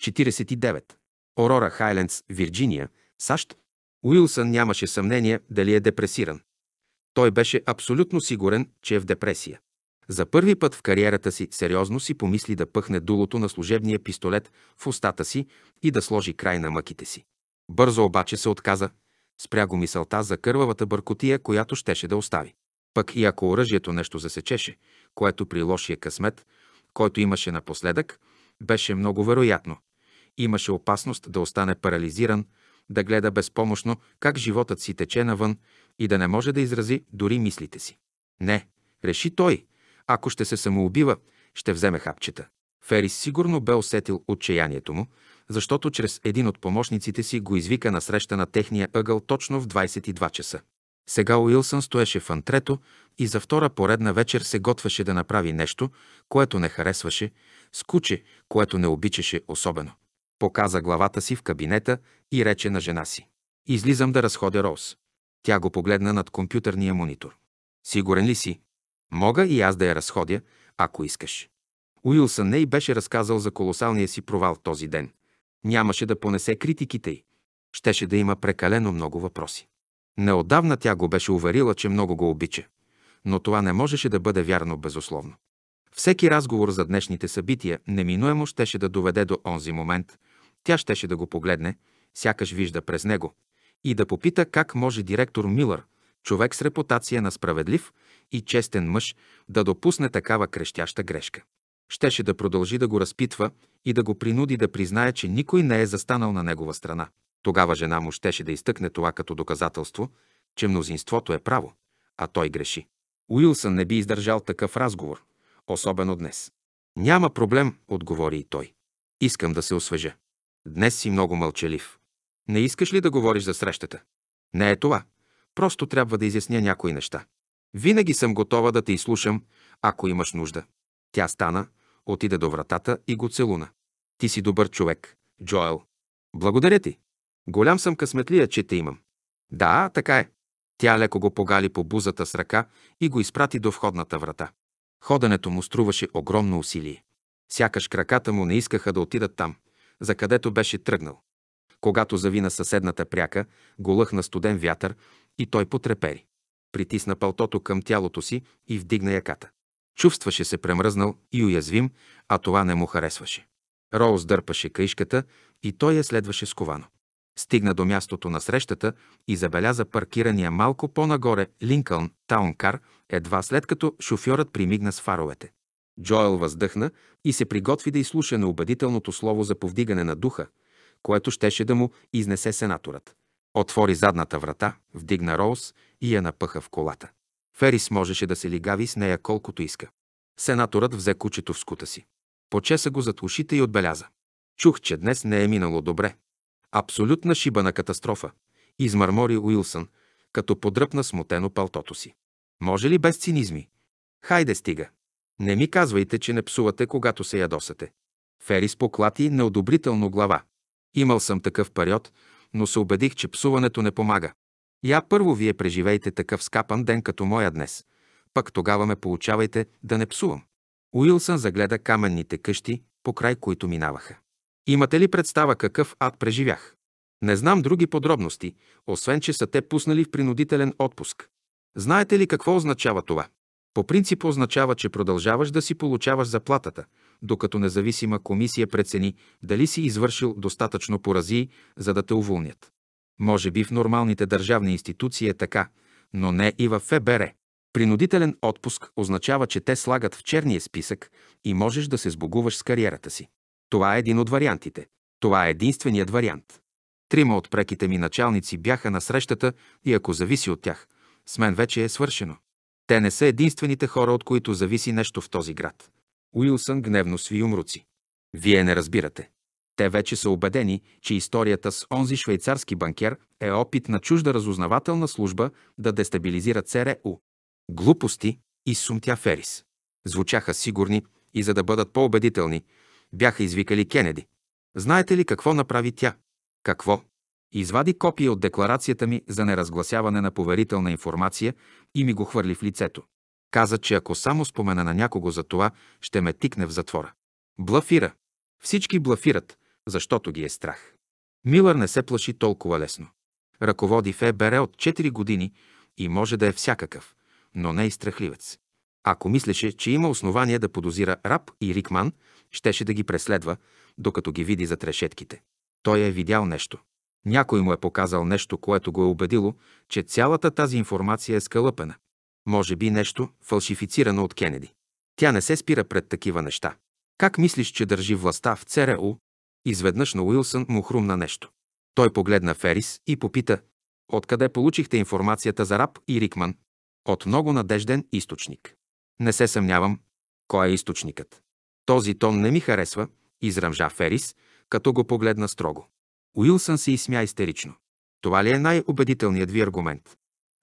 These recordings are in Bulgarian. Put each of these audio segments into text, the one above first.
49. Орора Хайлендс, Вирджиния, САЩ. Уилсън нямаше съмнение дали е депресиран. Той беше абсолютно сигурен, че е в депресия. За първи път в кариерата си сериозно си помисли да пъхне дулото на служебния пистолет в устата си и да сложи край на мъките си. Бързо обаче се отказа, спря го мисълта за кървавата бъркотия, която щеше да остави. Пък и ако оръжието нещо засечеше, което при лошия късмет, който имаше напоследък, беше много вероятно, Имаше опасност да остане парализиран, да гледа безпомощно как животът си тече навън и да не може да изрази дори мислите си. Не, реши той. Ако ще се самоубива, ще вземе хапчета. Ферис сигурно бе усетил отчаянието му, защото чрез един от помощниците си го извика на среща на техния ъгъл точно в 22 часа. Сега Уилсън стоеше в антрето и за втора поредна вечер се готвеше да направи нещо, което не харесваше, скуче, което не обичаше особено. Показа главата си в кабинета и рече на жена си. Излизам да разходя Роуз. Тя го погледна над компютърния монитор. Сигурен ли си? Мога и аз да я разходя, ако искаш. Уилсън не й беше разказал за колосалния си провал този ден. Нямаше да понесе критиките й. Щеше да има прекалено много въпроси. Неодавна тя го беше уверила, че много го обича. Но това не можеше да бъде вярно безусловно. Всеки разговор за днешните събития неминуемо щеше да доведе до онзи момент, тя щеше да го погледне, сякаш вижда през него, и да попита как може директор Милър, човек с репутация на справедлив и честен мъж, да допусне такава крещяща грешка. Щеше да продължи да го разпитва и да го принуди да признае, че никой не е застанал на негова страна. Тогава жена му щеше да изтъкне това като доказателство, че мнозинството е право, а той греши. Уилсън не би издържал такъв разговор, особено днес. Няма проблем, отговори и той. Искам да се освежа. Днес си много мълчалив. Не искаш ли да говориш за срещата? Не е това. Просто трябва да изясня някои неща. Винаги съм готова да те изслушам, ако имаш нужда. Тя стана, отида до вратата и го целуна. Ти си добър човек, Джоел. Благодаря ти. Голям съм късметлия, че те имам. Да, така е. Тя леко го погали по бузата с ръка и го изпрати до входната врата. Ходенето му струваше огромно усилие. Сякаш краката му не искаха да отидат там за където беше тръгнал. Когато завина съседната пряка, го лъхна студен вятър и той потрепери. Притисна пълтото към тялото си и вдигна яката. Чувстваше се премръзнал и уязвим, а това не му харесваше. Роуз дърпаше каишката и той я следваше сковано. Стигна до мястото на срещата и забеляза паркирания малко по-нагоре Линкълн Таункар, едва след като шофьорът примигна с фаровете. Джоел въздъхна и се приготви да изслуша неубедителното слово за повдигане на духа, което щеше да му изнесе сенаторът. Отвори задната врата, вдигна Роуз и я напъха в колата. Ферис можеше да се лигави с нея колкото иска. Сенаторът взе кучето в скута си. Почеса го зад ушите и отбеляза. Чух, че днес не е минало добре. Абсолютна шибана катастрофа, измърмори Уилсън, като подръпна смутено палтото си. Може ли без цинизми? Хайде стига! Не ми казвайте, че не псувате, когато се ядосате. Ферис поклати неодобрително глава. Имал съм такъв период, но се убедих, че псуването не помага. Я първо вие преживейте такъв скапан ден като моя днес, пък тогава ме получавайте да не псувам. Уилсън загледа каменните къщи, по край които минаваха. Имате ли представа какъв ад преживях? Не знам други подробности, освен че са те пуснали в принудителен отпуск. Знаете ли какво означава това? по принцип означава, че продължаваш да си получаваш заплатата, докато независима комисия прецени дали си извършил достатъчно порази за да те уволнят. Може би в нормалните държавни институции е така, но не и в ФБР. Принудителен отпуск означава, че те слагат в черния списък и можеш да се сбогуваш с кариерата си. Това е един от вариантите. Това е единственият вариант. Трима от преките ми началници бяха на срещата и ако зависи от тях, с мен вече е свършено. Те не са единствените хора, от които зависи нещо в този град. Уилсън гневно сви умруци. Вие не разбирате. Те вече са убедени, че историята с онзи швейцарски банкер е опит на чужда разузнавателна служба да дестабилизира ЦРУ. Е Глупости и сумтя Ферис. Звучаха сигурни и за да бъдат по-убедителни, бяха извикали Кенеди. Знаете ли какво направи тя? Какво? Извади копия от декларацията ми за неразгласяване на поверителна информация и ми го хвърли в лицето. Каза, че ако само спомена на някого за това, ще ме тикне в затвора. Блафира. Всички блафират, защото ги е страх. Милър не се плаши толкова лесно. Ръководи ФБР от 4 години и може да е всякакъв, но не и страхливец. Ако мислеше, че има основания да подозира Раб и Рикман, щеше да ги преследва, докато ги види зад решетките. Той е видял нещо. Някой му е показал нещо, което го е убедило, че цялата тази информация е скалъпена. Може би нещо, фалшифицирано от Кенеди. Тя не се спира пред такива неща. Как мислиш, че държи властта в ЦРУ? Изведнъж на Уилсън му хрумна нещо. Той погледна Ферис и попита, откъде получихте информацията за Раб и Рикман? От много надежден източник. Не се съмнявам, кой е източникът. Този тон не ми харесва, изръмжа Ферис, като го погледна строго. Уилсън се изсмя истерично. Това ли е най-убедителният ви аргумент?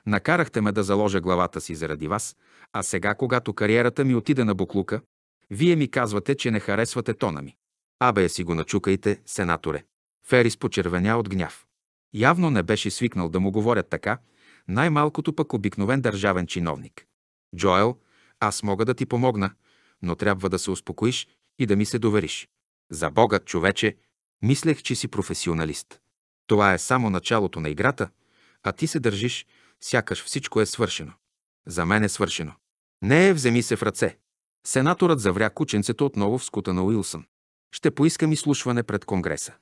Накарахте ме да заложа главата си заради вас, а сега, когато кариерата ми отида на буклука, вие ми казвате, че не харесвате тона ми. Абе, си го начукайте, сенаторе. Ферис почервеня от гняв. Явно не беше свикнал да му говорят така, най-малкото пък обикновен държавен чиновник. Джоел, аз мога да ти помогна, но трябва да се успокоиш и да ми се довериш. За Бога, човече, Мислех, че си професионалист. Това е само началото на играта, а ти се държиш, сякаш всичко е свършено. За мен е свършено. Не е, вземи се в ръце. Сенаторът завря кученцето отново в скута на Уилсън. Ще поискам изслушване пред Конгреса.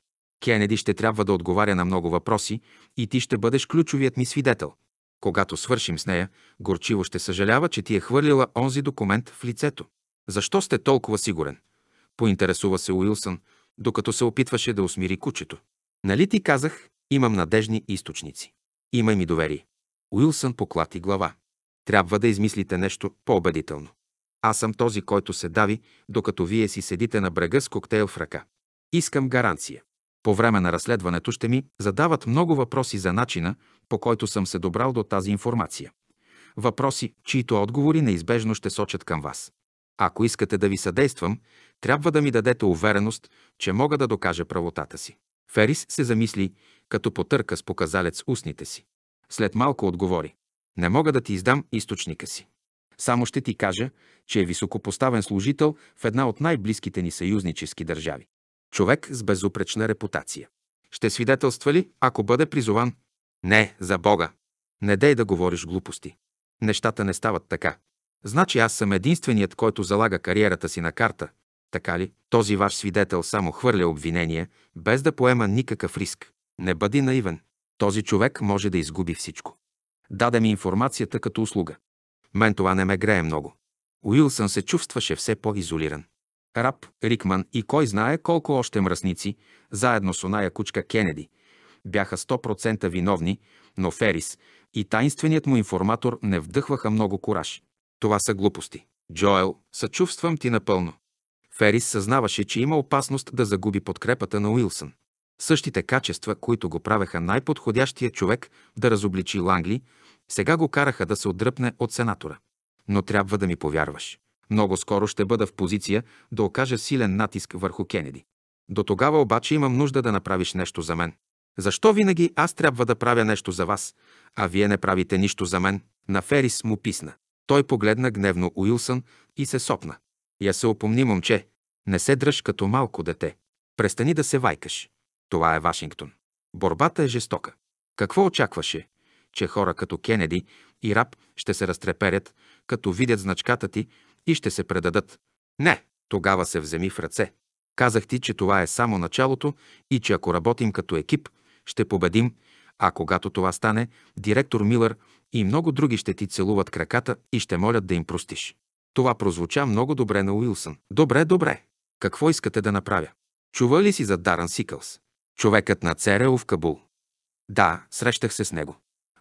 Кенеди ще трябва да отговаря на много въпроси и ти ще бъдеш ключовият ми свидетел. Когато свършим с нея, горчиво ще съжалява, че ти е хвърлила онзи документ в лицето. Защо сте толкова сигурен? Поинтересува се Уилсън, докато се опитваше да усмири кучето. Нали ти казах, имам надежни източници. Имай ми доверие. Уилсън поклати глава. Трябва да измислите нещо по-убедително. Аз съм този, който се дави, докато вие си седите на брега с коктейл в ръка. Искам гаранция. По време на разследването ще ми задават много въпроси за начина, по който съм се добрал до тази информация. Въпроси, чието отговори неизбежно ще сочат към вас. Ако искате да ви съдействам, трябва да ми дадете увереност, че мога да докажа правотата си. Ферис се замисли, като потърка с показалец устните си. След малко отговори. Не мога да ти издам източника си. Само ще ти кажа, че е високопоставен служител в една от най-близките ни съюзнически държави. Човек с безупречна репутация. Ще свидетелства ли, ако бъде призован? Не, за Бога. Не дей да говориш глупости. Нещата не стават така. Значи аз съм единственият, който залага кариерата си на карта. Така ли? Този ваш свидетел само хвърля обвинения, без да поема никакъв риск. Не бъди наивен. Този човек може да изгуби всичко. Даде ми информацията като услуга. Мен това не ме грее много. Уилсън се чувстваше все по-изолиран. Рап, Рикман и кой знае колко още мръсници, заедно с оная кучка Кенеди, бяха 100% виновни, но Ферис и таинственият му информатор не вдъхваха много кураж. Това са глупости. Джоел, съчувствам ти напълно. Ферис съзнаваше, че има опасност да загуби подкрепата на Уилсън. Същите качества, които го правеха най-подходящия човек да разобличи Лангли, сега го караха да се отдръпне от сенатора. Но трябва да ми повярваш. Много скоро ще бъда в позиция да окажа силен натиск върху Кенеди. До тогава обаче имам нужда да направиш нещо за мен. Защо винаги аз трябва да правя нещо за вас, а вие не правите нищо за мен? На Ферис му писна. Той погледна гневно Уилсън и се сопна. Я се опомни, момче. Не се дръж като малко дете. Престани да се вайкаш. Това е Вашингтон. Борбата е жестока. Какво очакваше? Че хора като Кенеди и Раб ще се разтреперят, като видят значката ти и ще се предадат. Не! Тогава се вземи в ръце. Казах ти, че това е само началото и че ако работим като екип, ще победим, а когато това стане, директор Милър и много други ще ти целуват краката и ще молят да им простиш. Това прозвуча много добре на Уилсън. Добре, добре. Какво искате да направя? Чува ли си за Даран Сикълс? Човекът на ЦРУ в Кабул. Да, срещах се с него.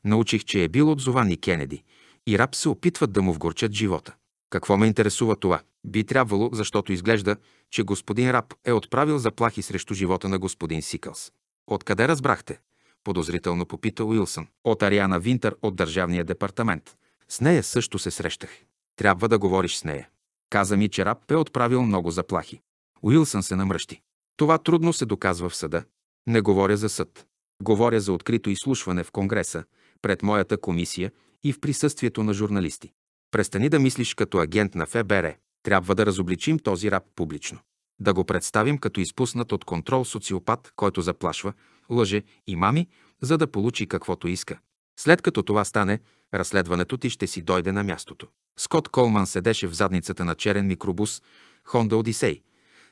Научих, че е бил отзован и Кенеди, и раб се опитват да му вгорчат живота. Какво ме интересува това? Би трябвало, защото изглежда, че господин Раб е отправил заплахи срещу живота на господин Сикълс. Откъде разбрахте? подозрително попита Уилсън. От Ариана Винтер от Държавния департамент. С нея също се срещах. Трябва да говориш с нея. Каза ми, че Рап е отправил много заплахи. Уилсън се намръщи. Това трудно се доказва в съда. Не говоря за съд. Говоря за открито изслушване в Конгреса, пред моята комисия и в присъствието на журналисти. Престани да мислиш като агент на ФБР. Е. Трябва да разобличим този раб публично да го представим като изпуснат от контрол социопат, който заплашва, лъже и мами, за да получи каквото иска. След като това стане, разследването ти ще си дойде на мястото. Скот Колман седеше в задницата на черен микробус Honda Odyssey,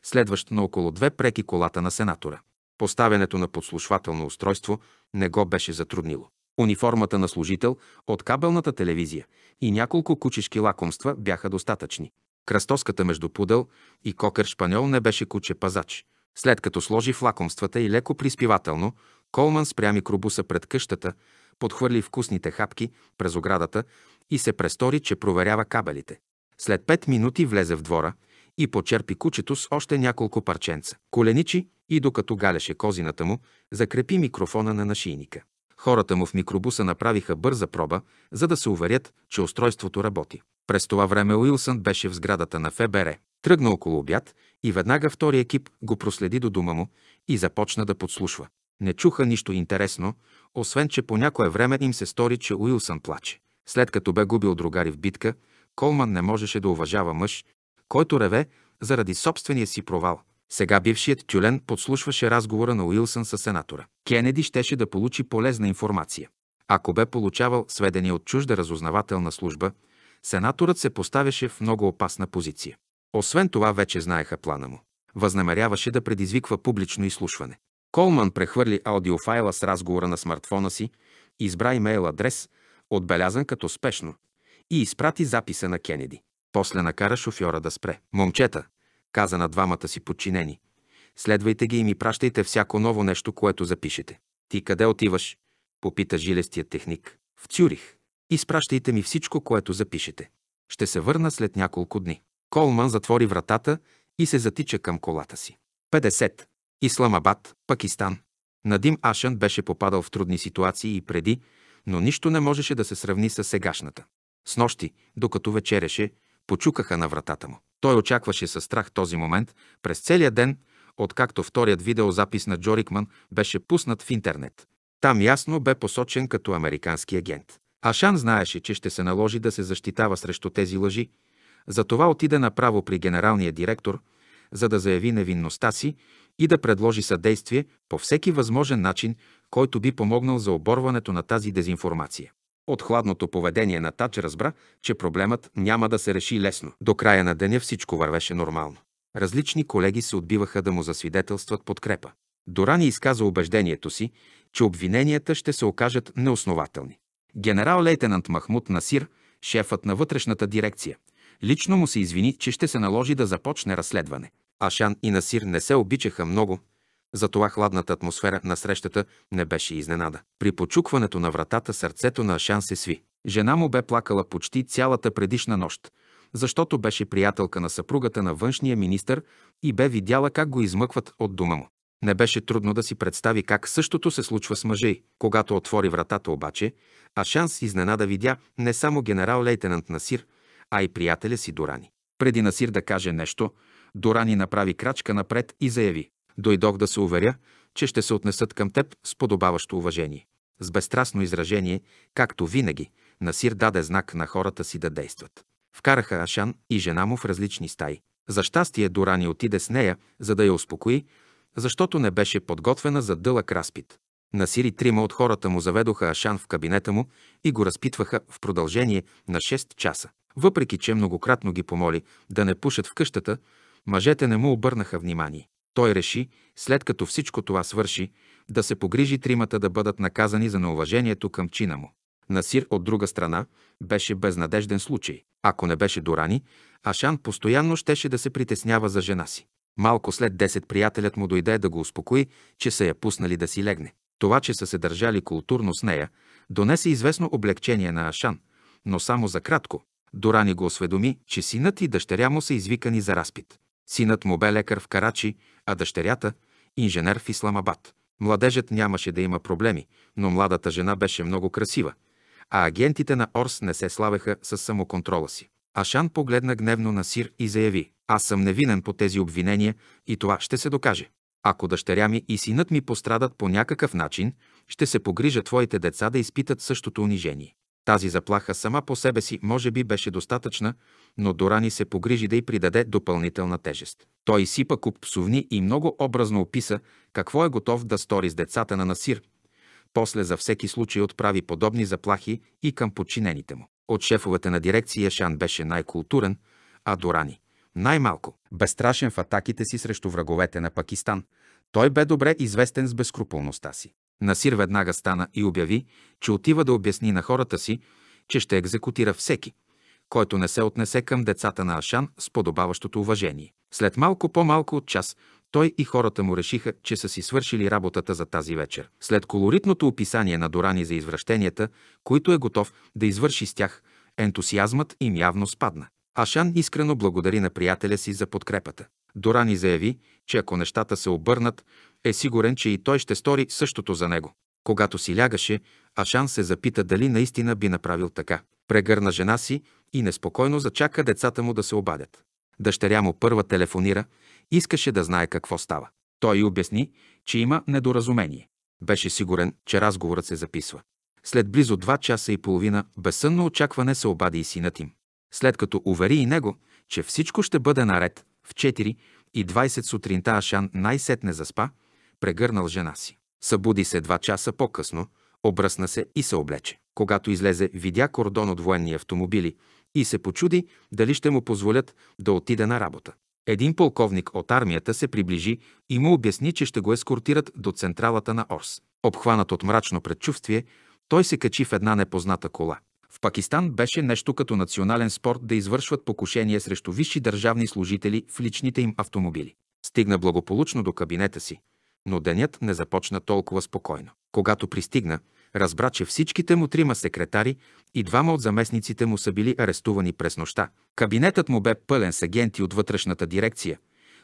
следващ на около две преки колата на сенатора. Поставянето на подслушвателно устройство не го беше затруднило. Униформата на служител от кабелната телевизия и няколко кучешки лакомства бяха достатъчни. Кръстоската между пудъл и кокер шпаньол не беше куче-пазач. След като сложи флакомствата и леко приспивателно, Колман спря микробуса пред къщата, подхвърли вкусните хапки през оградата и се престори, че проверява кабелите. След пет минути влезе в двора и почерпи кучето с още няколко парченца. Коленичи и докато галеше козината му, закрепи микрофона на нашийника. Хората му в микробуса направиха бърза проба, за да се уверят, че устройството работи. През това време Уилсън беше в сградата на ФБР. Тръгна около обяд и веднага втори екип го проследи до дома му и започна да подслушва. Не чуха нищо интересно, освен че по някое време им се стори, че Уилсън плаче. След като бе губил другари в битка, Колман не можеше да уважава мъж, който реве заради собствения си провал. Сега бившият тюлен подслушваше разговора на Уилсън с сенатора. Кенеди щеше да получи полезна информация. Ако бе получавал сведения от чужда разузнавателна служба – сенаторът се поставяше в много опасна позиция. Освен това вече знаеха плана му. Възнамеряваше да предизвиква публично изслушване. Колман прехвърли аудиофайла с разговора на смартфона си, избра имейл адрес, отбелязан като спешно, и изпрати записа на Кенеди. После накара шофьора да спре. Момчета, каза на двамата си подчинени, следвайте ги и ми пращайте всяко ново нещо, което запишете. Ти къде отиваш? попита жилестият техник. В Цюрих. Изпращайте ми всичко, което запишете. Ще се върна след няколко дни. Колман затвори вратата и се затича към колата си. 50. Исламабад, Пакистан. Надим Ашан беше попадал в трудни ситуации и преди, но нищо не можеше да се сравни с сегашната. С нощи, докато вечереше, почукаха на вратата му. Той очакваше със страх този момент през целия ден, откакто вторият видеозапис на Джорикман беше пуснат в интернет. Там ясно бе посочен като американски агент. Ашан знаеше, че ще се наложи да се защитава срещу тези лъжи, затова отиде направо при генералния директор, за да заяви невинността си и да предложи съдействие по всеки възможен начин, който би помогнал за оборването на тази дезинформация. От хладното поведение на Тач разбра, че проблемът няма да се реши лесно. До края на деня всичко вървеше нормално. Различни колеги се отбиваха да му засвидетелстват подкрепа. Дорани изказа убеждението си, че обвиненията ще се окажат неоснователни. Генерал-лейтенант Махмуд Насир, шефът на вътрешната дирекция, лично му се извини, че ще се наложи да започне разследване. Ашан и Насир не се обичаха много, затова хладната атмосфера на срещата не беше изненада. При почукването на вратата сърцето на Ашан се сви. Жена му бе плакала почти цялата предишна нощ, защото беше приятелка на съпругата на външния министър и бе видяла как го измъкват от дома му. Не беше трудно да си представи как същото се случва с мъжей, Когато отвори вратата обаче, а шанс изненада видя не само генерал-лейтенант Насир, а и приятеля си Дорани. Преди Насир да каже нещо, Дорани направи крачка напред и заяви. Дойдох да се уверя, че ще се отнесат към теб с подобаващо уважение. С безстрастно изражение, както винаги, Насир даде знак на хората си да действат. Вкараха Ашан и жена му в различни стаи. За щастие Дорани отиде с нея, за да я успокои, защото не беше подготвена за дълъг разпит. Насили трима от хората му заведоха Ашан в кабинета му и го разпитваха в продължение на 6 часа. Въпреки, че многократно ги помоли да не пушат в къщата, мъжете не му обърнаха внимание. Той реши, след като всичко това свърши, да се погрижи тримата да бъдат наказани за неуважението към чина му. Насир от друга страна беше безнадежден случай. Ако не беше Дорани, Ашан постоянно щеше да се притеснява за жена си. Малко след 10 приятелят му дойде да го успокои, че са я пуснали да си легне. Това, че са се държали културно с нея, донесе известно облегчение на Ашан, но само за кратко. Дорани го осведоми, че синът и дъщеря му са извикани за разпит. Синът му бе лекар в Карачи, а дъщерята – инженер в Исламабад. Младежът нямаше да има проблеми, но младата жена беше много красива, а агентите на Орс не се славеха с самоконтрола си. Ашан погледна гневно на Сир и заяви аз съм невинен по тези обвинения и това ще се докаже. Ако дъщеря ми и синът ми пострадат по някакъв начин, ще се погрижа твоите деца да изпитат същото унижение. Тази заплаха сама по себе си може би беше достатъчна, но Дорани се погрижи да й придаде допълнителна тежест. Той изсипа куп псовни и много образно описа какво е готов да стори с децата на Насир. После за всеки случай отправи подобни заплахи и към подчинените му. От шефовете на дирекция Шан беше най-културен, а Дорани най-малко. Безстрашен в атаките си срещу враговете на Пакистан, той бе добре известен с безкруполността си. Насир веднага стана и обяви, че отива да обясни на хората си, че ще екзекутира всеки, който не се отнесе към децата на Ашан с подобаващото уважение. След малко по-малко от час той и хората му решиха, че са си свършили работата за тази вечер. След колоритното описание на Дорани за извращенията, които е готов да извърши с тях, ентусиазмът им явно спадна. Ашан искрено благодари на приятеля си за подкрепата. Дорани заяви, че ако нещата се обърнат, е сигурен, че и той ще стори същото за него. Когато си лягаше, Ашан се запита дали наистина би направил така. Прегърна жена си и неспокойно зачака децата му да се обадят. Дъщеря му първа телефонира, искаше да знае какво става. Той й обясни, че има недоразумение. Беше сигурен, че разговорът се записва. След близо два часа и половина безсънно очакване се обади и синът им след като увери и него, че всичко ще бъде наред. В 4 и 20 сутринта Ашан най-сетне заспа, прегърнал жена си. Събуди се два часа по-късно, обръсна се и се облече. Когато излезе, видя кордон от военни автомобили и се почуди дали ще му позволят да отида на работа. Един полковник от армията се приближи и му обясни, че ще го ескортират до централата на Орс. Обхванат от мрачно предчувствие, той се качи в една непозната кола. В Пакистан беше нещо като национален спорт да извършват покушения срещу висши държавни служители в личните им автомобили. Стигна благополучно до кабинета си, но денят не започна толкова спокойно. Когато пристигна, разбра, че всичките му трима секретари и двама от заместниците му са били арестувани през нощта. Кабинетът му бе пълен с агенти от вътрешната дирекция,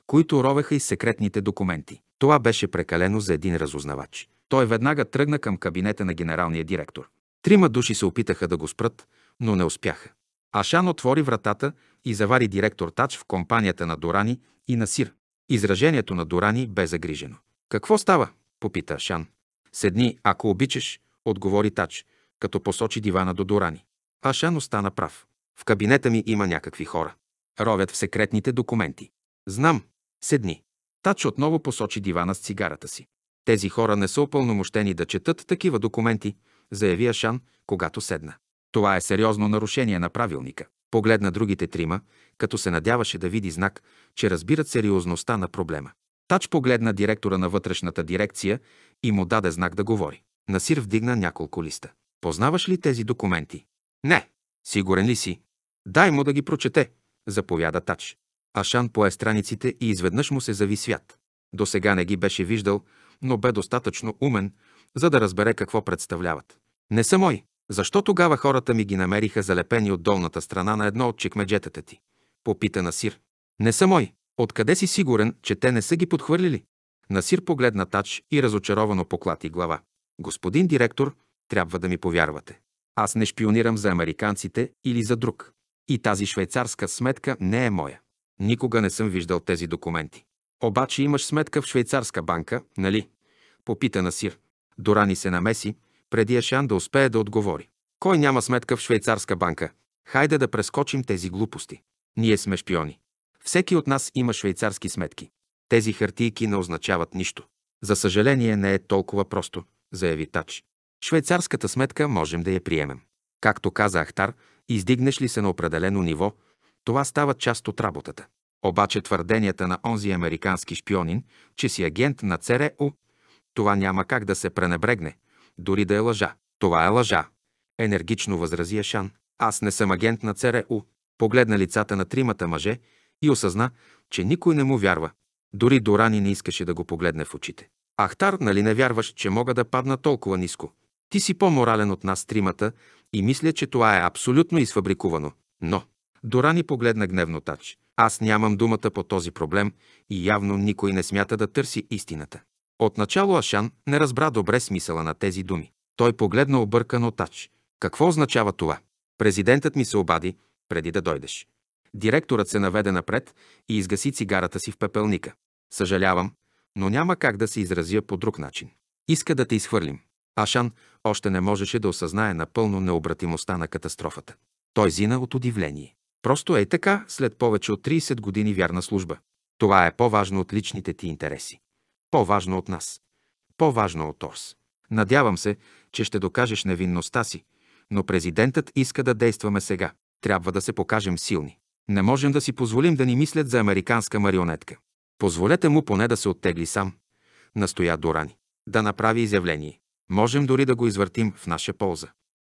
които ровеха и секретните документи. Това беше прекалено за един разузнавач. Той веднага тръгна към кабинета на генералния директор. Трима души се опитаха да го спрат, но не успяха. Ашан отвори вратата и завари директор Тач в компанията на Дорани и на Сир. Изражението на Дорани бе загрижено. Какво става? попита Ашан. Седни, ако обичаш, отговори Тач, като посочи дивана до Дорани. Ашан остана прав. В кабинета ми има някакви хора. Ровят в секретните документи. Знам. Седни. Тач отново посочи дивана с цигарата си. Тези хора не са упълномощени да четат такива документи, заяви Ашан, когато седна. Това е сериозно нарушение на правилника. Погледна другите трима, като се надяваше да види знак, че разбират сериозността на проблема. Тач погледна директора на вътрешната дирекция и му даде знак да говори. Насир вдигна няколко листа. Познаваш ли тези документи? Не. Сигурен ли си? Дай му да ги прочете, заповяда Тач. Ашан пое страниците и изведнъж му се зави свят. До сега не ги беше виждал, но бе достатъчно умен, за да разбере какво представляват. Не са мои. Защо тогава хората ми ги намериха залепени от долната страна на едно от чекмеджетата ти? Попита Насир. Не са мои. Откъде си сигурен, че те не са ги подхвърлили? Насир погледна Тач и разочаровано поклати глава. Господин директор, трябва да ми повярвате. Аз не шпионирам за американците или за друг. И тази швейцарска сметка не е моя. Никога не съм виждал тези документи. Обаче имаш сметка в швейцарска банка, нали? Попита Насир. Дорани се намеси, преди Ашан да успее да отговори. Кой няма сметка в швейцарска банка? Хайде да прескочим тези глупости. Ние сме шпиони. Всеки от нас има швейцарски сметки. Тези хартийки не означават нищо. За съжаление не е толкова просто, заяви Тач. Швейцарската сметка можем да я приемем. Както каза Ахтар, издигнеш ли се на определено ниво, това става част от работата. Обаче твърденията на онзи американски шпионин, че си агент на ЦРУ, е това няма как да се пренебрегне, дори да е лъжа. Това е лъжа. Енергично възрази Ешан. Аз не съм агент на ЦРУ. Погледна лицата на тримата мъже и осъзна, че никой не му вярва. Дори Дорани не искаше да го погледне в очите. Ахтар, нали не вярваш, че мога да падна толкова ниско? Ти си по-морален от нас тримата и мисля, че това е абсолютно изфабрикувано. Но Дорани погледна гневно тач. Аз нямам думата по този проблем и явно никой не смята да търси истината. Отначало Ашан не разбра добре смисъла на тези думи. Той погледна объркан отач. Какво означава това? Президентът ми се обади, преди да дойдеш. Директорът се наведе напред и изгаси цигарата си в пепелника. Съжалявам, но няма как да се изразя по друг начин. Иска да те изхвърлим. Ашан още не можеше да осъзнае напълно необратимостта на катастрофата. Той зина от удивление. Просто е така след повече от 30 години вярна служба. Това е по-важно от личните ти интереси. По-важно от нас. По-важно от Орс. Надявам се, че ще докажеш невинността си, но президентът иска да действаме сега. Трябва да се покажем силни. Не можем да си позволим да ни мислят за американска марионетка. Позволете му поне да се оттегли сам, настоя Дорани. Да направи изявление. Можем дори да го извъртим в наша полза.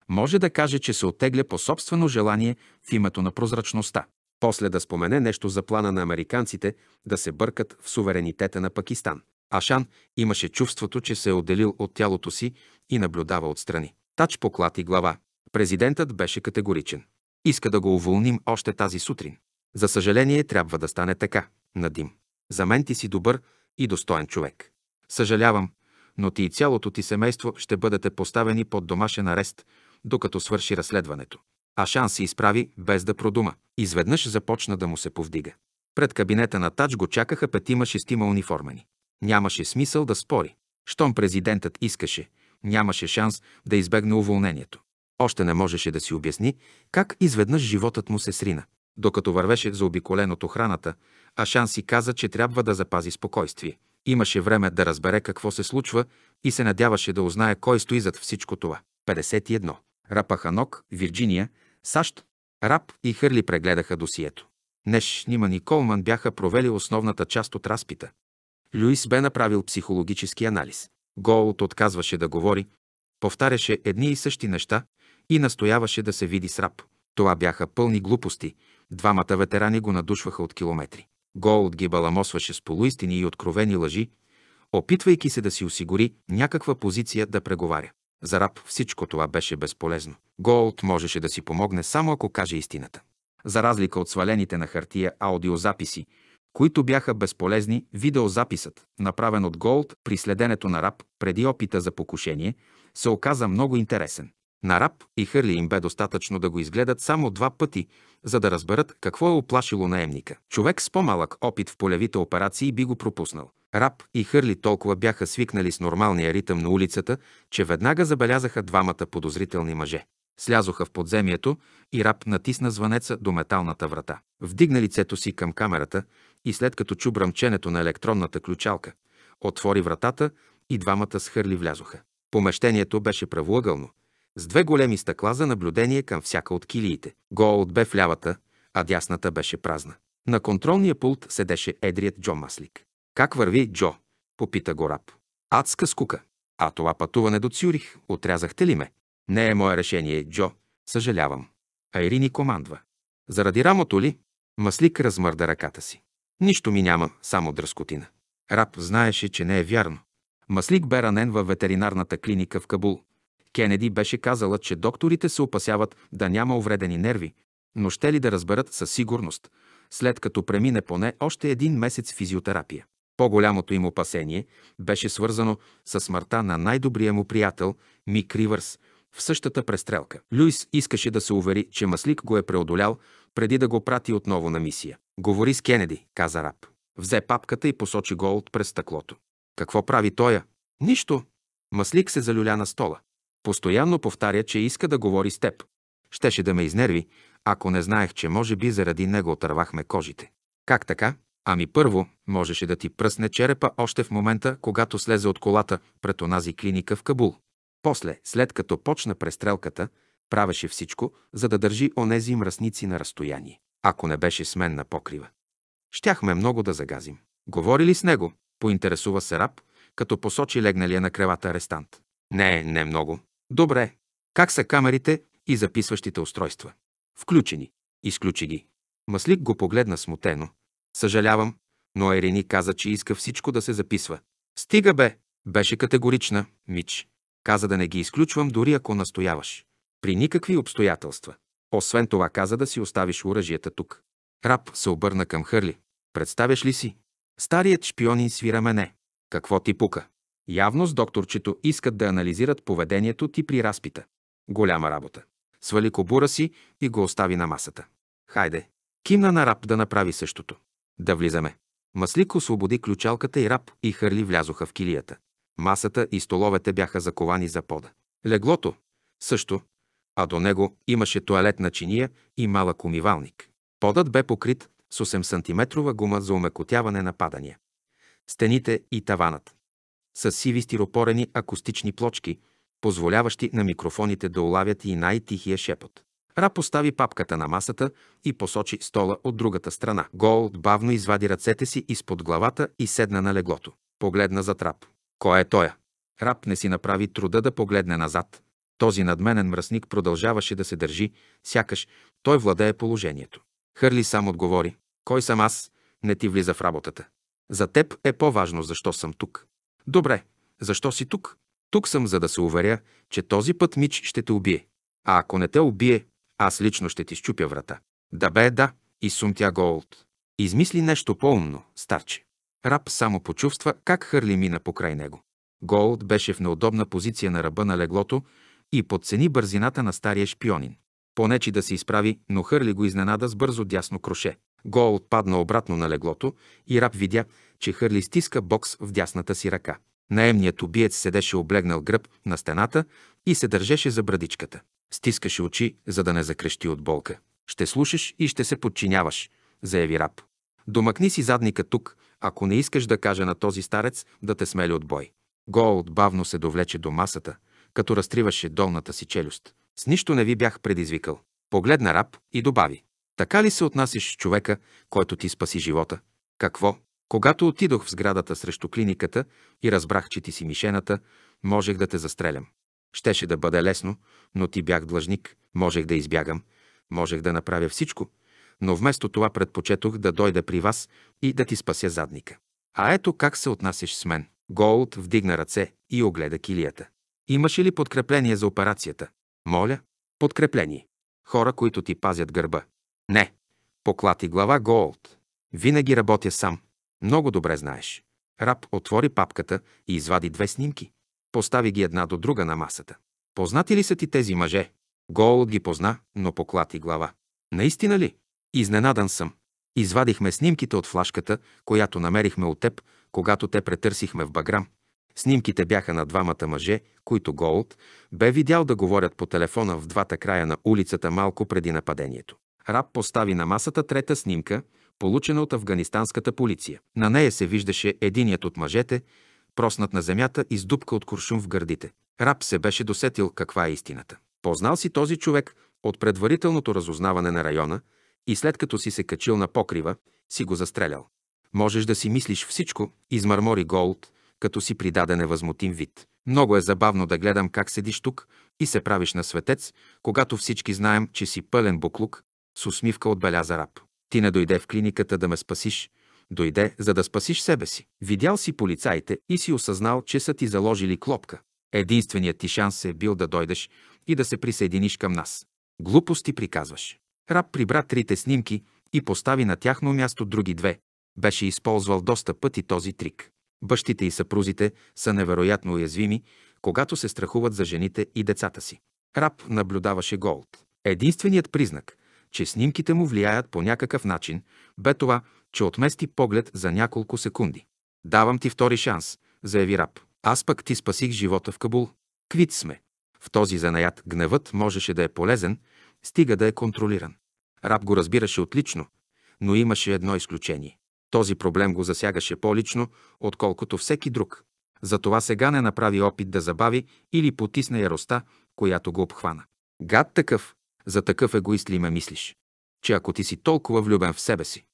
Може да каже, че се оттегля по собствено желание в името на прозрачността. После да спомене нещо за плана на американците да се бъркат в суверенитета на Пакистан. Ашан имаше чувството, че се е отделил от тялото си и наблюдава отстрани. Тач поклати глава. Президентът беше категоричен. Иска да го уволним още тази сутрин. За съжаление, трябва да стане така, Надим. За мен ти си добър и достоен човек. Съжалявам, но ти и цялото ти семейство ще бъдете поставени под домашен арест, докато свърши разследването. Ашан се изправи без да продума. Изведнъж започна да му се повдига. Пред кабинета на Тач го чакаха петима-шестима униформени. Нямаше смисъл да спори. Щом президентът искаше, нямаше шанс да избегне уволнението. Още не можеше да си обясни как изведнъж животът му се срина. Докато вървеше за обиколеното охраната, шанс си каза, че трябва да запази спокойствие. Имаше време да разбере какво се случва и се надяваше да узнае кой стои зад всичко това. 51. Рапаханок, Вирджиния, САЩ. Рап и Хърли прегледаха досието. Неш Ниман и Колман бяха провели основната част от разпита. Люис бе направил психологически анализ. Голот отказваше да говори, повтаряше едни и същи неща и настояваше да се види с раб. Това бяха пълни глупости. Двамата ветерани го надушваха от километри. Голот ги баламосваше с полуистини и откровени лъжи, опитвайки се да си осигури някаква позиция да преговаря. За раб всичко това беше безполезно. Голд можеше да си помогне само ако каже истината. За разлика от свалените на хартия аудиозаписи, които бяха безполезни, видеозаписът, направен от Голд при следенето на раб преди опита за покушение, се оказа много интересен. На раб и Хърли им бе достатъчно да го изгледат само два пъти, за да разберат какво е оплашило наемника. Човек с по-малък опит в полевите операции би го пропуснал. Раб и Хърли толкова бяха свикнали с нормалния ритъм на улицата, че веднага забелязаха двамата подозрителни мъже. Слязоха в подземието и раб натисна звънеца до металната врата. Вдигна лицето си към камерата и след като чу бръмченето на електронната ключалка, отвори вратата и двамата с хърли влязоха. Помещението беше правоъгълно, с две големи стъкла за наблюдение към всяка от килиите. Го бе в лявата, а дясната беше празна. На контролния пулт седеше едрият Джо Маслик. «Как върви, Джо?» – попита го раб. «Адска скука. А това пътуване до Цюрих, отрязахте ли ме?» «Не е мое решение, Джо. Съжалявам». Айрини командва. «Заради рамото ли?» Маслик размърда ръката си. Нищо ми няма, само дръскотина. Раб знаеше, че не е вярно. Маслик бе ранен във ветеринарната клиника в Кабул. Кенеди беше казала, че докторите се опасяват да няма увредени нерви, но ще ли да разберат със сигурност, след като премине поне още един месец физиотерапия. По-голямото им опасение беше свързано с смъртта на най-добрия му приятел Мик Ривърс в същата престрелка. Люис искаше да се увери, че Маслик го е преодолял преди да го прати отново на мисия. Говори с Кенеди, каза раб. Взе папката и посочи Голд през стъклото. Какво прави тоя? Нищо. Маслик се залюля на стола. Постоянно повтаря, че иска да говори с теб. Щеше да ме изнерви, ако не знаех, че може би заради него отървахме кожите. Как така? Ами първо, можеше да ти пръсне черепа още в момента, когато слезе от колата пред онази клиника в Кабул. После, след като почна престрелката, правеше всичко, за да държи онези мръсници на разстояние ако не беше с мен на покрива. Щяхме много да загазим. Говори ли с него? Поинтересува се раб, като посочи легналия на кревата арестант. Не, не много. Добре. Как са камерите и записващите устройства? Включени. Изключи ги. Маслик го погледна смутено. Съжалявам, но Ерени каза, че иска всичко да се записва. Стига бе! Беше категорична, Мич. Каза да не ги изключвам, дори ако настояваш. При никакви обстоятелства. Освен това каза да си оставиш оръжията тук. Раб се обърна към Хърли. Представяш ли си? Старият шпионин свира мене. Какво ти пука? Явно с докторчето искат да анализират поведението ти при разпита. Голяма работа. Свали кобура си и го остави на масата. Хайде. Кимна на раб да направи същото. Да влизаме. Маслик освободи ключалката и раб и Хърли влязоха в килията. Масата и столовете бяха заковани за пода. Леглото също а до него имаше туалетна чиния и малък умивалник. Подът бе покрит с 8 см гума за умекотяване на падания. Стените и таванът. С сиви стиропорени акустични плочки, позволяващи на микрофоните да улавят и най-тихия шепот. Ра постави папката на масата и посочи стола от другата страна. Голд бавно извади ръцете си изпод главата и седна на леглото. Погледна за трап. Кой е тоя? Рап не си направи труда да погледне назад. Този надменен мръсник продължаваше да се държи, сякаш той владее положението. Хърли сам отговори. Кой съм аз? Не ти влиза в работата. За теб е по-важно защо съм тук. Добре, защо си тук? Тук съм, за да се уверя, че този път Мич ще те убие. А ако не те убие, аз лично ще ти щупя врата. Да бе, да, и сумтя Голд. Измисли нещо по-умно, старче. Раб само почувства как Хърли мина покрай него. Голд беше в неудобна позиция на ръба на леглото, и подцени бързината на стария шпионин. Понечи да се изправи, но хърли го изненада с бързо дясно круше. Гол падна обратно на леглото и раб видя, че хърли стиска бокс в дясната си ръка. Наемният убиец седеше облегнал гръб на стената и се държеше за брадичката. Стискаше очи, за да не закрещи от болка. Ще слушаш и ще се подчиняваш, заяви раб. Домъкни си задника тук, ако не искаш да кажа на този старец да те смели от бой. Голд бавно се довлече до масата, като разтриваше долната си челюст. С нищо не ви бях предизвикал. Погледна раб и добави. Така ли се отнасяш с човека, който ти спаси живота? Какво? Когато отидох в сградата срещу клиниката и разбрах, че ти си мишената, можех да те застрелям. Щеше да бъде лесно, но ти бях длъжник, можех да избягам, можех да направя всичко, но вместо това предпочетох да дойда при вас и да ти спася задника. А ето как се отнасяш с мен. Голд вдигна ръце и огледа килията. Имаше ли подкрепление за операцията? Моля, подкрепление. Хора, които ти пазят гърба. Не. Поклати глава Голд. Винаги работя сам. Много добре знаеш. Раб отвори папката и извади две снимки. Постави ги една до друга на масата. Познати ли са ти тези мъже? Голд ги позна, но поклати глава. Наистина ли? Изненадан съм. Извадихме снимките от флашката, която намерихме от теб, когато те претърсихме в Баграм. Снимките бяха на двамата мъже, които Голд бе видял да говорят по телефона в двата края на улицата малко преди нападението. Раб постави на масата трета снимка, получена от афганистанската полиция. На нея се виждаше единият от мъжете, проснат на земята и с дупка от куршум в гърдите. Раб се беше досетил каква е истината. Познал си този човек от предварителното разузнаване на района и след като си се качил на покрива, си го застрелял. Можеш да си мислиш всичко, измърмори Голд, като си придаде невъзмутим вид. Много е забавно да гледам как седиш тук и се правиш на светец, когато всички знаем, че си пълен буклук, с усмивка отбеляза раб. Ти не дойде в клиниката да ме спасиш, дойде за да спасиш себе си. Видял си полицаите и си осъзнал, че са ти заложили клопка. Единственият ти шанс е бил да дойдеш и да се присъединиш към нас. Глупости приказваш. Раб прибра трите снимки и постави на тяхно място други две. Беше използвал доста пъти този трик. Бащите и съпрузите са невероятно уязвими, когато се страхуват за жените и децата си. Раб наблюдаваше Голд. Единственият признак, че снимките му влияят по някакъв начин, бе това, че отмести поглед за няколко секунди. Давам ти втори шанс, заяви Раб. Аз пък ти спасих живота в Кабул. Квит сме. В този занаят гневът можеше да е полезен, стига да е контролиран. Раб го разбираше отлично, но имаше едно изключение. Този проблем го засягаше по-лично, отколкото всеки друг. Затова сега не направи опит да забави или потисне яроста, която го обхвана. Гад такъв, за такъв егоист ли ме мислиш? Че ако ти си толкова влюбен в себе си,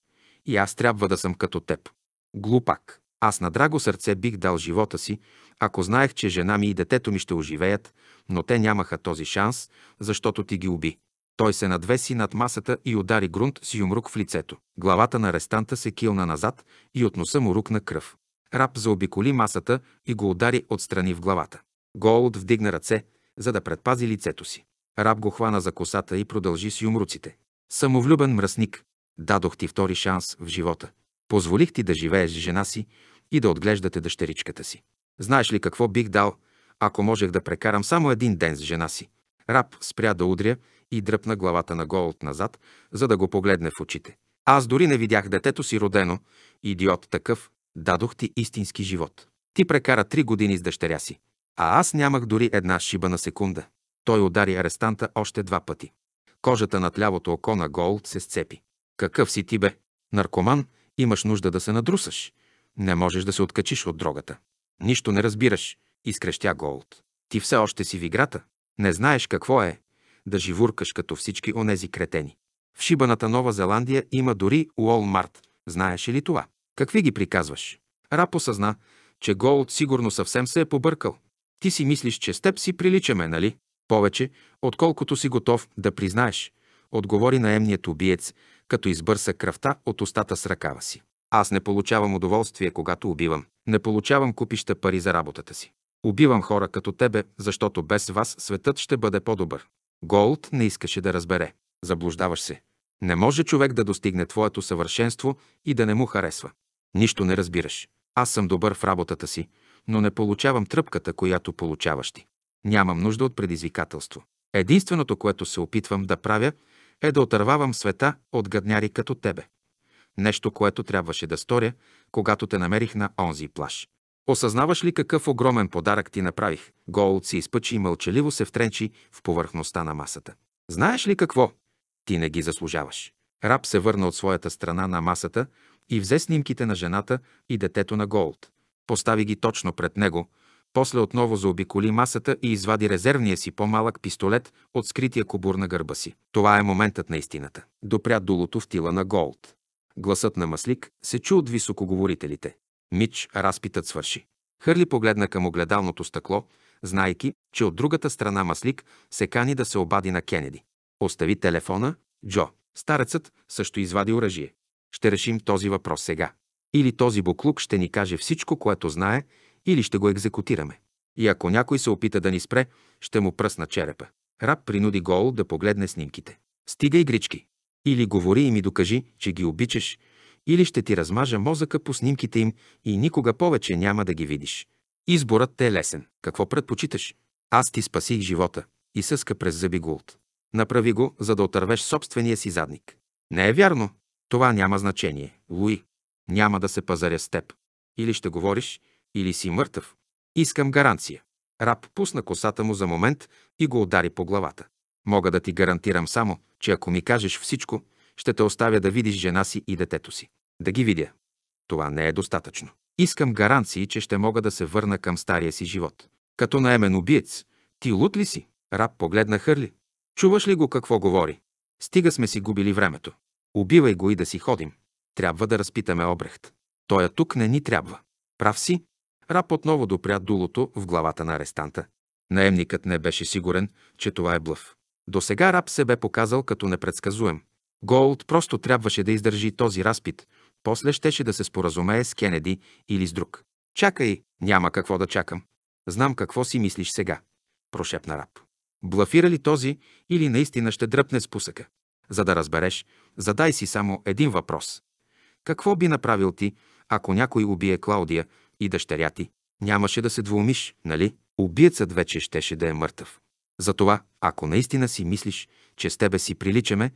и аз трябва да съм като теб. Глупак. Аз на драго сърце бих дал живота си, ако знаех, че жена ми и детето ми ще оживеят, но те нямаха този шанс, защото ти ги уби. Той се надвеси над масата и удари грунт с юмрук в лицето. Главата на арестанта се килна назад и от носа му рукна кръв. Раб заобиколи масата и го удари отстрани в главата. Голд вдигна ръце, за да предпази лицето си. Раб го хвана за косата и продължи с юмруците. Самовлюбен мръсник, дадох ти втори шанс в живота. Позволих ти да живееш с жена си и да отглеждате дъщеричката си. Знаеш ли какво бих дал, ако можех да прекарам само един ден с жена си? Раб спря да удря и дръпна главата на Голд назад, за да го погледне в очите. Аз дори не видях детето си родено. Идиот такъв, дадох ти истински живот. Ти прекара три години с дъщеря си, а аз нямах дори една шиба на секунда. Той удари арестанта още два пъти. Кожата над лявото око на Голд се сцепи. Какъв си ти бе? Наркоман, имаш нужда да се надрусаш. Не можеш да се откачиш от дрогата. Нищо не разбираш, изкрещя Голд. Ти все още си в играта. Не знаеш какво е, да живуркаш като всички онези кретени. В шибаната Нова Зеландия има дори Уолмарт. знаеш ли това? Какви ги приказваш? Рап осъзна, че Голд сигурно съвсем се е побъркал. Ти си мислиш, че с теб си приличаме, нали? Повече, отколкото си готов да признаеш, отговори наемният убиец, като избърса кръвта от устата с ръкава си. Аз не получавам удоволствие, когато убивам. Не получавам купища пари за работата си. Убивам хора като тебе, защото без вас светът ще бъде по-добър. Голд не искаше да разбере. Заблуждаваш се. Не може човек да достигне твоето съвършенство и да не му харесва. Нищо не разбираш. Аз съм добър в работата си, но не получавам тръпката, която получаваш ти. Нямам нужда от предизвикателство. Единственото, което се опитвам да правя, е да отървавам света от гадняри като тебе. Нещо, което трябваше да сторя, когато те намерих на онзи плаш. Осъзнаваш ли какъв огромен подарък ти направих? Голд се изпъчи и мълчаливо се втренчи в повърхността на масата. Знаеш ли какво? Ти не ги заслужаваш. Раб се върна от своята страна на масата и взе снимките на жената и детето на Голд. Постави ги точно пред него, после отново заобиколи масата и извади резервния си по-малък пистолет от скрития кобур на гърба си. Това е моментът на истината. Допря дулото в тила на Голд. Гласът на Маслик се чу от високоговорителите. Мич разпитът свърши. Хърли погледна към огледалното стъкло, знайки, че от другата страна Маслик се кани да се обади на Кенеди. Остави телефона, Джо. Старецът също извади оръжие. Ще решим този въпрос сега. Или този буклук ще ни каже всичко, което знае, или ще го екзекутираме. И ако някой се опита да ни спре, ще му пръсна черепа. Раб принуди Гол да погледне снимките. Стига игрички. Или говори и ми докажи, че ги обичаш или ще ти размажа мозъка по снимките им и никога повече няма да ги видиш. Изборът те е лесен. Какво предпочиташ? Аз ти спасих живота. и съска през зъби Гулт. Направи го, за да отървеш собствения си задник. Не е вярно. Това няма значение. Луи, няма да се пазаря с теб. Или ще говориш, или си мъртъв. Искам гаранция. Раб пусна косата му за момент и го удари по главата. Мога да ти гарантирам само, че ако ми кажеш всичко, ще те оставя да видиш жена си и детето си. Да ги видя. Това не е достатъчно. Искам гаранции, че ще мога да се върна към стария си живот. Като наемен убиец, ти лут ли си? Раб погледна Хърли. Чуваш ли го какво говори? Стига сме си губили времето. Убивай го и да си ходим. Трябва да разпитаме Обрехт. Той тук не ни трябва. Прав си? Раб отново допря дулото в главата на арестанта. Наемникът не беше сигурен, че това е блъв. До сега Раб се бе показал като непредсказуем. Голд просто трябваше да издържи този разпит, после щеше да се споразумее с Кенеди или с друг. Чакай, няма какво да чакам. Знам какво си мислиш сега, прошепна раб. Блафира ли този или наистина ще дръпне с пусъка? За да разбереш, задай си само един въпрос. Какво би направил ти, ако някой убие Клаудия и дъщеря ти? Нямаше да се двумиш, нали? Убиецът вече щеше да е мъртъв. Затова, ако наистина си мислиш, че с тебе си приличаме,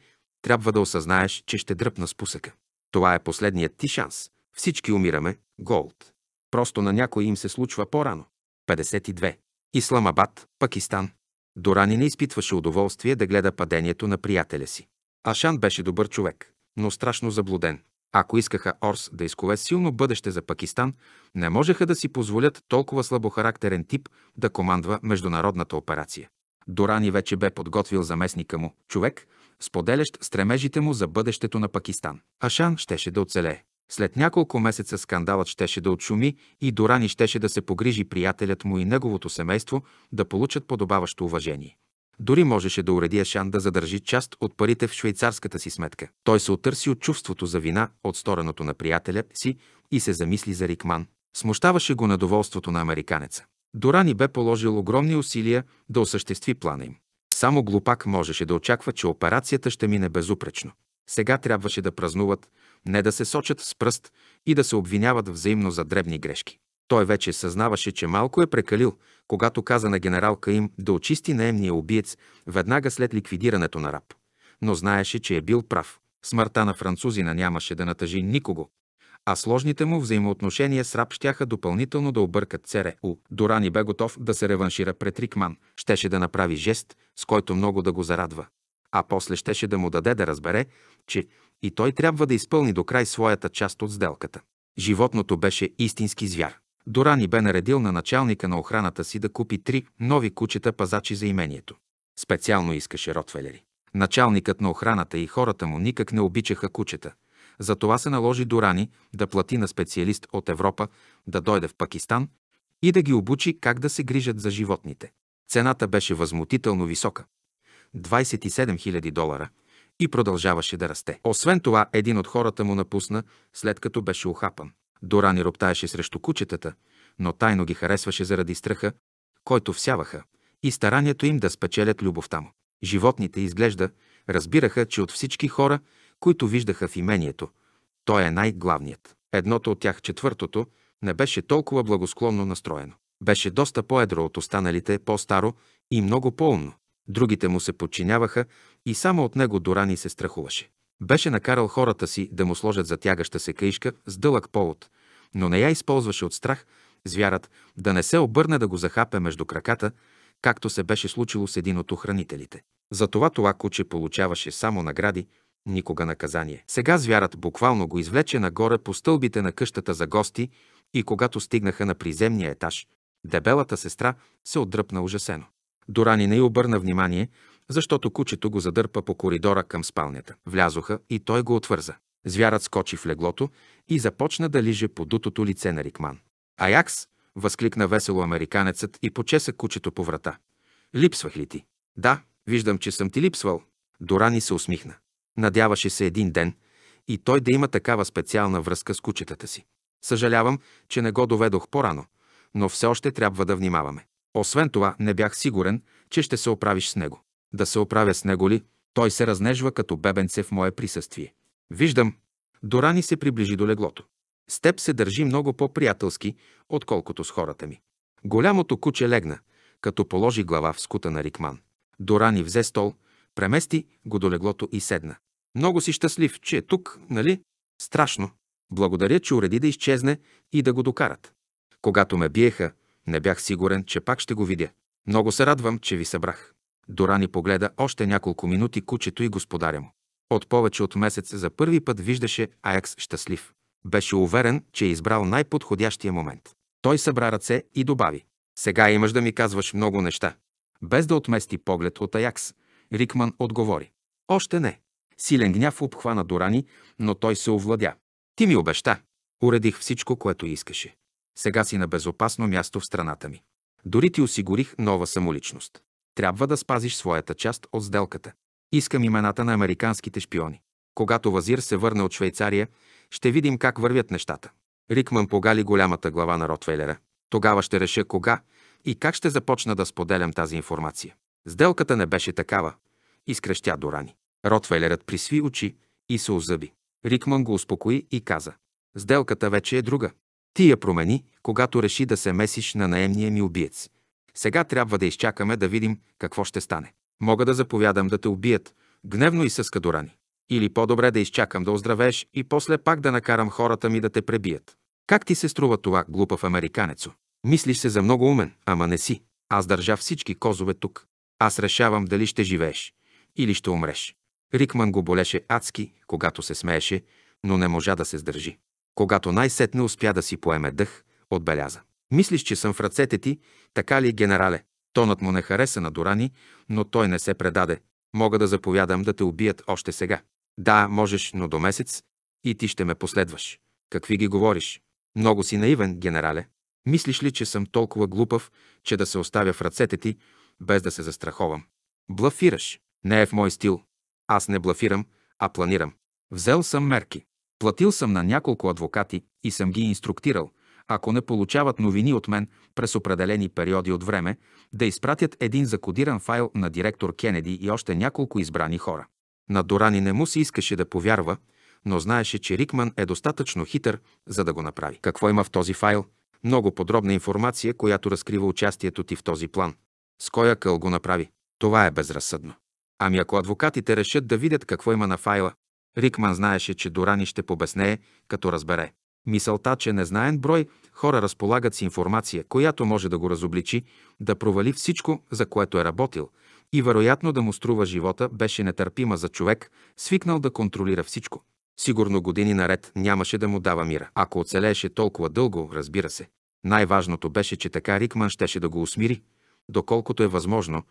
трябва да осъзнаеш, че ще дръпна спусъка. Това е последният ти шанс. Всички умираме, Голд. Просто на някой им се случва по-рано. 52. Исламабад, Пакистан. Дорани не изпитваше удоволствие да гледа падението на приятеля си. Ашан беше добър човек, но страшно заблуден. Ако искаха Орс да изкове силно бъдеще за Пакистан, не можеха да си позволят толкова слабохарактерен тип да командва международната операция. Дорани вече бе подготвил заместника му, човек, споделящ стремежите му за бъдещето на Пакистан. Ашан щеше да оцелее. След няколко месеца скандалът щеше да отшуми и Дорани щеше да се погрижи приятелят му и неговото семейство да получат подобаващо уважение. Дори можеше да уреди Ашан да задържи част от парите в швейцарската си сметка. Той се отърси от чувството за вина от стореното на приятеля си и се замисли за Рикман. Смущаваше го надоволството на американеца. Дорани бе положил огромни усилия да осъществи плана им. Само глупак можеше да очаква, че операцията ще мине безупречно. Сега трябваше да празнуват, не да се сочат с пръст и да се обвиняват взаимно за дребни грешки. Той вече съзнаваше, че малко е прекалил, когато каза на генерал Каим да очисти наемния убиец веднага след ликвидирането на раб. Но знаеше, че е бил прав. Смъртта на французина нямаше да натъжи никого а сложните му взаимоотношения с раб щяха допълнително да объркат ЦРУ. Дорани бе готов да се реваншира пред Рикман. Щеше да направи жест, с който много да го зарадва. А после щеше да му даде да разбере, че и той трябва да изпълни до край своята част от сделката. Животното беше истински звяр. Дорани бе наредил на началника на охраната си да купи три нови кучета пазачи за имението. Специално искаше Ротвелери. Началникът на охраната и хората му никак не обичаха кучета – затова се наложи Дорани да плати на специалист от Европа да дойде в Пакистан и да ги обучи как да се грижат за животните. Цената беше възмутително висока – 27 000 долара и продължаваше да расте. Освен това, един от хората му напусна, след като беше ухапан. Дорани роптаеше срещу кучетата, но тайно ги харесваше заради страха, който всяваха, и старанието им да спечелят любовта му. Животните изглежда разбираха, че от всички хора които виждаха в имението. Той е най-главният. Едното от тях, четвъртото, не беше толкова благосклонно настроено. Беше доста по-едро от останалите, по-старо и много по-умно. Другите му се подчиняваха и само от него Дорани се страхуваше. Беше накарал хората си да му сложат затягаща се каишка с дълъг повод, но не я използваше от страх, звярат да не се обърне да го захапе между краката, както се беше случило с един от охранителите. Затова това куче получаваше само награди, никога наказание. Сега звярат буквално го извлече нагоре по стълбите на къщата за гости и когато стигнаха на приземния етаж, дебелата сестра се отдръпна ужасено. Дорани не й обърна внимание, защото кучето го задърпа по коридора към спалнята. Влязоха и той го отвърза. Звярат скочи в леглото и започна да лиже по дутото лице на Рикман. Аякс, възкликна весело американецът и почеса кучето по врата. Липсвах ли ти? Да, виждам, че съм ти липсвал. Дорани се усмихна. Надяваше се един ден и той да има такава специална връзка с кучетата си. Съжалявам, че не го доведох по-рано, но все още трябва да внимаваме. Освен това, не бях сигурен, че ще се оправиш с него. Да се оправя с него ли? Той се разнежва като бебенце в мое присъствие. Виждам. Дорани се приближи до леглото. С теб се държи много по-приятелски, отколкото с хората ми. Голямото куче легна, като положи глава в скута на Рикман. Дорани взе стол, премести го до леглото и седна. Много си щастлив, че е тук, нали? Страшно. Благодаря, че уреди да изчезне и да го докарат. Когато ме биеха, не бях сигурен, че пак ще го видя. Много се радвам, че ви събрах. Дорани погледа още няколко минути кучето и господаря му. От повече от месец за първи път виждаше Аякс щастлив. Беше уверен, че е избрал най-подходящия момент. Той събра ръце и добави. Сега имаш да ми казваш много неща. Без да отмести поглед от Аякс, Рикман отговори. Още не. Силен гняв обхвана Дорани, но той се овладя. Ти ми обеща. Уредих всичко, което искаше. Сега си на безопасно място в страната ми. Дори ти осигурих нова самоличност. Трябва да спазиш своята част от сделката. Искам имената на американските шпиони. Когато Вазир се върне от Швейцария, ще видим как вървят нещата. Рикман погали голямата глава на Ротвейлера. Тогава ще реша кога и как ще започна да споделям тази информация. Сделката не беше такава, изкрещя Дорани. Ротвейлерът присви очи и се озъби. Рикман го успокои и каза. Сделката вече е друга. Ти я промени, когато реши да се месиш на наемния ми убиец. Сега трябва да изчакаме да видим какво ще стане. Мога да заповядам да те убият, гневно и с кадорани. Или по-добре да изчакам да оздравееш и после пак да накарам хората ми да те пребият. Как ти се струва това, глупав американецо? Мислиш се за много умен, ама не си. Аз държа всички козове тук. Аз решавам дали ще живееш или ще умреш. Рикман го болеше адски, когато се смееше, но не можа да се сдържи. Когато най-сетне успя да си поеме дъх, отбеляза. Мислиш, че съм в ръцете ти, така ли, генерале? Тонът му не хареса на Дорани, но той не се предаде. Мога да заповядам да те убият още сега. Да, можеш, но до месец и ти ще ме последваш. Какви ги говориш? Много си наивен, генерале. Мислиш ли, че съм толкова глупав, че да се оставя в ръцете ти, без да се застраховам? Блафираш. Не е в мой стил. Аз не блафирам, а планирам. Взел съм мерки. Платил съм на няколко адвокати и съм ги инструктирал, ако не получават новини от мен през определени периоди от време, да изпратят един закодиран файл на директор Кенеди и още няколко избрани хора. На Дорани не му се искаше да повярва, но знаеше, че Рикман е достатъчно хитър, за да го направи. Какво има в този файл? Много подробна информация, която разкрива участието ти в този план. С коя къл го направи? Това е безразсъдно. Ами ако адвокатите решат да видят какво има на файла? Рикман знаеше, че Дорани ще побеснее, като разбере. Мисълта, че незнаен брой хора разполагат с информация, която може да го разобличи, да провали всичко, за което е работил, и вероятно да му струва живота, беше нетърпима за човек, свикнал да контролира всичко. Сигурно години наред нямаше да му дава мира, ако оцелееше толкова дълго, разбира се. Най-важното беше, че така Рикман щеше да го усмири, доколкото е възможно,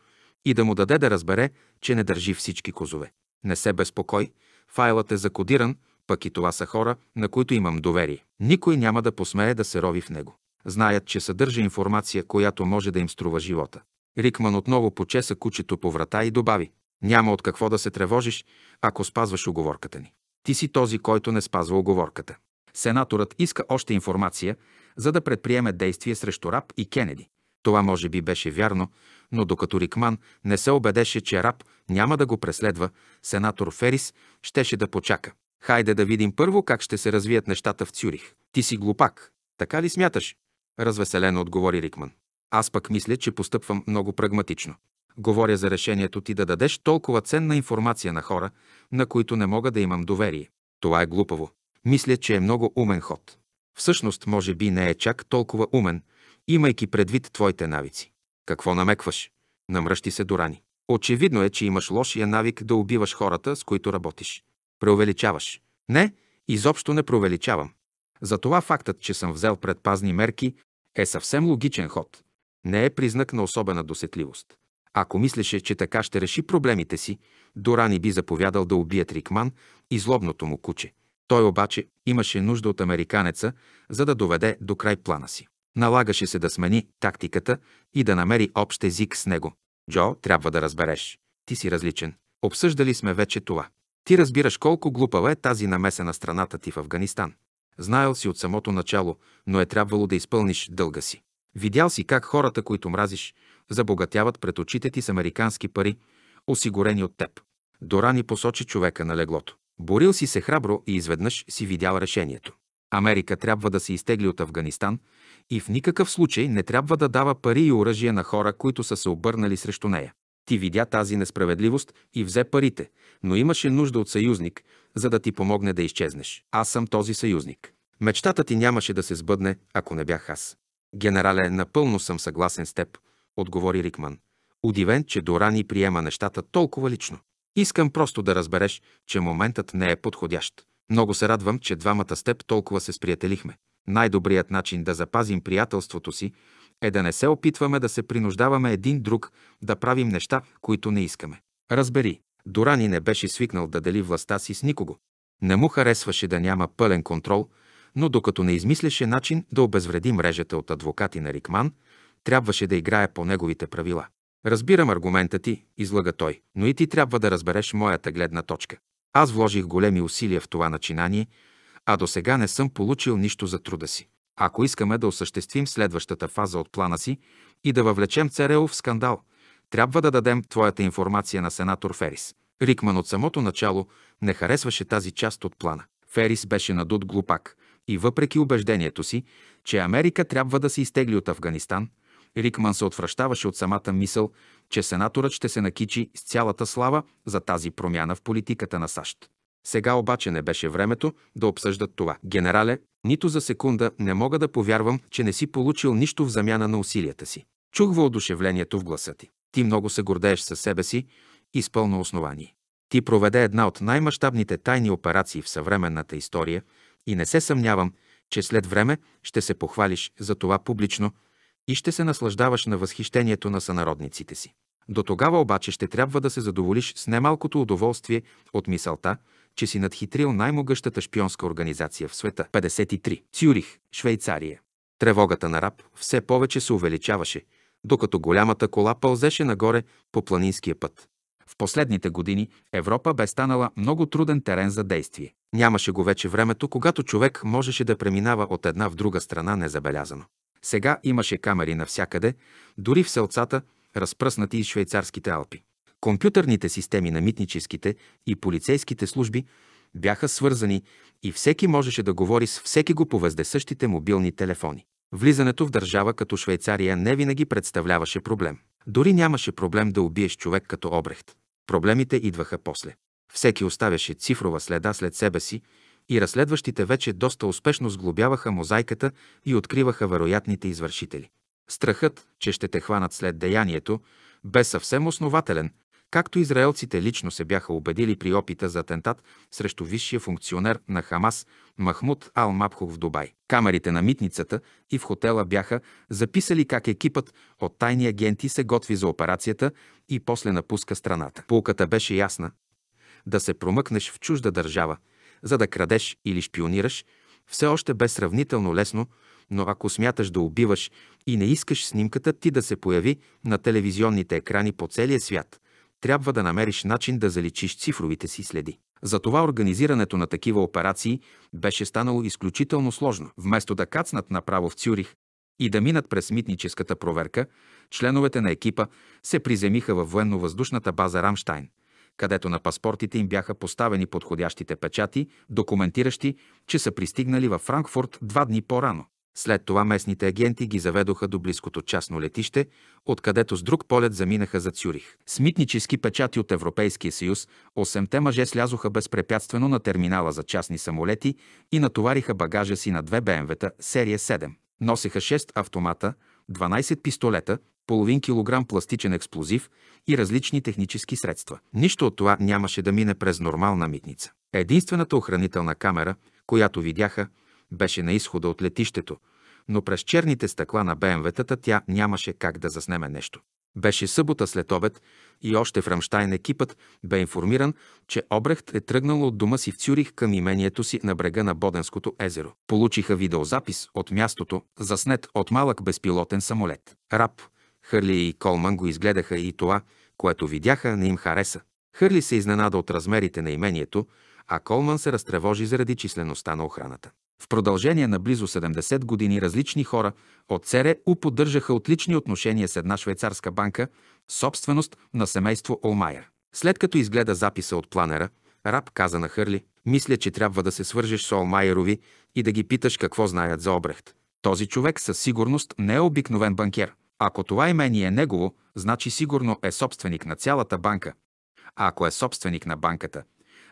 и да му даде да разбере, че не държи всички козове. Не се безпокой, файлът е закодиран, пък и това са хора, на които имам доверие. Никой няма да посмее да се рови в него. Знаят, че съдържа информация, която може да им струва живота. Рикман отново почеса кучето по врата и добави. Няма от какво да се тревожиш, ако спазваш оговорката ни. Ти си този, който не спазва оговорката. Сенаторът иска още информация, за да предприеме действие срещу Раб и Кенеди. Това може би беше вярно, но докато Рикман не се убедеше, че раб няма да го преследва, сенатор Ферис щеше да почака. Хайде да видим първо как ще се развият нещата в Цюрих. Ти си глупак. Така ли смяташ? Развеселено отговори Рикман. Аз пък мисля, че постъпвам много прагматично. Говоря за решението ти да дадеш толкова ценна информация на хора, на които не мога да имам доверие. Това е глупаво. Мисля, че е много умен ход. Всъщност, може би не е чак толкова умен, имайки предвид твоите навици. Какво намекваш? Намръщи се Дорани. Очевидно е, че имаш лошия навик да убиваш хората, с които работиш. Преувеличаваш. Не, изобщо не преувеличавам. Затова фактът, че съм взел предпазни мерки, е съвсем логичен ход. Не е признак на особена досетливост. Ако мислеше, че така ще реши проблемите си, Дорани би заповядал да убият Рикман и злобното му куче. Той обаче имаше нужда от американеца, за да доведе до край плана си. Налагаше се да смени тактиката и да намери общ език с него. Джо, трябва да разбереш. Ти си различен. Обсъждали сме вече това. Ти разбираш колко глупава е тази намеса на страната ти в Афганистан. Знаел си от самото начало, но е трябвало да изпълниш дълга си. Видял си как хората, които мразиш, забогатяват пред очите ти с американски пари, осигурени от теб. Дорани посочи човека на леглото. Борил си се храбро и изведнъж си видял решението. Америка трябва да се изтегли от Афганистан, и в никакъв случай не трябва да дава пари и оръжие на хора, които са се обърнали срещу нея. Ти видя тази несправедливост и взе парите, но имаше нужда от съюзник, за да ти помогне да изчезнеш. Аз съм този съюзник. Мечтата ти нямаше да се сбъдне, ако не бях аз. Генерале, напълно съм съгласен с теб, отговори Рикман. Удивен, че Дорани приема нещата толкова лично. Искам просто да разбереш, че моментът не е подходящ. Много се радвам, че двамата с теб толкова се сприятелихме. Най-добрият начин да запазим приятелството си е да не се опитваме да се принуждаваме един друг да правим неща, които не искаме. Разбери, Дорани не беше свикнал да дели властта си с никого. Не му харесваше да няма пълен контрол, но докато не измисляше начин да обезвреди мрежата от адвокати на Рикман, трябваше да играе по неговите правила. Разбирам аргумента ти, излага той, но и ти трябва да разбереш моята гледна точка. Аз вложих големи усилия в това начинание а до сега не съм получил нищо за труда си. Ако искаме да осъществим следващата фаза от плана си и да въвлечем ЦРУ в скандал, трябва да дадем твоята информация на сенатор Ферис. Рикман от самото начало не харесваше тази част от плана. Ферис беше надут глупак и въпреки убеждението си, че Америка трябва да се изтегли от Афганистан, Рикман се отвръщаваше от самата мисъл, че сенаторът ще се накичи с цялата слава за тази промяна в политиката на САЩ. Сега обаче не беше времето да обсъждат това. Генерале, нито за секунда не мога да повярвам, че не си получил нищо в замяна на усилията си. Чух въодушевлението в гласа ти. Ти много се гордееш със себе си и с пълно основание. Ти проведе една от най-мащабните тайни операции в съвременната история и не се съмнявам, че след време ще се похвалиш за това публично и ще се наслаждаваш на възхищението на сънародниците си. До тогава обаче ще трябва да се задоволиш с немалкото удоволствие от мисълта, че си надхитрил най-могъщата шпионска организация в света. 53. Цюрих, Швейцария. Тревогата на раб все повече се увеличаваше, докато голямата кола пълзеше нагоре по планинския път. В последните години Европа бе станала много труден терен за действие. Нямаше го вече времето, когато човек можеше да преминава от една в друга страна незабелязано. Сега имаше камери навсякъде, дори в селцата, разпръснати из швейцарските Алпи. Компютърните системи на митническите и полицейските служби бяха свързани и всеки можеше да говори с всеки го по въздесъщите мобилни телефони. Влизането в държава като Швейцария не винаги представляваше проблем. Дори нямаше проблем да убиеш човек като Обрехт. Проблемите идваха после. Всеки оставяше цифрова следа след себе си и разследващите вече доста успешно сглобяваха мозайката и откриваха вероятните извършители. Страхът, че ще те хванат след деянието, бе съвсем основателен, както израелците лично се бяха убедили при опита за атентат срещу висшия функционер на Хамас Махмуд Ал Мабхух в Дубай. Камерите на митницата и в хотела бяха записали как екипът от тайни агенти се готви за операцията и после напуска страната. Пулката беше ясна. Да се промъкнеш в чужда държава, за да крадеш или шпионираш, все още бе сравнително лесно, но ако смяташ да убиваш и не искаш снимката ти да се появи на телевизионните екрани по целия свят, трябва да намериш начин да заличиш цифровите си следи. Затова организирането на такива операции беше станало изключително сложно. Вместо да кацнат направо в Цюрих и да минат през митническата проверка, членовете на екипа се приземиха във военновъздушната база Рамштайн, където на паспортите им бяха поставени подходящите печати, документиращи, че са пристигнали във Франкфурт два дни по-рано. След това местните агенти ги заведоха до близкото частно летище, откъдето с друг полет заминаха за Цюрих. Смитнически печати от Европейския съюз, осемте мъже слязоха безпрепятствено на терминала за частни самолети и натовариха багажа си на две БМВ-та серия 7. Носеха 6 автомата, 12 пистолета, половин килограм пластичен експлозив и различни технически средства. Нищо от това нямаше да мине през нормална митница. Единствената охранителна камера, която видяха – беше на изхода от летището, но през черните стъкла на БМВ-тата тя нямаше как да заснеме нещо. Беше събота след обед и още в Рамштайн екипът бе информиран, че Обрехт е тръгнал от дома си в Цюрих към имението си на брега на Боденското езеро. Получиха видеозапис от мястото, заснет от малък безпилотен самолет. Рап, Хърли и Колман го изгледаха и това, което видяха, не им хареса. Хърли се изненада от размерите на имението, а Колман се разтревожи заради числеността на охраната. В продължение на близо 70 години различни хора от ЦРУ поддържаха отлични отношения с една швейцарска банка, собственост на семейство Олмайер. След като изгледа записа от планера, Раб каза на Хърли, мисля, че трябва да се свържеш с Олмайерови и да ги питаш какво знаят за Обрехт. Този човек със сигурност не е обикновен банкер. Ако това имение е негово, значи сигурно е собственик на цялата банка. А ако е собственик на банката,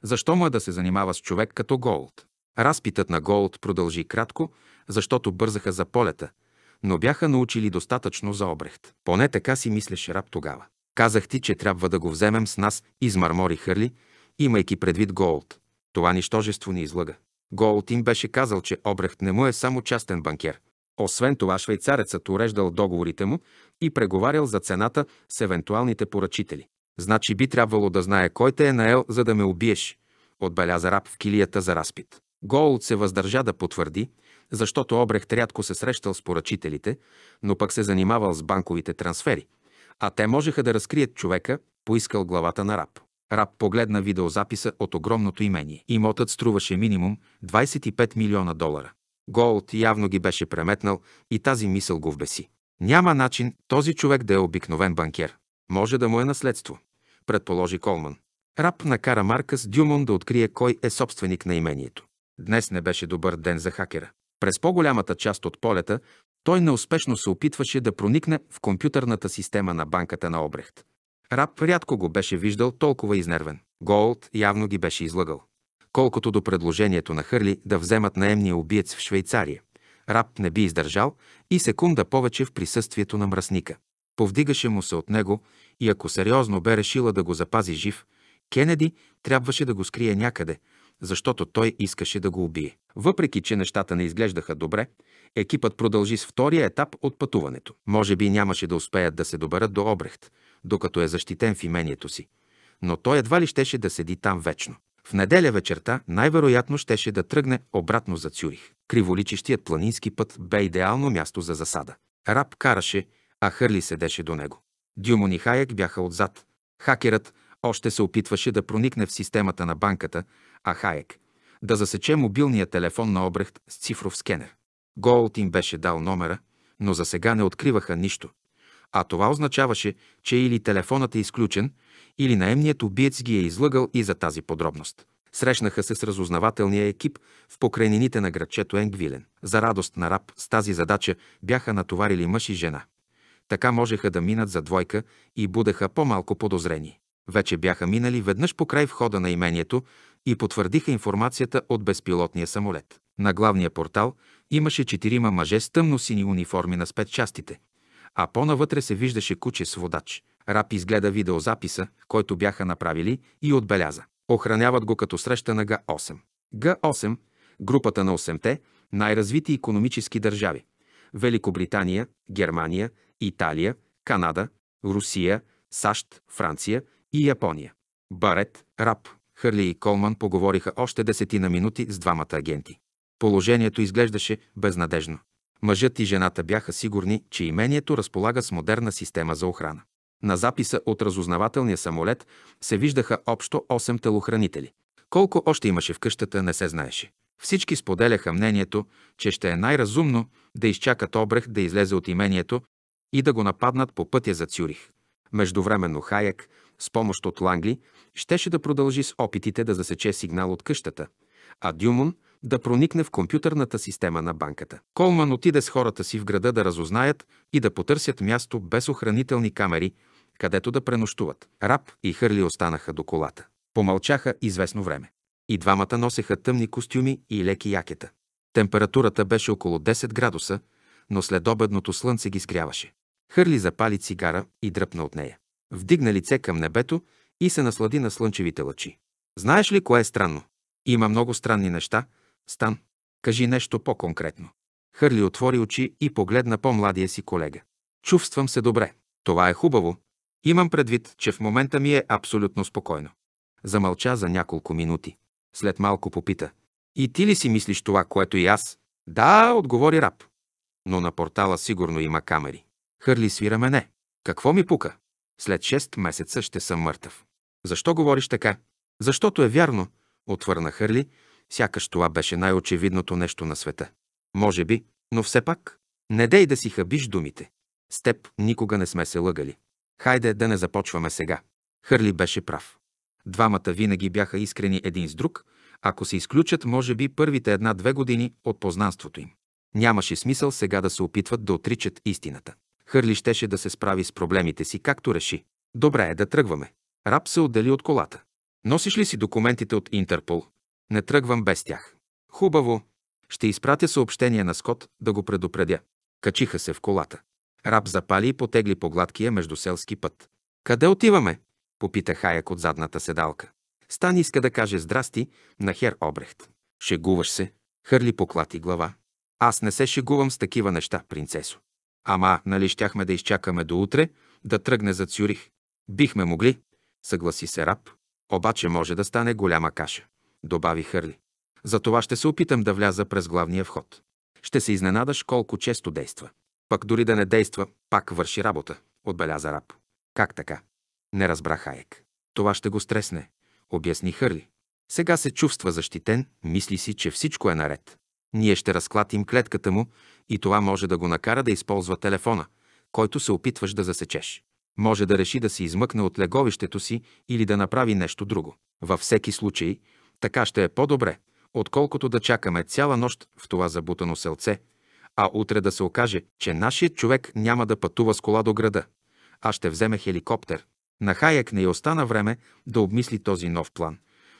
защо му е да се занимава с човек като Голд? Разпитът на Голд продължи кратко, защото бързаха за полета, но бяха научили достатъчно за Обрехт. Поне така си мислеше Раб тогава. Казах ти, че трябва да го вземем с нас, измърмори Хърли, имайки предвид Голд. Това нищожество ни излъга. Голд им беше казал, че Обрехт не му е само частен банкер. Освен това, швейцарецът уреждал договорите му и преговарял за цената с евентуалните поръчители. Значи би трябвало да знае кой те е наел, за да ме убиеш, отбеляза раб в килията за разпит. Голд се въздържа да потвърди, защото Обрехт рядко се срещал с поръчителите, но пък се занимавал с банковите трансфери, а те можеха да разкрият човека, поискал главата на раб. Раб погледна видеозаписа от огромното имение. Имотът струваше минимум 25 милиона долара. Голд явно ги беше преметнал и тази мисъл го вбеси. Няма начин този човек да е обикновен банкер. Може да му е наследство, предположи Колман. Раб накара Маркъс Дюмон да открие кой е собственик на имението. Днес не беше добър ден за хакера. През по-голямата част от полета той неуспешно се опитваше да проникне в компютърната система на банката на Обрехт. Раб рядко го беше виждал толкова изнервен. Голд явно ги беше излъгал. Колкото до предложението на Хърли да вземат наемния убиец в Швейцария, Раб не би издържал и секунда повече в присъствието на мръсника. Повдигаше му се от него и ако сериозно бе решила да го запази жив, Кенеди трябваше да го скрие някъде – защото той искаше да го убие. Въпреки, че нещата не изглеждаха добре, екипът продължи с втория етап от пътуването. Може би нямаше да успеят да се доберат до Обрехт, докато е защитен в имението си, но той едва ли щеше да седи там вечно. В неделя вечерта най-вероятно щеше да тръгне обратно за Цюрих. Криволичещият планински път бе идеално място за засада. Раб караше, а Хърли седеше до него. Дюмон и Хаяк бяха отзад. Хакерът още се опитваше да проникне в системата на банката, а Хаек да засече мобилния телефон на Обрехт с цифров скенер. Голт им беше дал номера, но за сега не откриваха нищо. А това означаваше, че или телефонът е изключен, или наемният убиец ги е излъгал и за тази подробност. Срещнаха се с разузнавателния екип в покрайнините на градчето Енгвилен. За радост на раб с тази задача бяха натоварили мъж и жена. Така можеха да минат за двойка и будеха по-малко подозрени. Вече бяха минали веднъж по край входа на имението, и потвърдиха информацията от безпилотния самолет. На главния портал имаше четирима мъже с тъмно-сини униформи на спецчастите, а по-навътре се виждаше куче с водач. Рап изгледа видеозаписа, който бяха направили и отбеляза. Охраняват го като среща на Г8. Г8 – групата на 8-те най-развити економически държави – Великобритания, Германия, Италия, Канада, Русия, САЩ, Франция и Япония. Барет, Рап, Хърли и Колман поговориха още десетина минути с двамата агенти. Положението изглеждаше безнадежно. Мъжът и жената бяха сигурни, че имението разполага с модерна система за охрана. На записа от разузнавателния самолет се виждаха общо 8 телохранители. Колко още имаше в къщата, не се знаеше. Всички споделяха мнението, че ще е най-разумно да изчакат Обрех да излезе от имението и да го нападнат по пътя за Цюрих. Междувременно Хаяк, с помощ от Лангли, щеше да продължи с опитите да засече сигнал от къщата, а Дюмон да проникне в компютърната система на банката. Колман отиде с хората си в града да разузнаят и да потърсят място без охранителни камери, където да пренощуват. Раб и Хърли останаха до колата. Помълчаха известно време. И двамата носеха тъмни костюми и леки якета. Температурата беше около 10 градуса, но след обедното слънце ги скряваше. Хърли запали цигара и дръпна от нея. Вдигна лице към небето и се наслади на слънчевите лъчи. Знаеш ли кое е странно? Има много странни неща. Стан, кажи нещо по-конкретно. Хърли отвори очи и погледна по-младия си колега. Чувствам се добре. Това е хубаво. Имам предвид, че в момента ми е абсолютно спокойно. Замълча за няколко минути. След малко попита. И ти ли си мислиш това, което и аз? Да, отговори раб. Но на портала сигурно има камери. Хърли свира мене. Какво ми пука? След 6 месеца ще съм мъртъв. Защо говориш така? Защото е вярно, отвърна Хърли, сякаш това беше най-очевидното нещо на света. Може би, но все пак, не дей да си хабиш думите. С теб никога не сме се лъгали. Хайде да не започваме сега. Хърли беше прав. Двамата винаги бяха искрени един с друг, ако се изключат, може би, първите една-две години от познанството им. Нямаше смисъл сега да се опитват да отричат истината. Хърли щеше да се справи с проблемите си, както реши. Добре е да тръгваме. Раб се отдели от колата. Носиш ли си документите от Интерпол? Не тръгвам без тях. Хубаво. Ще изпратя съобщение на Скот да го предупредя. Качиха се в колата. Раб запали и потегли по гладкия междуселски път. Къде отиваме? попита Хаяк от задната седалка. Стан иска да каже здрасти на Хер Обрехт. Шегуваш се, хърли поклати глава. Аз не се шегувам с такива неща, принцесо. Ама, нали щяхме да изчакаме до утре, да тръгне за Цюрих. Бихме могли съгласи се раб. Обаче може да стане голяма каша, добави Хърли. За това ще се опитам да вляза през главния вход. Ще се изненадаш колко често действа. Пък дори да не действа, пак върши работа, отбеляза раб. Как така? Не разбра Хаек. Това ще го стресне, обясни Хърли. Сега се чувства защитен, мисли си, че всичко е наред. Ние ще разклатим клетката му и това може да го накара да използва телефона, който се опитваш да засечеш. Може да реши да се измъкне от леговището си или да направи нещо друго. Във всеки случай, така ще е по-добре, отколкото да чакаме цяла нощ в това забутано селце, а утре да се окаже, че нашият човек няма да пътува с кола до града, а ще вземе хеликоптер. На Хаяк не й остана време да обмисли този нов план,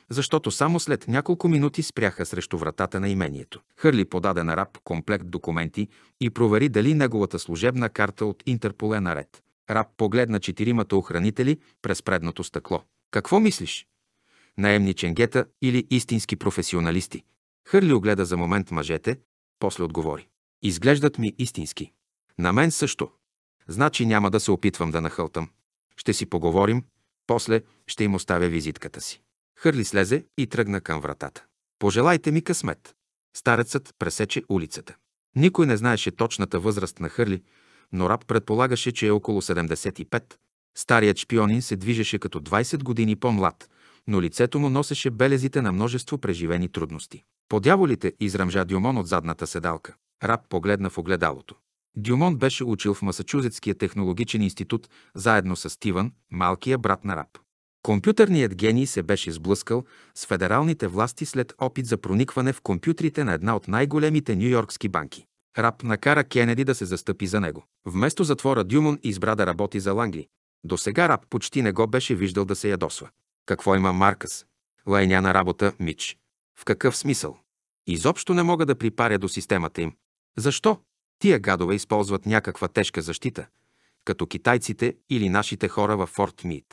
защото само след няколко минути спряха срещу вратата на имението. Хърли подаде на раб комплект документи и провери дали неговата служебна карта от Интерпол е наред. Раб погледна четиримата охранители през предното стъкло. Какво мислиш? Наемни ченгета или истински професионалисти? Хърли огледа за момент мъжете, после отговори. Изглеждат ми истински. На мен също. Значи няма да се опитвам да нахълтам. Ще си поговорим, после ще им оставя визитката си. Хърли слезе и тръгна към вратата. Пожелайте ми късмет. Старецът пресече улицата. Никой не знаеше точната възраст на Хърли, но Раб предполагаше, че е около 75. Старият шпионин се движеше като 20 години по-млад, но лицето му носеше белезите на множество преживени трудности. Подяволите израмжа Дюмон от задната седалка. Раб погледна в огледалото. Дюмон беше учил в Масачузетския технологичен институт заедно с Стивън, малкия брат на Раб. Компютърният гений се беше сблъскал с федералните власти след опит за проникване в компютрите на една от най-големите нью-йоркски банки. Раб накара Кенеди да се застъпи за него. Вместо затвора Дюмон избра да работи за Лангли. До сега раб почти не го беше виждал да се ядосва. Какво има Маркъс? Лайняна работа Мич. В какъв смисъл? Изобщо не мога да припаря до системата им. Защо? Тия гадове използват някаква тежка защита, като китайците или нашите хора във Форт Мит.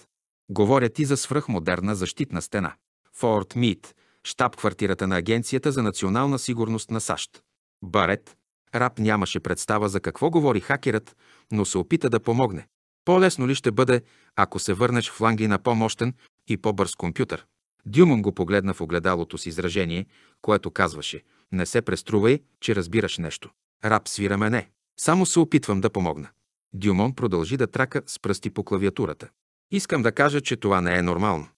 Говорят и за свръхмодерна защитна стена. Форт Мит, штаб-квартирата на Агенцията за национална сигурност на САЩ. Барет, Раб нямаше представа за какво говори хакерът, но се опита да помогне. По-лесно ли ще бъде, ако се върнеш в фланги на по-мощен и по-бърз компютър? Дюмон го погледна в огледалото с изражение, което казваше «Не се преструвай, че разбираш нещо. Раб свира мене. Само се опитвам да помогна». Дюмон продължи да трака с пръсти по клавиатурата. «Искам да кажа, че това не е нормално».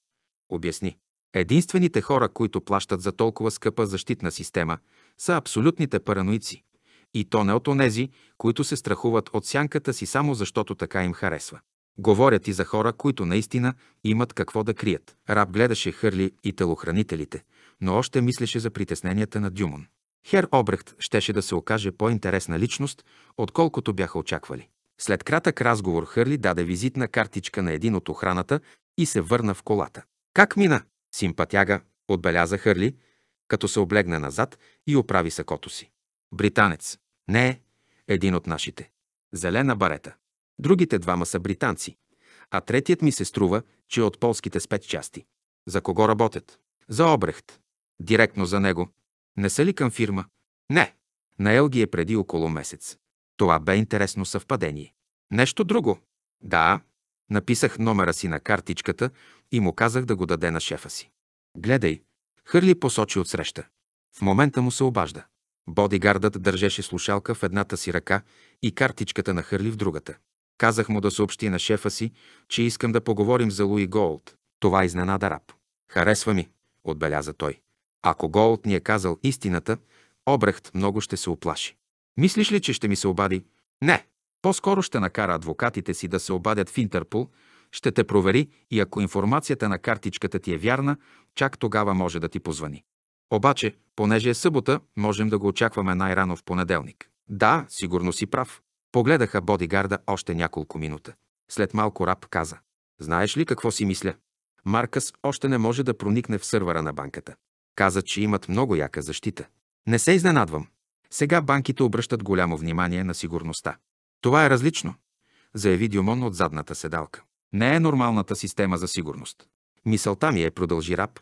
Обясни. Единствените хора, които плащат за толкова скъпа защитна система, са абсолютните параноици и то не от онези, които се страхуват от сянката си само защото така им харесва. Говорят и за хора, които наистина имат какво да крият. Раб гледаше Хърли и телохранителите, но още мислеше за притесненията на Дюмон. Хер Обрехт щеше да се окаже по-интересна личност, отколкото бяха очаквали. След кратък разговор Хърли даде визитна картичка на един от охраната и се върна в колата. «Как мина?» Симпатяга, отбеляза Хърли, като се облегна назад и оправи сакото си. Британец. Не един от нашите. Зелена барета. Другите двама са британци, а третият ми се струва, че е от полските спецчасти. За кого работят? За Обрехт. Директно за него. Не са ли към фирма? Не. Наел ги е преди около месец. Това бе интересно съвпадение. Нещо друго? Да. Написах номера си на картичката и му казах да го даде на шефа си. Гледай. Хърли посочи от среща. В момента му се обажда. Бодигардът държеше слушалка в едната си ръка и картичката на Хърли в другата. Казах му да съобщи на шефа си, че искам да поговорим за Луи Голд. Това изненада раб. Харесва ми, отбеляза той. Ако Голд ни е казал истината, Обрехт много ще се оплаши. Мислиш ли, че ще ми се обади? Не. По-скоро ще накара адвокатите си да се обадят в Интерпол, ще те провери и ако информацията на картичката ти е вярна, чак тогава може да ти позвани. Обаче, понеже е събота, можем да го очакваме най-рано в понеделник. Да, сигурно си прав. Погледаха бодигарда още няколко минута. След малко раб каза. Знаеш ли какво си мисля? Маркъс още не може да проникне в сървъра на банката. Каза, че имат много яка защита. Не се изненадвам. Сега банките обръщат голямо внимание на сигурността. Това е различно, заяви Дюмон от задната седалка. Не е нормалната система за сигурност. Мисълта ми е, продължи раб,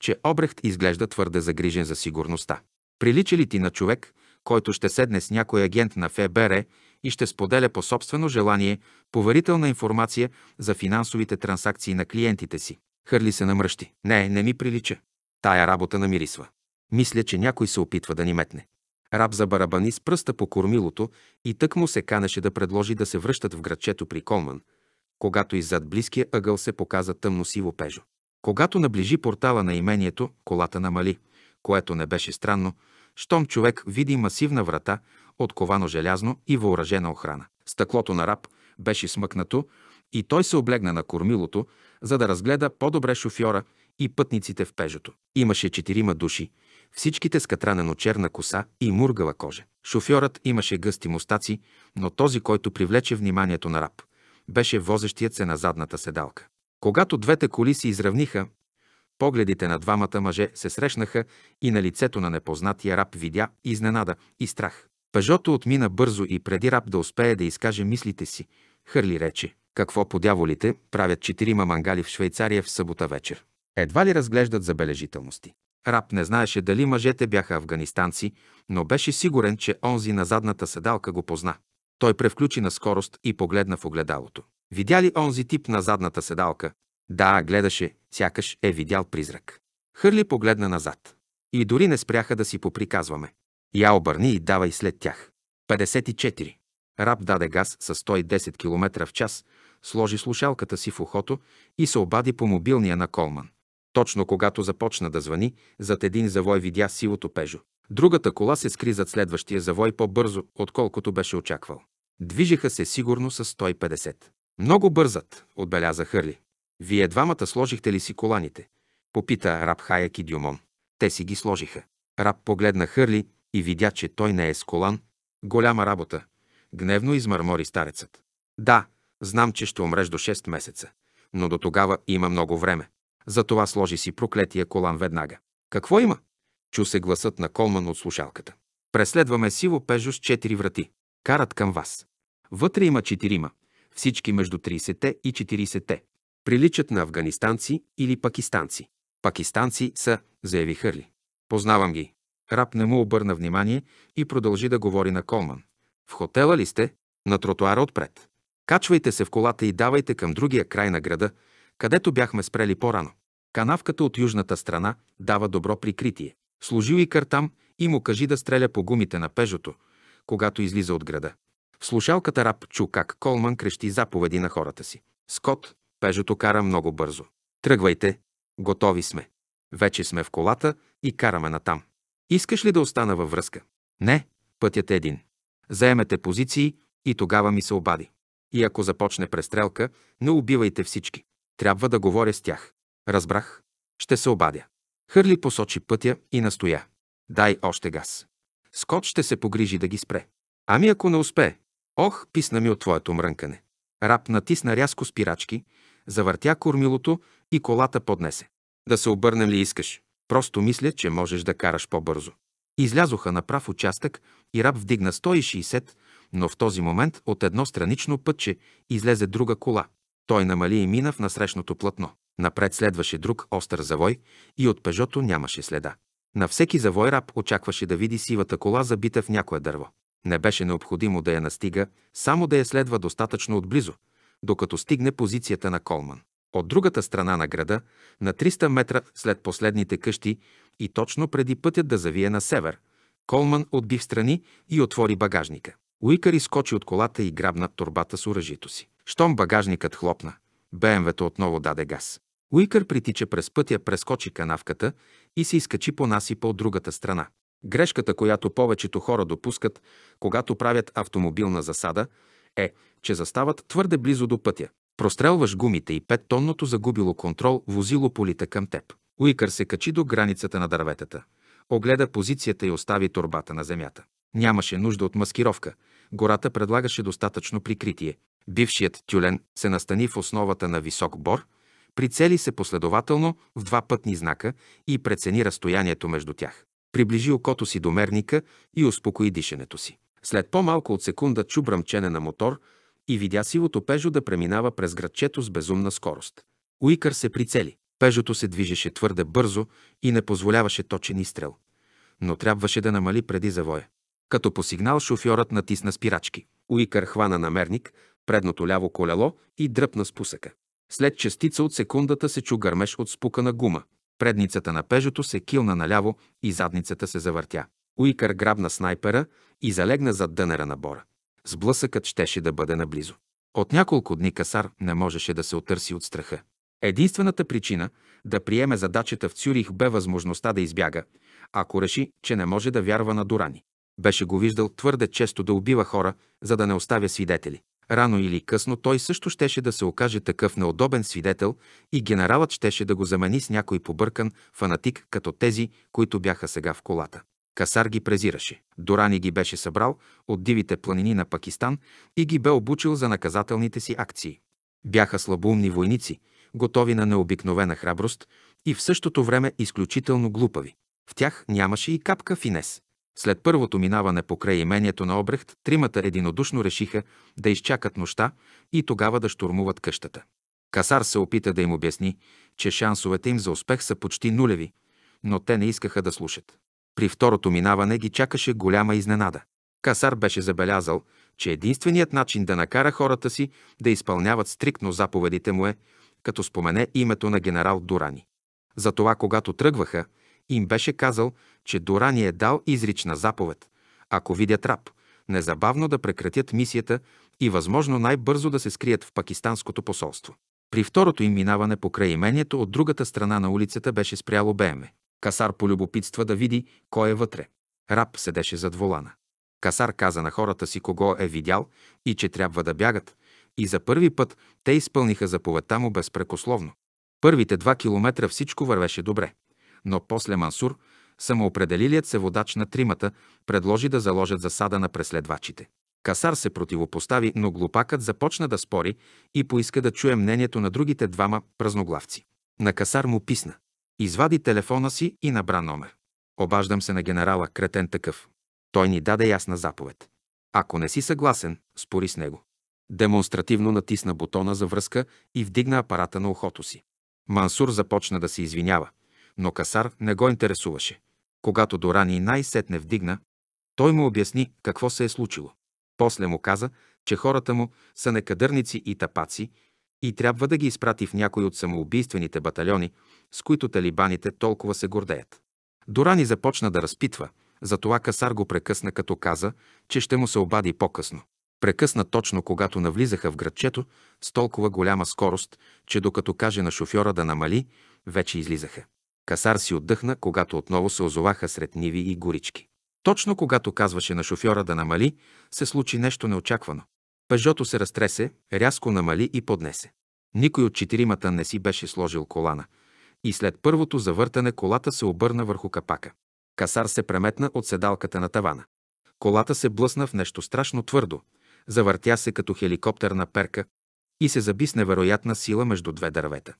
че Обрехт изглежда твърде загрижен за сигурността. Прилича ли ти на човек, който ще седне с някой агент на ФБР и ще споделя по собствено желание поверителна информация за финансовите транзакции на клиентите си? Хърли се намръщи. Не, не ми прилича. Тая работа намирисва. Мисля, че някой се опитва да ни метне. Раб за барабани с пръста по кормилото и тък му се канеше да предложи да се връщат в градчето при Колман, когато иззад близкия ъгъл се показа тъмно сиво пежо. Когато наближи портала на имението, колата намали, което не беше странно, щом човек види масивна врата, отковано желязно и въоръжена охрана. Стъклото на раб беше смъкнато и той се облегна на кормилото, за да разгледа по-добре шофьора и пътниците в пежото. Имаше четирима души, всичките с катранено черна коса и мургава кожа. Шофьорът имаше гъсти мустаци, но този, който привлече вниманието на раб, беше возещият се на задната седалка. Когато двете коли се изравниха, погледите на двамата мъже се срещнаха и на лицето на непознатия раб видя изненада и страх. Пежото отмина бързо и преди раб да успее да изкаже мислите си, Хърли рече, какво по дяволите правят четирима мангали в Швейцария в събота вечер. Едва ли разглеждат забележителности. Раб не знаеше дали мъжете бяха афганистанци, но беше сигурен, че онзи на задната седалка го позна. Той превключи на скорост и погледна в огледалото. Видя ли онзи тип на задната седалка? Да, гледаше, сякаш е видял призрак. Хърли погледна назад. И дори не спряха да си поприказваме. Я обърни и давай след тях. 54. Раб даде газ с 110 км в час, сложи слушалката си в ухото и се обади по мобилния на Колман. Точно когато започна да звъни, зад един завой видя сивото пежо. Другата кола се скри зад следващия завой по-бързо, отколкото беше очаквал. Движеха се сигурно с 150. Много бързат, отбеляза Хърли. Вие двамата сложихте ли си коланите? Попита раб Хаяк и Дюмон. Те си ги сложиха. Раб погледна Хърли и видя, че той не е с колан. Голяма работа. Гневно измърмори старецът. Да, знам, че ще умреш до 6 месеца, но до тогава има много време. Затова сложи си проклетия колан веднага. Какво има? Чу се гласът на Колман от слушалката. Преследваме сиво пежо с четири врати. Карат към вас. Вътре има четирима всички между 30-те и 40-те. Приличат на афганистанци или пакистанци. Пакистанци са, заяви Хърли. Познавам ги. Раб не му обърна внимание и продължи да говори на Колман. В хотела ли сте? На тротуара отпред. Качвайте се в колата и давайте към другия край на града, където бяхме спрели по-рано. Канавката от южната страна дава добро прикритие. Служи и картам и му кажи да стреля по гумите на пежото, когато излиза от града. В слушалката раб чу как Колман крещи заповеди на хората си. Скот, пежото кара много бързо. Тръгвайте, готови сме. Вече сме в колата и караме натам. Искаш ли да остана във връзка? Не, пътят е един. Заемете позиции и тогава ми се обади. И ако започне престрелка, не убивайте всички. Трябва да говоря с тях. Разбрах. Ще се обадя. Хърли посочи пътя и настоя. Дай още газ. Скот ще се погрижи да ги спре. Ами ако не успее, Ох, писна ми от твоето мрънкане. Раб натисна рязко спирачки, завъртя кормилото и колата поднесе. Да се обърнем ли искаш? Просто мисля, че можеш да караш по-бързо. Излязоха на прав участък и раб вдигна 160, но в този момент от едно странично пътче излезе друга кола. Той намали и мина в насрещното платно. Напред следваше друг остър завой и от пежото нямаше следа. На всеки завой раб очакваше да види сивата кола забита в някое дърво. Не беше необходимо да я настига, само да я следва достатъчно отблизо, докато стигне позицията на Колман. От другата страна на града, на 300 метра след последните къщи и точно преди пътят да завие на север, Колман отби в страни и отвори багажника. Уикър изкочи от колата и грабна турбата с оръжието си. Щом багажникът хлопна, БМВ-то отново даде газ. Уикър притича през пътя, прескочи канавката и се изкачи по насипа от другата страна. Грешката, която повечето хора допускат, когато правят автомобилна засада, е, че застават твърде близо до пътя. Прострелваш гумите и петтонното загубило контрол возило полита към теб. Уикър се качи до границата на дърветата. Огледа позицията и остави турбата на земята. Нямаше нужда от маскировка. Гората предлагаше достатъчно прикритие. Бившият тюлен се настани в основата на висок бор, прицели се последователно в два пътни знака и прецени разстоянието между тях приближи окото си до мерника и успокои дишането си. След по-малко от секунда чу бръмчене на мотор и видя сивото пежо да преминава през градчето с безумна скорост. Уикър се прицели. Пежото се движеше твърде бързо и не позволяваше точен изстрел. Но трябваше да намали преди завоя. Като по сигнал шофьорът натисна спирачки. Уикър хвана на мерник, предното ляво колело и дръпна спусъка. След частица от секундата се чу гърмеж от спукана гума. Предницата на пежото се килна наляво и задницата се завъртя. Уикър грабна снайпера и залегна зад дънера на бора. Сблъсъкът щеше да бъде наблизо. От няколко дни Касар не можеше да се отърси от страха. Единствената причина да приеме задачата в Цюрих бе възможността да избяга, ако реши, че не може да вярва на Дорани. Беше го виждал твърде често да убива хора, за да не оставя свидетели. Рано или късно той също щеше да се окаже такъв неудобен свидетел и генералът щеше да го замени с някой побъркан фанатик, като тези, които бяха сега в колата. Касар ги презираше. Дорани ги беше събрал от дивите планини на Пакистан и ги бе обучил за наказателните си акции. Бяха слабоумни войници, готови на необикновена храброст и в същото време изключително глупави. В тях нямаше и капка финес. След първото минаване покрай имението на Обрехт, тримата единодушно решиха да изчакат нощта и тогава да штурмуват къщата. Касар се опита да им обясни, че шансовете им за успех са почти нулеви, но те не искаха да слушат. При второто минаване ги чакаше голяма изненада. Касар беше забелязал, че единственият начин да накара хората си да изпълняват стриктно заповедите му е, като спомене името на генерал Дурани. Затова, когато тръгваха, им беше казал, че Дорани е дал изрична заповед, ако видят раб, незабавно да прекратят мисията и възможно най-бързо да се скрият в пакистанското посолство. При второто им минаване покрай имението от другата страна на улицата беше спряло бееме. Касар полюбопитства да види кой е вътре. Раб седеше зад волана. Касар каза на хората си кого е видял и че трябва да бягат, и за първи път те изпълниха заповедта му безпрекословно. Първите два километра всичко вървеше добре но после Мансур, самоопределилият се водач на тримата, предложи да заложат засада на преследвачите. Касар се противопостави, но глупакът започна да спори и поиска да чуе мнението на другите двама празноглавци. На Касар му писна. Извади телефона си и набра номер. Обаждам се на генерала, кретен такъв. Той ни даде ясна заповед. Ако не си съгласен, спори с него. Демонстративно натисна бутона за връзка и вдигна апарата на ухото си. Мансур започна да се извинява но Касар не го интересуваше. Когато Дорани най-сетне вдигна, той му обясни какво се е случило. После му каза, че хората му са некадърници и тапаци и трябва да ги изпрати в някой от самоубийствените батальони, с които талибаните толкова се гордеят. Дорани започна да разпитва, затова Касар го прекъсна, като каза, че ще му се обади по-късно. Прекъсна точно когато навлизаха в градчето с толкова голяма скорост, че докато каже на шофьора да намали, вече излизаха. Касар си отдъхна, когато отново се озоваха сред ниви и горички. Точно когато казваше на шофьора да намали, се случи нещо неочаквано. Пежото се разтресе, рязко намали и поднесе. Никой от четиримата не си беше сложил колана. И след първото завъртане колата се обърна върху капака. Касар се преметна от седалката на тавана. Колата се блъсна в нещо страшно твърдо, завъртя се като хеликоптерна перка и се заби с невероятна сила между две дървета.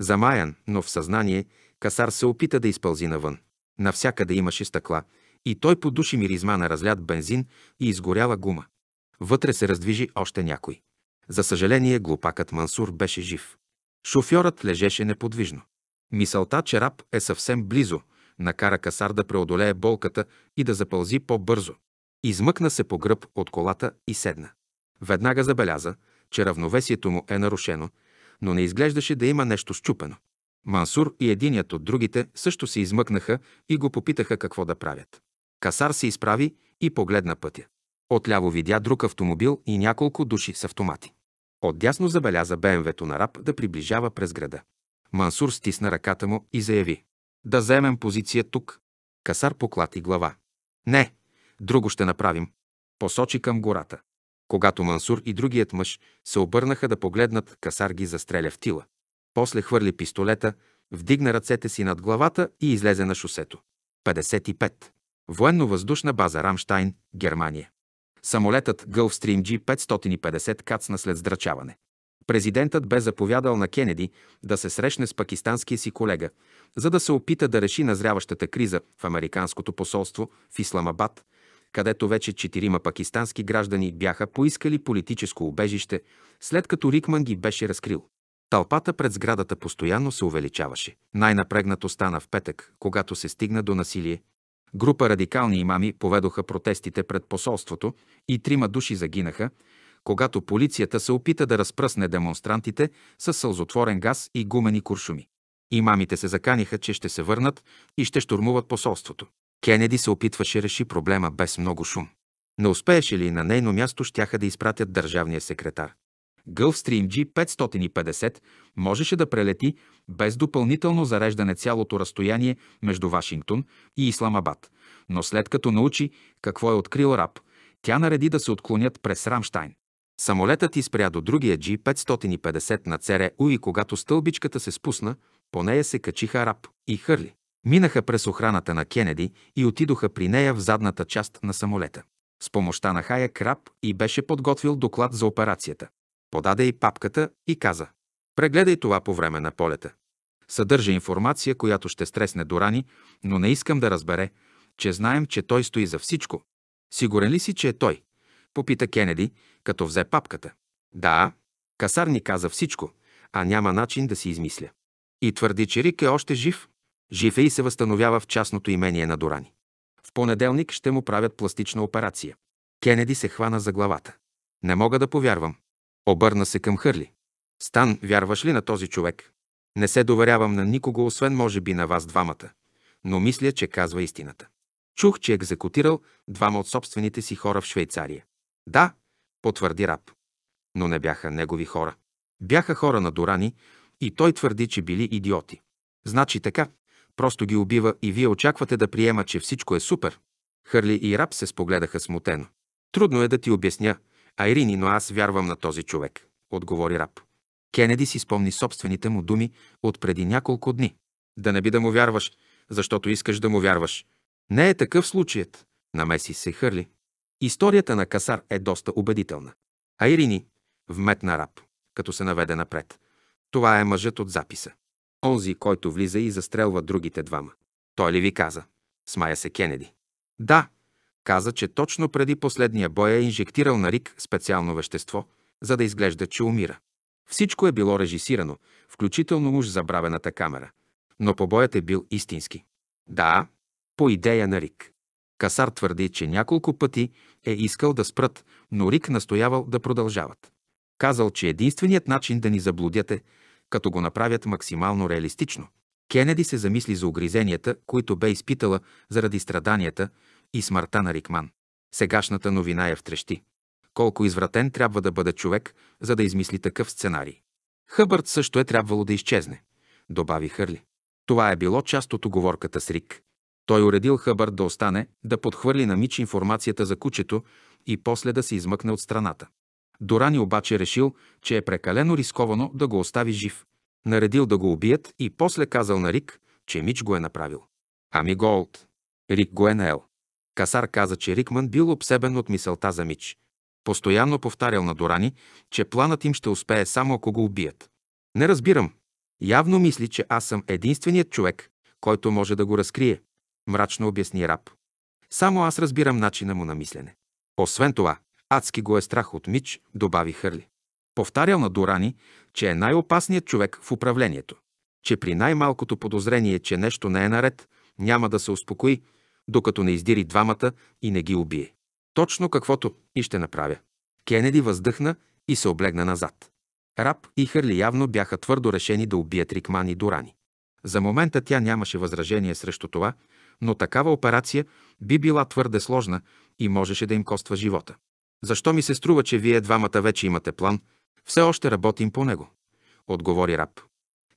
Замаян, но в съзнание, Касар се опита да изпълзи навън. Навсякъде имаше стъкла и той подуши миризма на разлят бензин и изгоряла гума. Вътре се раздвижи още някой. За съжаление, глупакът Мансур беше жив. Шофьорът лежеше неподвижно. Мисълта, че раб е съвсем близо, накара Касар да преодолее болката и да запълзи по-бързо. Измъкна се по гръб от колата и седна. Веднага забеляза, че равновесието му е нарушено но не изглеждаше да има нещо щупено. Мансур и единият от другите също се измъкнаха и го попитаха какво да правят. Касар се изправи и погледна пътя. Отляво видя друг автомобил и няколко души с автомати. Отдясно забеляза БМВ-то на раб да приближава през града. Мансур стисна ръката му и заяви. Да заемем позиция тук. Касар поклати глава. Не, друго ще направим. Посочи към гората когато Мансур и другият мъж се обърнаха да погледнат, Касар ги застреля в тила. После хвърли пистолета, вдигна ръцете си над главата и излезе на шосето. 55. Военно-въздушна база Рамштайн, Германия. Самолетът Gulfstream G550 кацна след здрачаване. Президентът бе заповядал на Кенеди да се срещне с пакистанския си колега, за да се опита да реши назряващата криза в Американското посолство в Исламабад – където вече четирима пакистански граждани бяха поискали политическо убежище, след като Рикман ги беше разкрил. Тълпата пред сградата постоянно се увеличаваше. Най-напрегнато стана в петък, когато се стигна до насилие. Група радикални имами поведоха протестите пред посолството и трима души загинаха, когато полицията се опита да разпръсне демонстрантите с сълзотворен газ и гумени куршуми. Имамите се заканиха, че ще се върнат и ще штурмуват посолството. Кенеди се опитваше реши проблема без много шум. Не успееше ли на нейно място, щяха да изпратят държавния секретар. Гълфстрим G550 можеше да прелети без допълнително зареждане цялото разстояние между Вашингтон и Исламабад, но след като научи какво е открил раб, тя нареди да се отклонят през Рамштайн. Самолетът изпря до другия G550 на ЦРУ и когато стълбичката се спусна, по нея се качиха раб и Хърли. Минаха през охраната на Кенеди и отидоха при нея в задната част на самолета. С помощта на Хая Краб и беше подготвил доклад за операцията. Подаде и папката и каза «Прегледай това по време на полета. Съдържа информация, която ще стресне Дорани, но не искам да разбере, че знаем, че той стои за всичко. Сигурен ли си, че е той?» Попита Кенеди, като взе папката. «Да, Касар ни каза всичко, а няма начин да си измисля. И твърди, че Рик е още жив, и се възстановява в частното имение на Дорани. В понеделник ще му правят пластична операция. Кенеди се хвана за главата. Не мога да повярвам. Обърна се към Хърли. Стан, вярваш ли на този човек? Не се доверявам на никого, освен може би на вас двамата. Но мисля, че казва истината. Чух, че е екзекутирал двама от собствените си хора в Швейцария. Да, потвърди раб. Но не бяха негови хора. Бяха хора на Дорани и той твърди, че били идиоти. Значи така, Просто ги убива и вие очаквате да приема, че всичко е супер. Хърли и раб се спогледаха смутено. Трудно е да ти обясня, Айрини, но аз вярвам на този човек, отговори раб. Кенеди си спомни собствените му думи от преди няколко дни. Да не би да му вярваш, защото искаш да му вярваш. Не е такъв случаят, намеси се Хърли. Историята на Касар е доста убедителна. Айрини, вметна раб, като се наведе напред. Това е мъжът от записа онзи, който влиза и застрелва другите двама. Той ли ви каза? Смая се Кенеди. Да, каза, че точно преди последния бой е инжектирал на Рик специално вещество, за да изглежда, че умира. Всичко е било режисирано, включително уж забравената камера. Но побоят е бил истински. Да, по идея на Рик. Касар твърди, че няколко пъти е искал да спрат, но Рик настоявал да продължават. Казал, че единственият начин да ни заблудяте като го направят максимално реалистично. Кенеди се замисли за огризенията, които бе изпитала заради страданията и смъртта на Рикман. Сегашната новина я е втрещи. Колко извратен трябва да бъде човек, за да измисли такъв сценарий. Хъбърт също е трябвало да изчезне, добави Хърли. Това е било част от оговорката с Рик. Той уредил Хъбърт да остане, да подхвърли на Мич информацията за кучето и после да се измъкне от страната. Дорани е обаче решил, че е прекалено рисковано да го остави жив. Наредил да го убият и после казал на Рик, че Мич го е направил. Ами Голд. Рик го е наел. Касар каза, че Рикман бил обсебен от мисълта за Мич. Постоянно повтарял на Дорани, че планът им ще успее само ако го убият. Не разбирам. Явно мисли, че аз съм единственият човек, който може да го разкрие, мрачно обясни Раб. Само аз разбирам начина му на мислене. Освен това, Адски го е страх от Мич, добави Хърли. Повтарял на Дорани, че е най-опасният човек в управлението, че при най-малкото подозрение, че нещо не е наред, няма да се успокои, докато не издири двамата и не ги убие. Точно каквото и ще направя. Кенеди въздъхна и се облегна назад. Раб и Хърли явно бяха твърдо решени да убият Рикман и Дорани. За момента тя нямаше възражение срещу това, но такава операция би била твърде сложна и можеше да им коства живота. Защо ми се струва, че вие двамата вече имате план? Все още работим по него, отговори раб.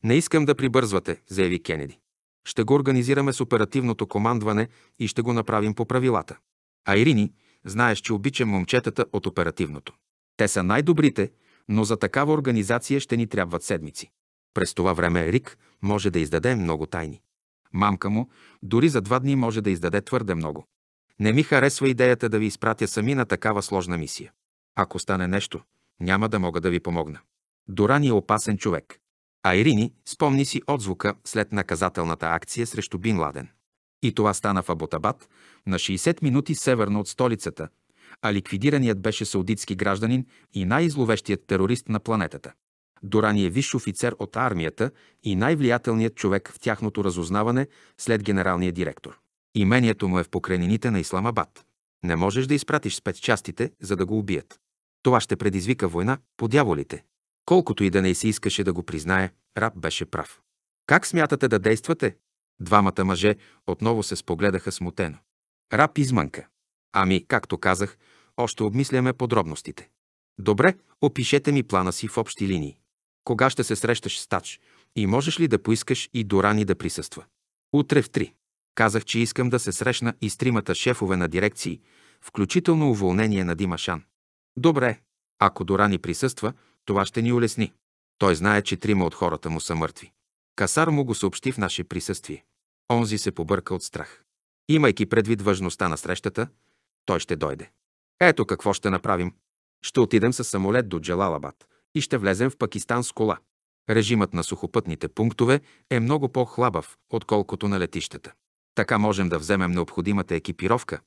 Не искам да прибързвате, заяви Кенеди. Ще го организираме с оперативното командване и ще го направим по правилата. А Ирини, знаеш, че обичам момчетата от оперативното. Те са най-добрите, но за такава организация ще ни трябват седмици. През това време Рик може да издаде много тайни. Мамка му дори за два дни може да издаде твърде много. Не ми харесва идеята да ви изпратя сами на такава сложна мисия. Ако стане нещо, няма да мога да ви помогна. Дорани е опасен човек. А Ирини спомни си отзвука след наказателната акция срещу Бин Ладен. И това стана в Аботабад, на 60 минути северно от столицата, а ликвидираният беше саудитски гражданин и най изловещият терорист на планетата. Дорани е висш офицер от армията и най-влиятелният човек в тяхното разузнаване след генералния директор. Имението му е в покрайнините на Исламабад. Не можеш да изпратиш спецчастите, за да го убият. Това ще предизвика война по дяволите. Колкото и да не се искаше да го признае, раб беше прав. Как смятате да действате? Двамата мъже отново се спогледаха смутено. Раб измънка. Ами, както казах, още обмисляме подробностите. Добре, опишете ми плана си в общи линии. Кога ще се срещаш с Тач и можеш ли да поискаш и Дорани да присъства? Утре в три. Казах, че искам да се срещна и с тримата шефове на дирекции, включително уволнение на Димашан. Добре, ако Дорани присъства, това ще ни улесни. Той знае, че трима от хората му са мъртви. Касар му го съобщи в наше присъствие. Онзи се побърка от страх. Имайки предвид важността на срещата, той ще дойде. Ето какво ще направим. Ще отидем с самолет до Джалалабад и ще влезем в Пакистан с кола. Режимът на сухопътните пунктове е много по-хлабав, отколкото на летищата. Така можем да вземем необходимата екипировка,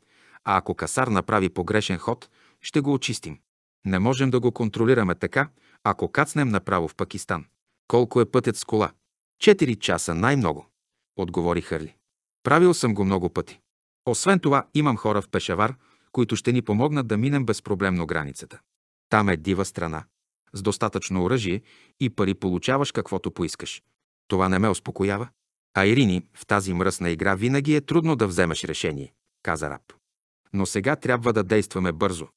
а ако касар направи погрешен ход, ще го очистим. Не можем да го контролираме така, ако кацнем направо в Пакистан. Колко е пътят с кола? Четири часа най-много, отговори Хърли. Правил съм го много пъти. Освен това, имам хора в Пешавар, които ще ни помогнат да минем безпроблемно границата. Там е дива страна. С достатъчно оръжие и пари получаваш каквото поискаш. Това не ме успокоява. А Ирини, в тази мръсна игра винаги е трудно да вземеш решение, каза раб. Но сега трябва да действаме бързо.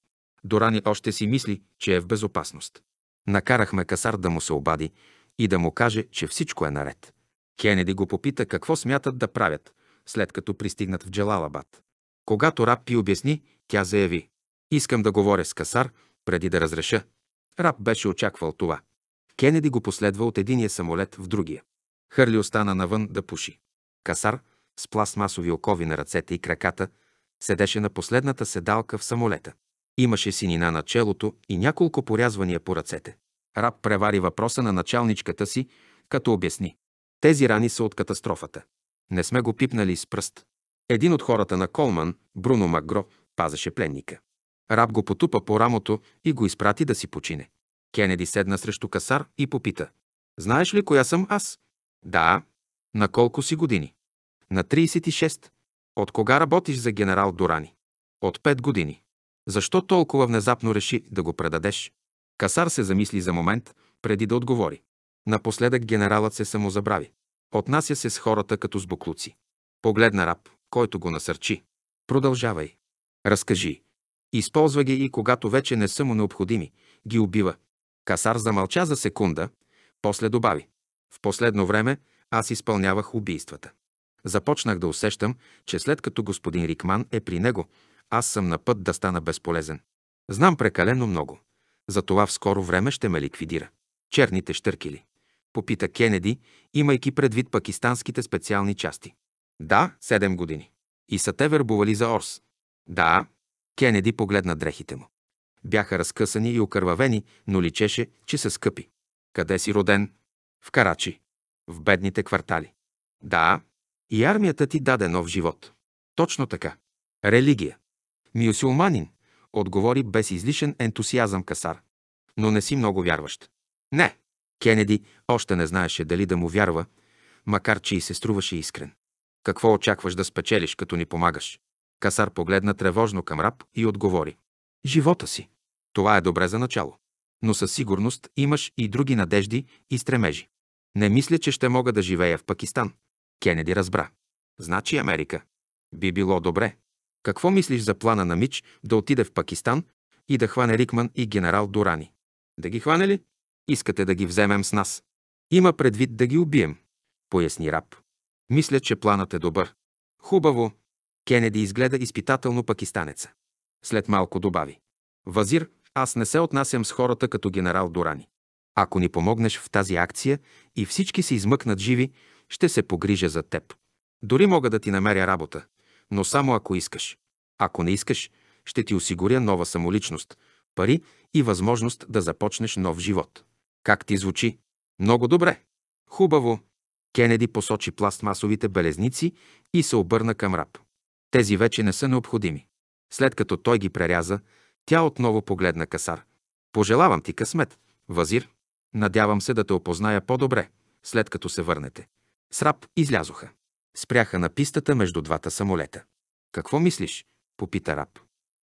Дорани още си мисли, че е в безопасност. Накарахме Касар да му се обади и да му каже, че всичко е наред. Кенеди го попита какво смятат да правят, след като пристигнат в Джелалабад. Когато Раб пи обясни, тя заяви. Искам да говоря с Касар, преди да разреша. Раб беше очаквал това. Кенеди го последва от единия самолет в другия. Хърли остана навън да пуши. Касар, с пластмасови окови на ръцете и краката, седеше на последната седалка в самолета. Имаше синина на челото и няколко порязвания по ръцете. Раб превари въпроса на началничката си, като обясни. Тези рани са от катастрофата. Не сме го пипнали с пръст. Един от хората на Колман, Бруно Макгро, пазеше пленника. Раб го потупа по рамото и го изпрати да си почине. Кенеди седна срещу касар и попита. Знаеш ли коя съм аз? Да. На колко си години? На 36. От кога работиш за генерал Дорани? От 5 години. Защо толкова внезапно реши да го предадеш? Касар се замисли за момент, преди да отговори. Напоследък генералът се самозабрави. Отнася се с хората като с буклуци. Погледна раб, който го насърчи. Продължавай. Разкажи. Използва ги и когато вече не са му необходими, ги убива. Касар замълча за секунда, после добави. В последно време аз изпълнявах убийствата. Започнах да усещам, че след като господин Рикман е при него, аз съм на път да стана безполезен. Знам прекалено много. Затова в скоро време ще ме ликвидира. Черните щъркили. Попита Кенеди, имайки предвид пакистанските специални части. Да, седем години. И са те вербували за Орс. Да, Кенеди погледна дрехите му. Бяха разкъсани и окървавени, но личеше, че са скъпи. Къде си роден? В Карачи. В бедните квартали. Да, и армията ти даде нов живот. Точно така. Религия. Мюсюлманин, отговори без излишен ентусиазъм Касар. Но не си много вярващ. Не. Кенеди още не знаеше дали да му вярва, макар че и се струваше искрен. Какво очакваш да спечелиш, като ни помагаш? Касар погледна тревожно към раб и отговори. Живота си. Това е добре за начало но със сигурност имаш и други надежди и стремежи. Не мисля, че ще мога да живея в Пакистан. Кенеди разбра. Значи Америка. Би било добре. Какво мислиш за плана на Мич да отиде в Пакистан и да хване Рикман и генерал Дорани? Да ги хване ли? Искате да ги вземем с нас. Има предвид да ги убием, поясни раб. Мисля, че планът е добър. Хубаво. Кенеди изгледа изпитателно пакистанеца. След малко добави. Вазир, аз не се отнасям с хората като генерал Дорани. Ако ни помогнеш в тази акция и всички се измъкнат живи, ще се погрижа за теб. Дори мога да ти намеря работа, но само ако искаш. Ако не искаш, ще ти осигуря нова самоличност, пари и възможност да започнеш нов живот. Как ти звучи? Много добре. Хубаво. Кенеди посочи пластмасовите белезници и се обърна към раб. Тези вече не са необходими. След като той ги преряза, тя отново погледна Касар. Пожелавам ти късмет, вазир. Надявам се да те опозная по-добре, след като се върнете. Срап излязоха. Спряха на пистата между двата самолета. Какво мислиш? попита Раб.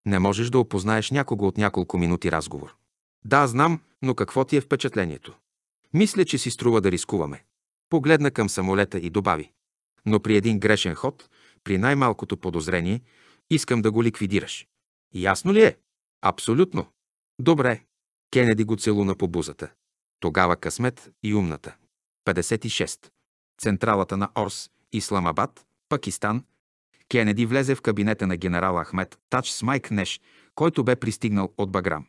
Не можеш да опознаеш някого от няколко минути разговор. Да, знам, но какво ти е впечатлението? Мисля, че си струва да рискуваме. Погледна към самолета и добави. Но при един грешен ход, при най-малкото подозрение, искам да го ликвидираш. Ясно ли е? Абсолютно. Добре. Кенеди го целуна по бузата. Тогава късмет и умната. 56. Централата на Орс, Исламабад, Пакистан. Кенеди влезе в кабинета на генерал Ахмед Тач с Майк Неш, който бе пристигнал от Баграм.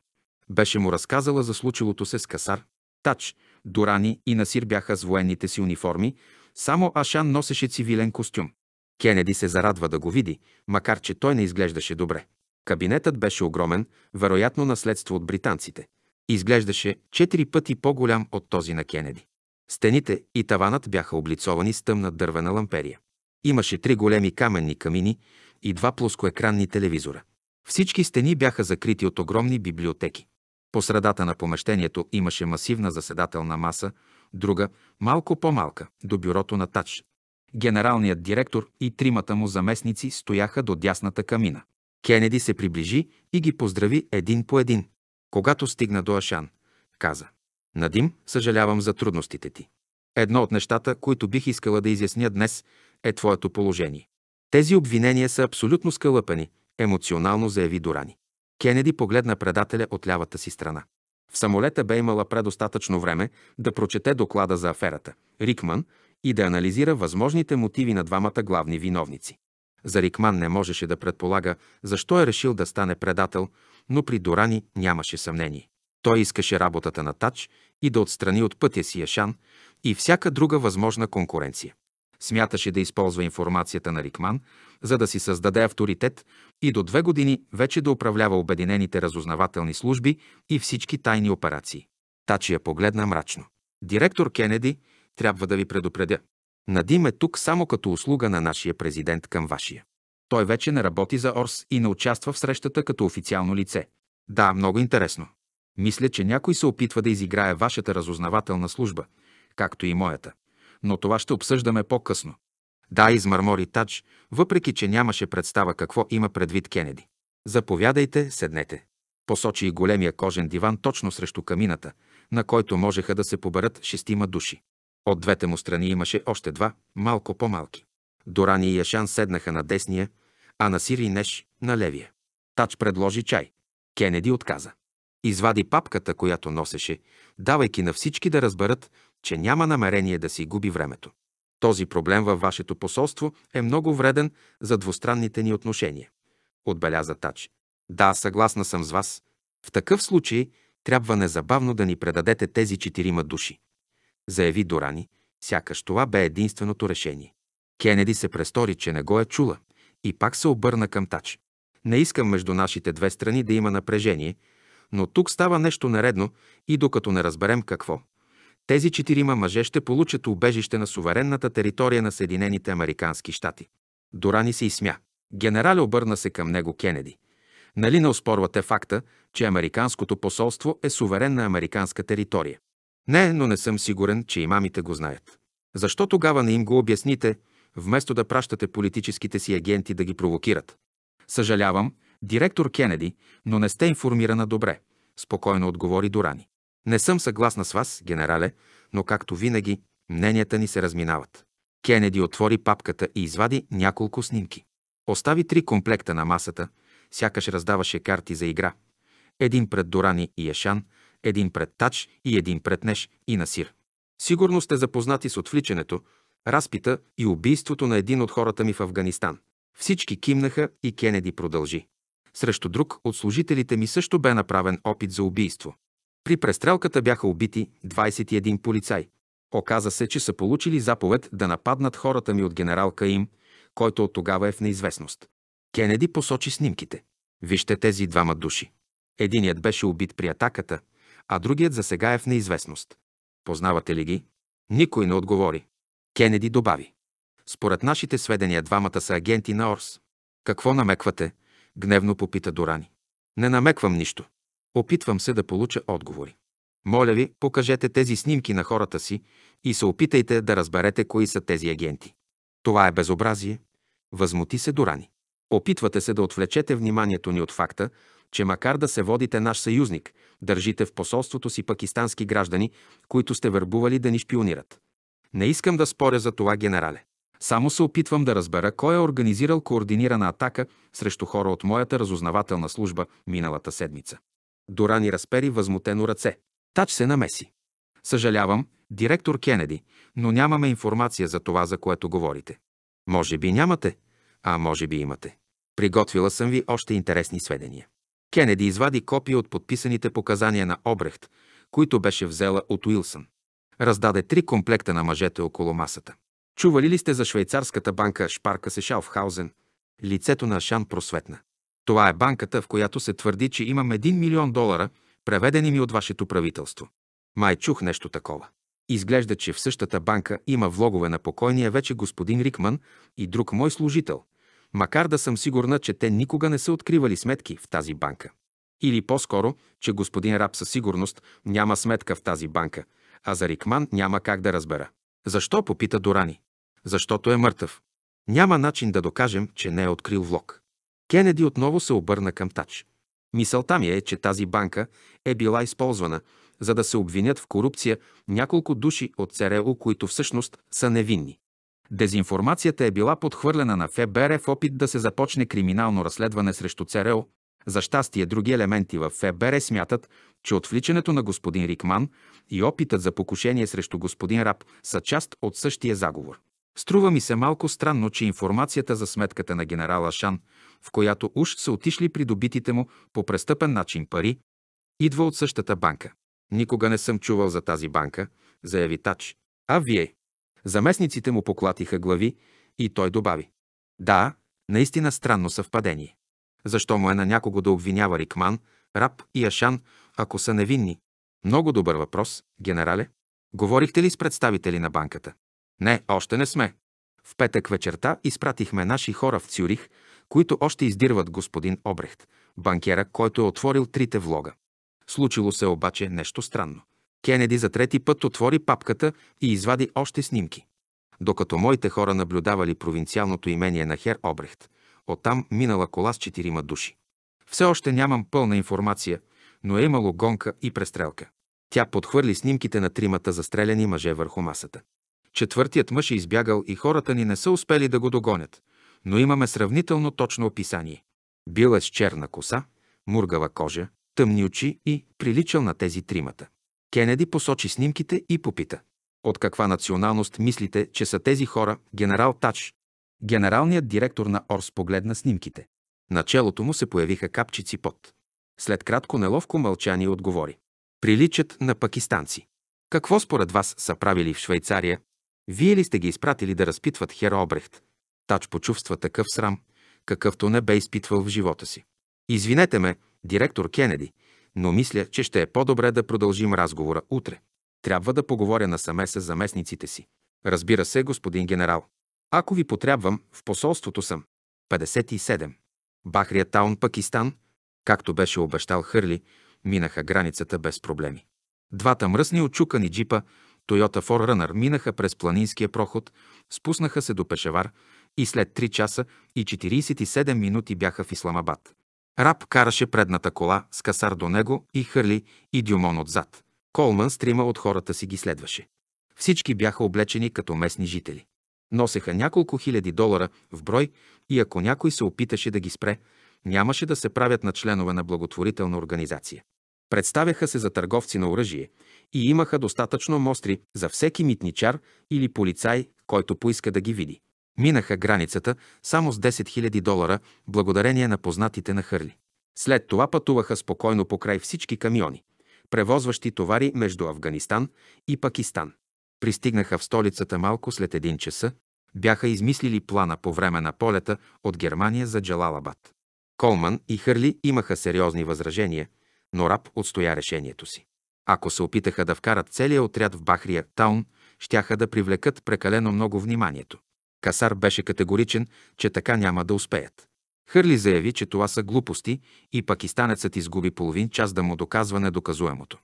Беше му разказала за случилото се с Касар. Тач, Дорани и Насир бяха с военните си униформи, само Ашан носеше цивилен костюм. Кенеди се зарадва да го види, макар че той не изглеждаше добре. Кабинетът беше огромен, вероятно наследство от британците. Изглеждаше четири пъти по-голям от този на Кенеди. Стените и таванът бяха облицовани с тъмна дървена ламперия. Имаше три големи каменни камини и два плоскоекранни телевизора. Всички стени бяха закрити от огромни библиотеки. По средата на помещението имаше масивна заседателна маса, друга, малко по-малка, до бюрото на Тач. Генералният директор и тримата му заместници стояха до дясната камина. Кенеди се приближи и ги поздрави един по един. Когато стигна до Ашан, каза «Надим, съжалявам за трудностите ти. Едно от нещата, които бих искала да изясня днес, е твоето положение. Тези обвинения са абсолютно скълъпени», емоционално заяви Дорани. Кенеди погледна предателя от лявата си страна. В самолета бе имала предостатъчно време да прочете доклада за аферата Рикман и да анализира възможните мотиви на двамата главни виновници. Зарикман не можеше да предполага защо е решил да стане предател, но при Дорани нямаше съмнение. Той искаше работата на Тач и да отстрани от пътя си Яшан и всяка друга възможна конкуренция. Смяташе да използва информацията на Рикман, за да си създаде авторитет и до две години вече да управлява Обединените разузнавателни служби и всички тайни операции. Тачи я погледна мрачно. Директор Кенеди, трябва да ви предупредя. Надим е тук само като услуга на нашия президент към вашия. Той вече не работи за ОРС и не участва в срещата като официално лице. Да, много интересно. Мисля, че някой се опитва да изиграе вашата разузнавателна служба, както и моята. Но това ще обсъждаме по-късно. Да, измърмори Тадж, въпреки че нямаше представа какво има предвид Кенеди. Заповядайте, седнете. Посочи и големия кожен диван точно срещу камината, на който можеха да се поберат шестима души. От двете му страни имаше още два, малко по-малки. Дорани и Яшан седнаха на десния, а на Сири Неш на левия. Тач предложи чай. Кенеди отказа. Извади папката, която носеше, давайки на всички да разберат, че няма намерение да си губи времето. Този проблем във вашето посолство е много вреден за двустранните ни отношения, отбеляза Тач. Да, съгласна съм с вас. В такъв случай трябва незабавно да ни предадете тези четирима души заяви Дорани, сякаш това бе единственото решение. Кенеди се престори, че не го е чула и пак се обърна към Тач. Не искам между нашите две страни да има напрежение, но тук става нещо наредно и докато не разберем какво. Тези четирима мъже ще получат убежище на суверенната територия на Съединените Американски щати. Дорани се изсмя. Генерал обърна се към него Кенеди. Нали не оспорвате факта, че Американското посолство е суверенна американска територия? Не, но не съм сигурен, че имамите го знаят. Защо тогава не им го обясните, вместо да пращате политическите си агенти да ги провокират? Съжалявам, директор Кенеди, но не сте информирана добре, спокойно отговори Дорани. Не съм съгласна с вас, генерале, но както винаги, мненията ни се разминават. Кенеди отвори папката и извади няколко снимки. Остави три комплекта на масата, сякаш раздаваше карти за игра. Един пред Дорани и Яшан – един пред тач и един пред неш и насир. Сигурно сте запознати с отвличането, разпита и убийството на един от хората ми в Афганистан. Всички кимнаха и Кенеди продължи. Срещу друг от служителите ми също бе направен опит за убийство. При престрелката бяха убити 21 полицай. Оказа се, че са получили заповед да нападнат хората ми от генерал Каим, който от тогава е в неизвестност. Кенеди посочи снимките. Вижте тези двама души. Единият беше убит при атаката, а другият за сега е в неизвестност. Познавате ли ги? Никой не отговори. Кенеди добави. Според нашите сведения двамата са агенти на ОРС. Какво намеквате? Гневно попита Дорани. Не намеквам нищо. Опитвам се да получа отговори. Моля ви, покажете тези снимки на хората си и се опитайте да разберете кои са тези агенти. Това е безобразие. Възмути се Дорани. Опитвате се да отвлечете вниманието ни от факта, че макар да се водите наш съюзник, държите в посолството си пакистански граждани, които сте вербували да ни шпионират. Не искам да споря за това, генерале. Само се опитвам да разбера кой е организирал координирана атака срещу хора от моята разузнавателна служба миналата седмица. Дорани разпери възмутено ръце. Тач се намеси. Съжалявам, директор Кенеди, но нямаме информация за това, за което говорите. Може би нямате, а може би имате. Приготвила съм ви още интересни сведения. Кенеди извади копия от подписаните показания на Обрехт, които беше взела от Уилсън. Раздаде три комплекта на мъжете около масата. Чували ли сте за швейцарската банка Шпарка Сешалфхаузен? Лицето на Шан просветна. Това е банката, в която се твърди, че имам 1 милион долара, преведени ми от вашето правителство. Май чух нещо такова. Изглежда, че в същата банка има влогове на покойния вече господин Рикман и друг мой служител, макар да съм сигурна, че те никога не са откривали сметки в тази банка. Или по-скоро, че господин Раб със сигурност няма сметка в тази банка, а за Рикман няма как да разбера. Защо попита Дорани? Защото е мъртъв. Няма начин да докажем, че не е открил влог. Кенеди отново се обърна към Тач. Мисълта ми е, че тази банка е била използвана, за да се обвинят в корупция няколко души от ЦРУ, които всъщност са невинни. Дезинформацията е била подхвърлена на ФБР в опит да се започне криминално разследване срещу ЦРО. За щастие, други елементи в ФБР смятат, че отвличането на господин Рикман и опитът за покушение срещу господин Раб са част от същия заговор. Струва ми се малко странно, че информацията за сметката на генерала Шан, в която уж са отишли придобитите му по престъпен начин пари, идва от същата банка. Никога не съм чувал за тази банка, заяви Тач. А вие? Заместниците му поклатиха глави и той добави. Да, наистина странно съвпадение. Защо му е на някого да обвинява Рикман, Раб и Ашан, ако са невинни? Много добър въпрос, генерале. Говорихте ли с представители на банката? Не, още не сме. В петък вечерта изпратихме наши хора в Цюрих, които още издирват господин Обрехт, банкера, който е отворил трите влога. Случило се обаче нещо странно. Кенеди за трети път отвори папката и извади още снимки. Докато моите хора наблюдавали провинциалното имение на Хер Обрехт, оттам минала кола с четирима души. Все още нямам пълна информация, но е имало гонка и престрелка. Тя подхвърли снимките на тримата застреляни мъже върху масата. Четвъртият мъж е избягал и хората ни не са успели да го догонят, но имаме сравнително точно описание. Бил е с черна коса, мургава кожа, тъмни очи и приличал на тези тримата. Кенеди посочи снимките и попита. От каква националност мислите, че са тези хора, генерал Тач? Генералният директор на ОРС погледна снимките. На челото му се появиха капчици пот. След кратко неловко мълчание отговори. Приличат на пакистанци. Какво според вас са правили в Швейцария? Вие ли сте ги изпратили да разпитват Хера Обрехт? Тач почувства такъв срам, какъвто не бе изпитвал в живота си. Извинете ме, директор Кенеди, но мисля, че ще е по-добре да продължим разговора утре. Трябва да поговоря насаме с заместниците си. Разбира се, господин генерал. Ако ви потребвам, в посолството съм. 57. Бахрия Таун, Пакистан, както беше обещал Хърли, минаха границата без проблеми. Двата мръсни очукани джипа, Toyota Forerunner, минаха през планинския проход, спуснаха се до Пешевар и след 3 часа и 47 минути бяха в Исламабад. Раб караше предната кола с касар до него и Хърли и Дюмон отзад. Колман с трима от хората си ги следваше. Всички бяха облечени като местни жители. Носеха няколко хиляди долара в брой и ако някой се опиташе да ги спре, нямаше да се правят на членове на благотворителна организация. Представяха се за търговци на оръжие и имаха достатъчно мостри за всеки митничар или полицай, който поиска да ги види. Минаха границата само с 10 000 долара, благодарение на познатите на Хърли. След това пътуваха спокойно покрай всички камиони, превозващи товари между Афганистан и Пакистан. Пристигнаха в столицата малко след един часа, бяха измислили плана по време на полета от Германия за Джалалабад. Колман и Хърли имаха сериозни възражения, но Раб отстоя решението си. Ако се опитаха да вкарат целия отряд в Бахрия Таун, щяха да привлекат прекалено много вниманието. Касар беше категоричен, че така няма да успеят. Хърли заяви, че това са глупости и пакистанецът изгуби половин час да му доказва недоказуемото.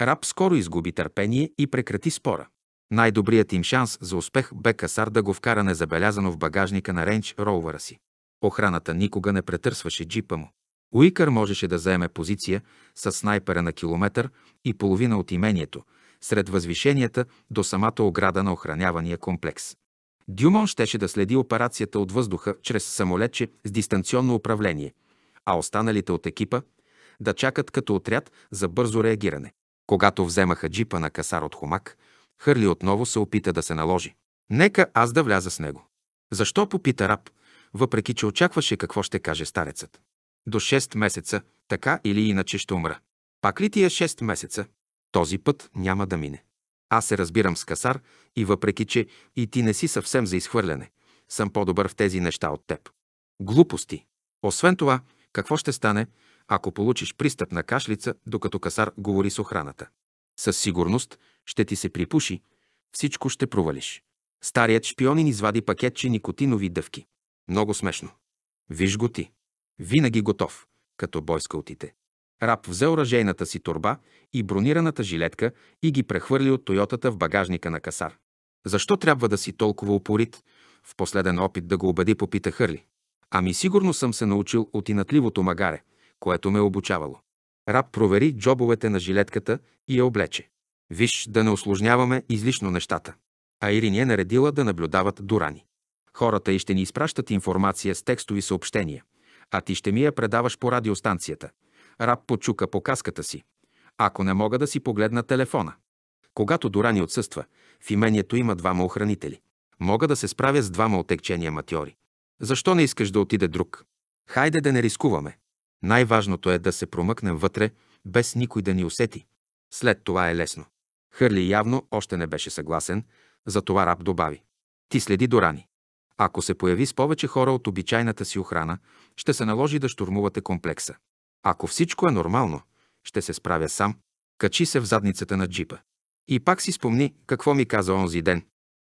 Раб скоро изгуби търпение и прекрати спора. Най-добрият им шанс за успех бе Касар да го вкара незабелязано в багажника на Рейндж Роувъра си. Охраната никога не претърсваше джипа му. Уикър можеше да заеме позиция с снайпера на километър и половина от имението, сред възвишенията до самата ограда на охранявания комплекс. Дюмон щеше да следи операцията от въздуха чрез самолетче с дистанционно управление, а останалите от екипа да чакат като отряд за бързо реагиране. Когато вземаха джипа на касар от хомак, Хърли отново се опита да се наложи. Нека аз да вляза с него. Защо попита раб, въпреки че очакваше какво ще каже старецът. До 6 месеца, така или иначе ще умра. Пак ли тия 6 е месеца? Този път няма да мине. Аз се разбирам с касар и въпреки, че и ти не си съвсем за изхвърляне, съм по-добър в тези неща от теб. Глупости. Освен това, какво ще стане, ако получиш пристъп на кашлица, докато касар говори с охраната? Със сигурност ще ти се припуши, всичко ще провалиш. Старият шпионин извади пакетче никотинови дъвки. Много смешно. Виж го ти. Винаги готов, като бойска отите. Раб взе оръжейната си турба и бронираната жилетка и ги прехвърли от Тойотата в багажника на Касар. Защо трябва да си толкова упорит? В последен опит да го убеди попита Хърли. Ами сигурно съм се научил от инатливото магаре, което ме е обучавало. Раб провери джобовете на жилетката и я облече. Виж, да не осложняваме излишно нещата. А Ирин е наредила да наблюдават дурани. Хората и ще ни изпращат информация с текстови съобщения, а ти ще ми я предаваш по радиостанцията – Раб почука по каската си. Ако не мога да си погледна телефона. Когато Дорани отсъства, в имението има двама охранители. Мога да се справя с двама отекчения матьори. Защо не искаш да отиде друг? Хайде да не рискуваме. Най-важното е да се промъкнем вътре, без никой да ни усети. След това е лесно. Хърли явно още не беше съгласен, затова раб добави. Ти следи Дорани. Ако се появи с повече хора от обичайната си охрана, ще се наложи да штурмувате комплекса. Ако всичко е нормално, ще се справя сам. Качи се в задницата на джипа. И пак си спомни какво ми каза онзи ден.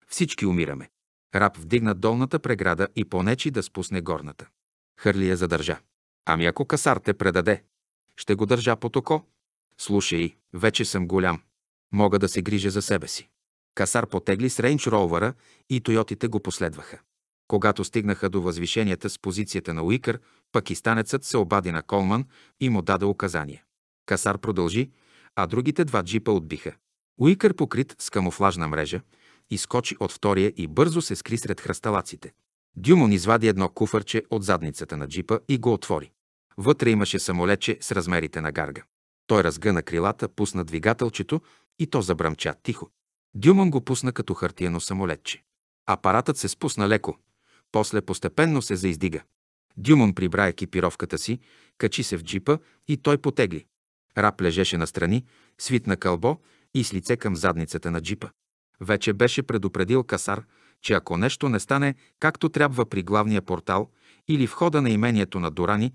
Всички умираме. Раб вдигна долната преграда и понечи да спусне горната. Хърли я задържа. Ами ако касар те предаде? Ще го държа по око? Слушай, вече съм голям. Мога да се грижа за себе си. Касар потегли с рейндж роувъра и тойотите го последваха. Когато стигнаха до възвишенията с позицията на Уикър, пакистанецът се обади на Колман и му даде указание. Касар продължи, а другите два джипа отбиха. Уикър покрит с камуфлажна мрежа, изкочи от втория и бързо се скри сред хръсталаците. Дюмон извади едно куфърче от задницата на джипа и го отвори. Вътре имаше самолече с размерите на гарга. Той разгъна крилата, пусна двигателчето и то забръмча тихо. Дюмон го пусна като хартиено самолетче. Апаратът се спусна леко после постепенно се заиздига. Дюмон прибра екипировката си, качи се в джипа и той потегли. Рап лежеше настрани, свит на кълбо и с лице към задницата на джипа. Вече беше предупредил Касар, че ако нещо не стане както трябва при главния портал или входа на имението на Дорани,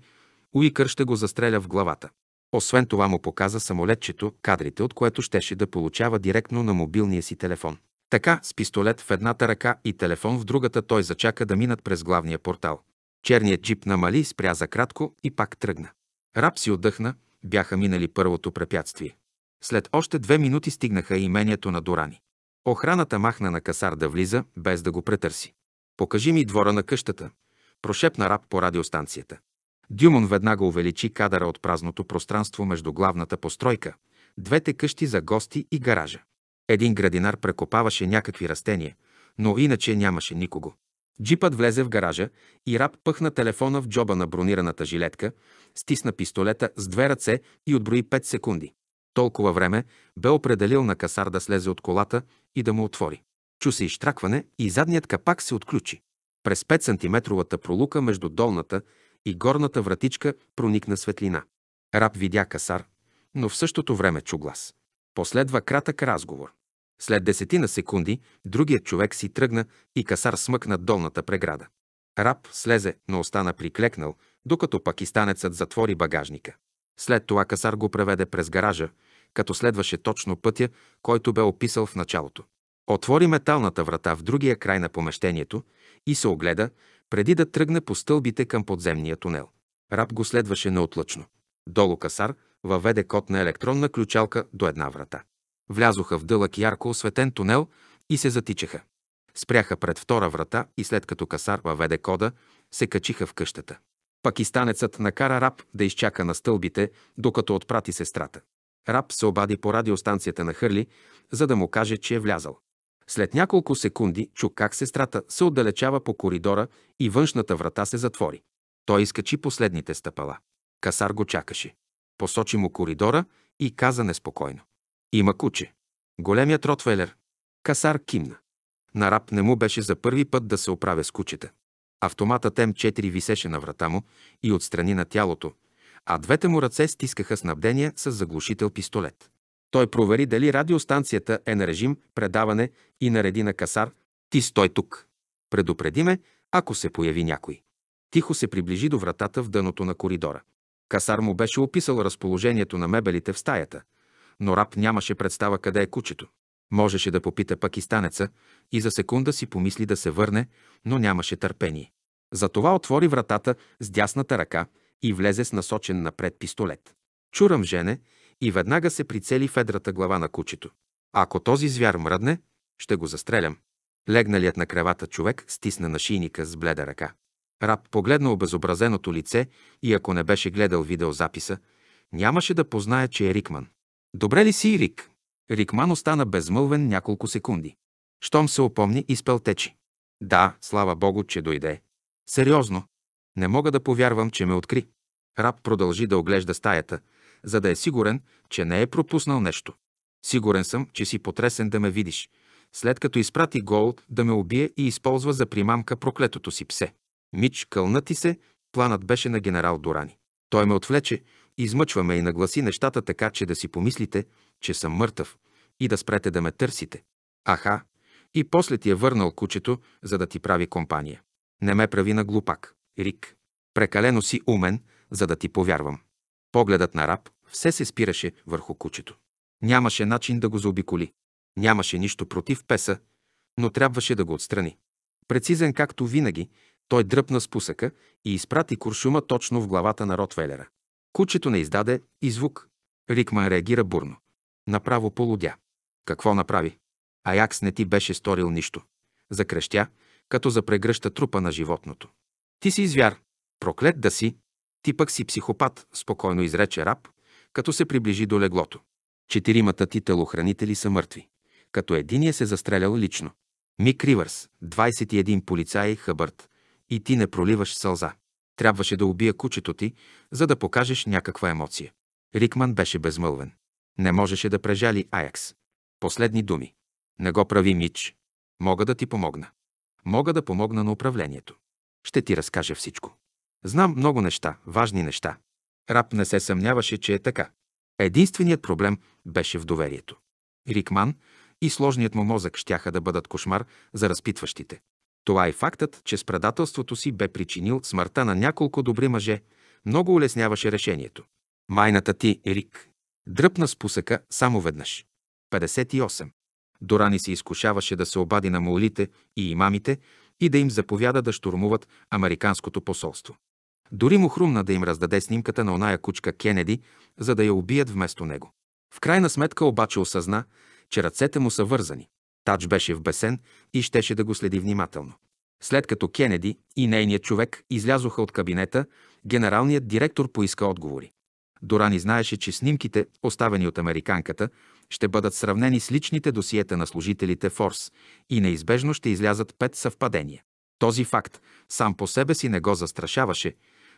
Уикър ще го застреля в главата. Освен това му показа самолетчето, кадрите от което щеше да получава директно на мобилния си телефон. Така, с пистолет в едната ръка и телефон в другата, той зачака да минат през главния портал. Черният джип намали, спря за кратко и пак тръгна. Раб си отдъхна, бяха минали първото препятствие. След още две минути стигнаха имението на Дорани. Охраната махна на касар да влиза, без да го претърси. Покажи ми двора на къщата, прошепна раб по радиостанцията. Дюмон веднага увеличи кадъра от празното пространство между главната постройка, двете къщи за гости и гаража. Един градинар прекопаваше някакви растения, но иначе нямаше никого. Джипът влезе в гаража и раб пъхна телефона в джоба на бронираната жилетка, стисна пистолета с две ръце и отброи 5 секунди. Толкова време бе определил на касар да слезе от колата и да му отвори. Чу се изтракване и задният капак се отключи. През 5-сантиметровата пролука между долната и горната вратичка проникна светлина. Раб видя касар, но в същото време чу глас. Последва кратък разговор. След десетина секунди другият човек си тръгна и касар смъкна долната преграда. Раб слезе, но остана приклекнал, докато пакистанецът затвори багажника. След това касар го преведе през гаража, като следваше точно пътя, който бе описал в началото. Отвори металната врата в другия край на помещението и се огледа, преди да тръгне по стълбите към подземния тунел. Раб го следваше неотлъчно. Долу касар, въведе код на електронна ключалка до една врата. Влязоха в дълъг ярко осветен тунел и се затичаха. Спряха пред втора врата и след като касар въведе кода, се качиха в къщата. Пакистанецът накара раб да изчака на стълбите, докато отпрати сестрата. Раб се обади по радиостанцията на Хърли, за да му каже, че е влязал. След няколко секунди чу как сестрата се отдалечава по коридора и външната врата се затвори. Той изкачи последните стъпала. Касар го чакаше. Посочи му коридора и каза неспокойно. Има куче. Големият Ротвелер. Касар кимна. На раб не му беше за първи път да се оправя с кучета. Автоматът М4 висеше на врата му и отстрани на тялото, а двете му ръце стискаха снабдения с заглушител пистолет. Той провери дали радиостанцията е на режим предаване и нареди на Касар «Ти стой тук!» Предупреди ме, ако се появи някой. Тихо се приближи до вратата в дъното на коридора. Касар му беше описал разположението на мебелите в стаята, но раб нямаше представа къде е кучето. Можеше да попита пакистанеца и за секунда си помисли да се върне, но нямаше търпение. Затова отвори вратата с дясната ръка и влезе с насочен напред пистолет. Чурам жене и веднага се прицели федрата глава на кучето. Ако този звяр мръдне, ще го застрелям. Легналият на кревата човек стисна на шийника с бледа ръка. Раб погледна обезобразеното лице и ако не беше гледал видеозаписа, нямаше да познае, че е Рикман. Добре ли си, Рик? Рикман остана безмълвен няколко секунди. Щом се опомни, изпел течи. Да, слава богу, че дойде. Сериозно. Не мога да повярвам, че ме откри. Раб продължи да оглежда стаята, за да е сигурен, че не е пропуснал нещо. Сигурен съм, че си потресен да ме видиш, след като изпрати Голд да ме убие и използва за примамка проклетото си псе. Мич кълнати се, планът беше на генерал Дорани. Той ме отвлече, измъчваме и нагласи нещата така, че да си помислите, че съм мъртъв и да спрете да ме търсите. Аха, и после ти е върнал кучето, за да ти прави компания. Не ме прави на глупак, Рик. Прекалено си умен, за да ти повярвам. Погледът на раб все се спираше върху кучето. Нямаше начин да го заобиколи. Нямаше нищо против песа, но трябваше да го отстрани. Прецизен както винаги, той дръпна спусъка и изпрати куршума точно в главата на Ротвелера. Кучето не издаде и звук. Рикман реагира бурно. Направо полудя. Какво направи? Аякс не ти беше сторил нищо. Закрещя, като запрегръща трупа на животното. Ти си звяр. Проклет да си. Ти пък си психопат, спокойно изрече раб, като се приближи до леглото. Четиримата ти телохранители са мъртви, като единия се застрелял лично. Мик Ривърс, 21 полицаи, Хъбърт, и ти не проливаш сълза. Трябваше да убия кучето ти, за да покажеш някаква емоция. Рикман беше безмълвен. Не можеше да прежали Аякс. Последни думи. Не го прави мич. Мога да ти помогна. Мога да помогна на управлението. Ще ти разкажа всичко. Знам много неща, важни неща. Раб не се съмняваше, че е така. Единственият проблем беше в доверието. Рикман и сложният му мозък щяха да бъдат кошмар за разпитващите. Това е фактът, че с предателството си бе причинил смъртта на няколко добри мъже, много улесняваше решението. Майната ти, Ерик, дръпна с пусъка само веднъж. 58. Дорани се изкушаваше да се обади на молите и имамите и да им заповяда да штурмуват Американското посолство. Дори му хрумна да им раздаде снимката на оная кучка Кенеди, за да я убият вместо него. В крайна сметка обаче осъзна, че ръцете му са вързани. Тач беше в бесен и щеше да го следи внимателно. След като Кенеди и нейният човек излязоха от кабинета, генералният директор поиска отговори. Дорани знаеше, че снимките, оставени от американката, ще бъдат сравнени с личните досиета на служителите Форс и неизбежно ще излязат пет съвпадения. Този факт сам по себе си не го застрашаваше,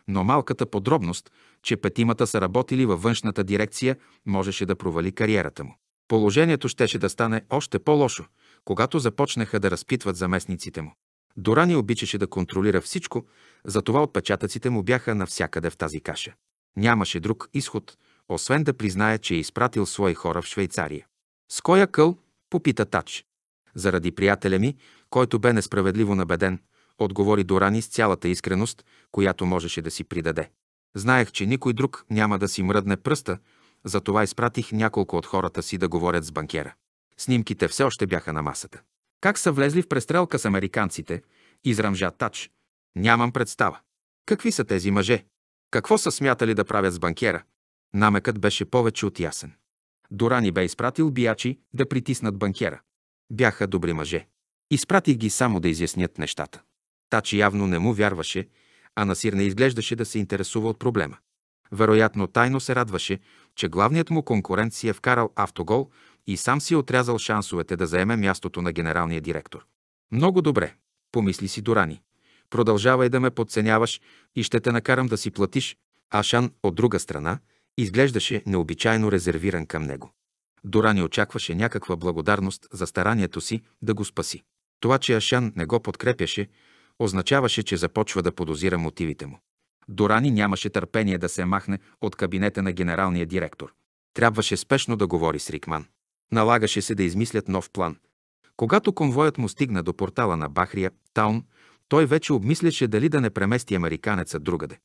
но малката подробност, че петимата са работили във външната дирекция, можеше да провали кариерата му. Положението щеше да стане още по-лошо, когато започнаха да разпитват заместниците му. Дорани обичаше да контролира всичко, затова отпечатъците му бяха навсякъде в тази каша. Нямаше друг изход, освен да признае, че е изпратил свои хора в Швейцария. С коя къл? попита Тач. Заради приятеля ми, който бе несправедливо набеден, отговори Дорани с цялата искреност, която можеше да си придаде. Знаех, че никой друг няма да си мръдне пръста, затова изпратих няколко от хората си да говорят с банкера. Снимките все още бяха на масата. Как са влезли в престрелка с американците, израмжа Тач. Нямам представа. Какви са тези мъже? Какво са смятали да правят с банкера? Намекът беше повече от ясен. Дорани бе изпратил биячи да притиснат банкера. Бяха добри мъже. Изпратих ги само да изяснят нещата. Тач явно не му вярваше, а Насир не изглеждаше да се интересува от проблема. Вероятно тайно се радваше, че главният му конкурент си е вкарал автогол и сам си е отрязал шансовете да заеме мястото на генералния директор. Много добре, помисли си Дорани. Продължавай да ме подценяваш и ще те накарам да си платиш. Ашан, от друга страна, изглеждаше необичайно резервиран към него. Дорани очакваше някаква благодарност за старанието си да го спаси. Това, че Ашан не го подкрепяше, означаваше, че започва да подозира мотивите му. Дорани нямаше търпение да се махне от кабинета на генералния директор. Трябваше спешно да говори с Рикман. Налагаше се да измислят нов план. Когато конвоят му стигна до портала на Бахрия, Таун, той вече обмисляше дали да не премести американеца другаде.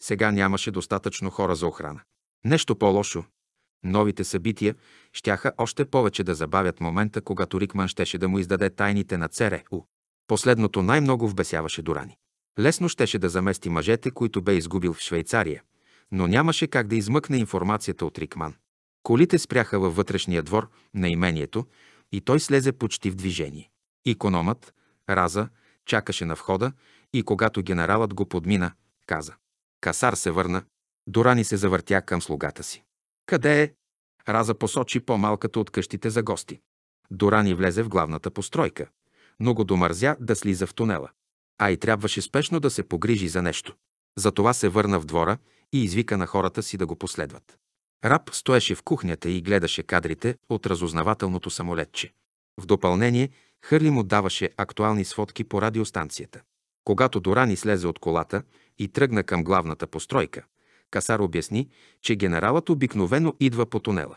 Сега нямаше достатъчно хора за охрана. Нещо по-лошо. Новите събития щяха още повече да забавят момента, когато Рикман щеше да му издаде тайните на ЦРУ. Последното най-много вбесяваше Дорани. Лесно щеше да замести мъжете, които бе изгубил в Швейцария, но нямаше как да измъкне информацията от Рикман. Колите спряха във вътрешния двор на имението и той слезе почти в движение. Икономът, Раза, чакаше на входа и когато генералът го подмина, каза. Касар се върна. Дорани се завъртя към слугата си. Къде е? Раза посочи по-малката от къщите за гости. Дорани влезе в главната постройка, но го домързя да слиза в тунела а и трябваше спешно да се погрижи за нещо. Затова се върна в двора и извика на хората си да го последват. Раб стоеше в кухнята и гледаше кадрите от разузнавателното самолетче. В допълнение, Хърли му даваше актуални сводки по радиостанцията. Когато Дорани слезе от колата и тръгна към главната постройка, Касар обясни, че генералът обикновено идва по тунела.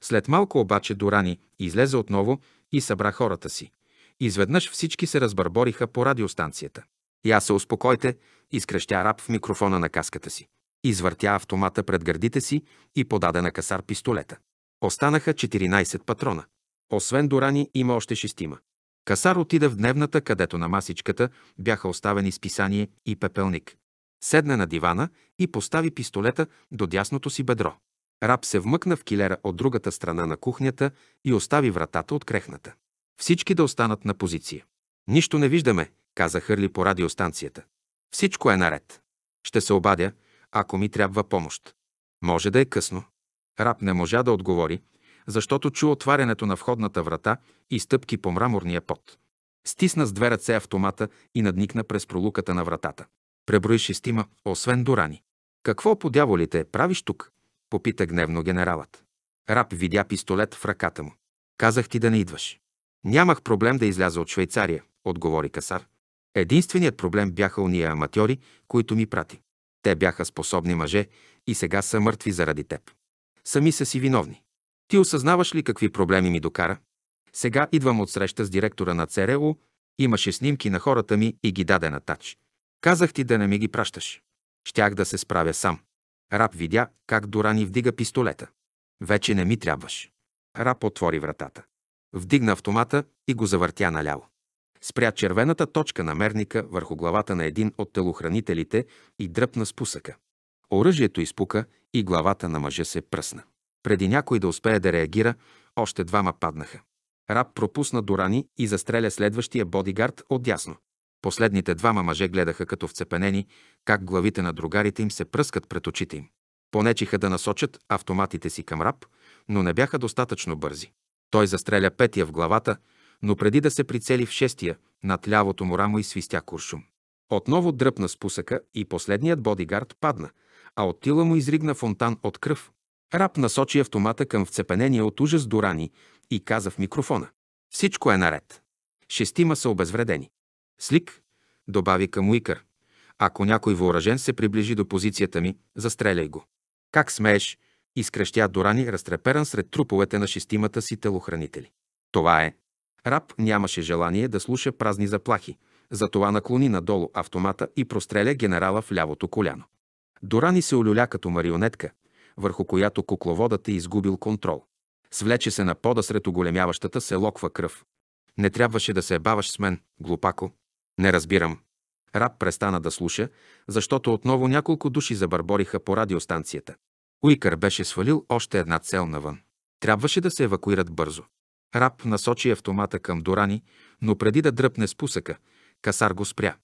След малко обаче Дорани излезе отново и събра хората си. Изведнъж всички се разбърбориха по радиостанцията. Я се успокойте, Изкръщя раб в микрофона на каската си. Извъртя автомата пред гърдите си и подаде на касар пистолета. Останаха 14 патрона. Освен Дорани има още шестима. Касар отида в дневната, където на масичката бяха оставени списание и пепелник. Седна на дивана и постави пистолета до дясното си бедро. Раб се вмъкна в килера от другата страна на кухнята и остави вратата открехната. Всички да останат на позиция. Нищо не виждаме, каза Хърли по радиостанцията. Всичко е наред. Ще се обадя, ако ми трябва помощ. Може да е късно. Раб не можа да отговори, защото чу отварянето на входната врата и стъпки по мраморния пот. Стисна с две ръце автомата и надникна през пролуката на вратата. Преброи шестима, освен Дорани. Какво по дяволите правиш тук? попита гневно генералът. Раб видя пистолет в ръката му. Казах ти да не идваш. Нямах проблем да изляза от Швейцария, отговори Касар. Единственият проблем бяха уния аматьори, които ми прати. Те бяха способни мъже и сега са мъртви заради теб. Сами са си виновни. Ти осъзнаваш ли какви проблеми ми докара? Сега идвам от среща с директора на ЦРУ, имаше снимки на хората ми и ги даде на тач. Казах ти да не ми ги пращаш. Щях да се справя сам. Раб видя как Дорани вдига пистолета. Вече не ми трябваш. Раб отвори вратата вдигна автомата и го завъртя наляво. Спря червената точка на мерника върху главата на един от телохранителите и дръпна с пусъка. Оръжието изпука и главата на мъжа се пръсна. Преди някой да успее да реагира, още двама паднаха. Раб пропусна Дорани и застреля следващия бодигард отясно. Последните двама мъже гледаха като вцепенени, как главите на другарите им се пръскат пред очите им. Понечиха да насочат автоматите си към раб, но не бяха достатъчно бързи. Той застреля петия в главата, но преди да се прицели в шестия, над лявото му рамо и свистя куршум. Отново дръпна спусъка и последният бодигард падна, а от тила му изригна фонтан от кръв. Рап насочи автомата към вцепенение от ужас до рани и каза в микрофона. Всичко е наред. Шестима са обезвредени. Слик, добави към Уикър. Ако някой въоръжен се приближи до позицията ми, застреляй го. Как смееш, изкрещя Дорани, разтреперан сред труповете на шестимата си телохранители. Това е. Раб нямаше желание да слуша празни заплахи, затова наклони надолу автомата и простреля генерала в лявото коляно. Дорани се олюля като марионетка, върху която кукловодът е изгубил контрол. Свлече се на пода сред оголемяващата се локва кръв. Не трябваше да се баваш с мен, глупако. Не разбирам. Раб престана да слуша, защото отново няколко души забърбориха по радиостанцията. Уикър беше свалил още една цел навън. Трябваше да се евакуират бързо. Раб насочи автомата към Дорани, но преди да дръпне спусъка, Касар го спря.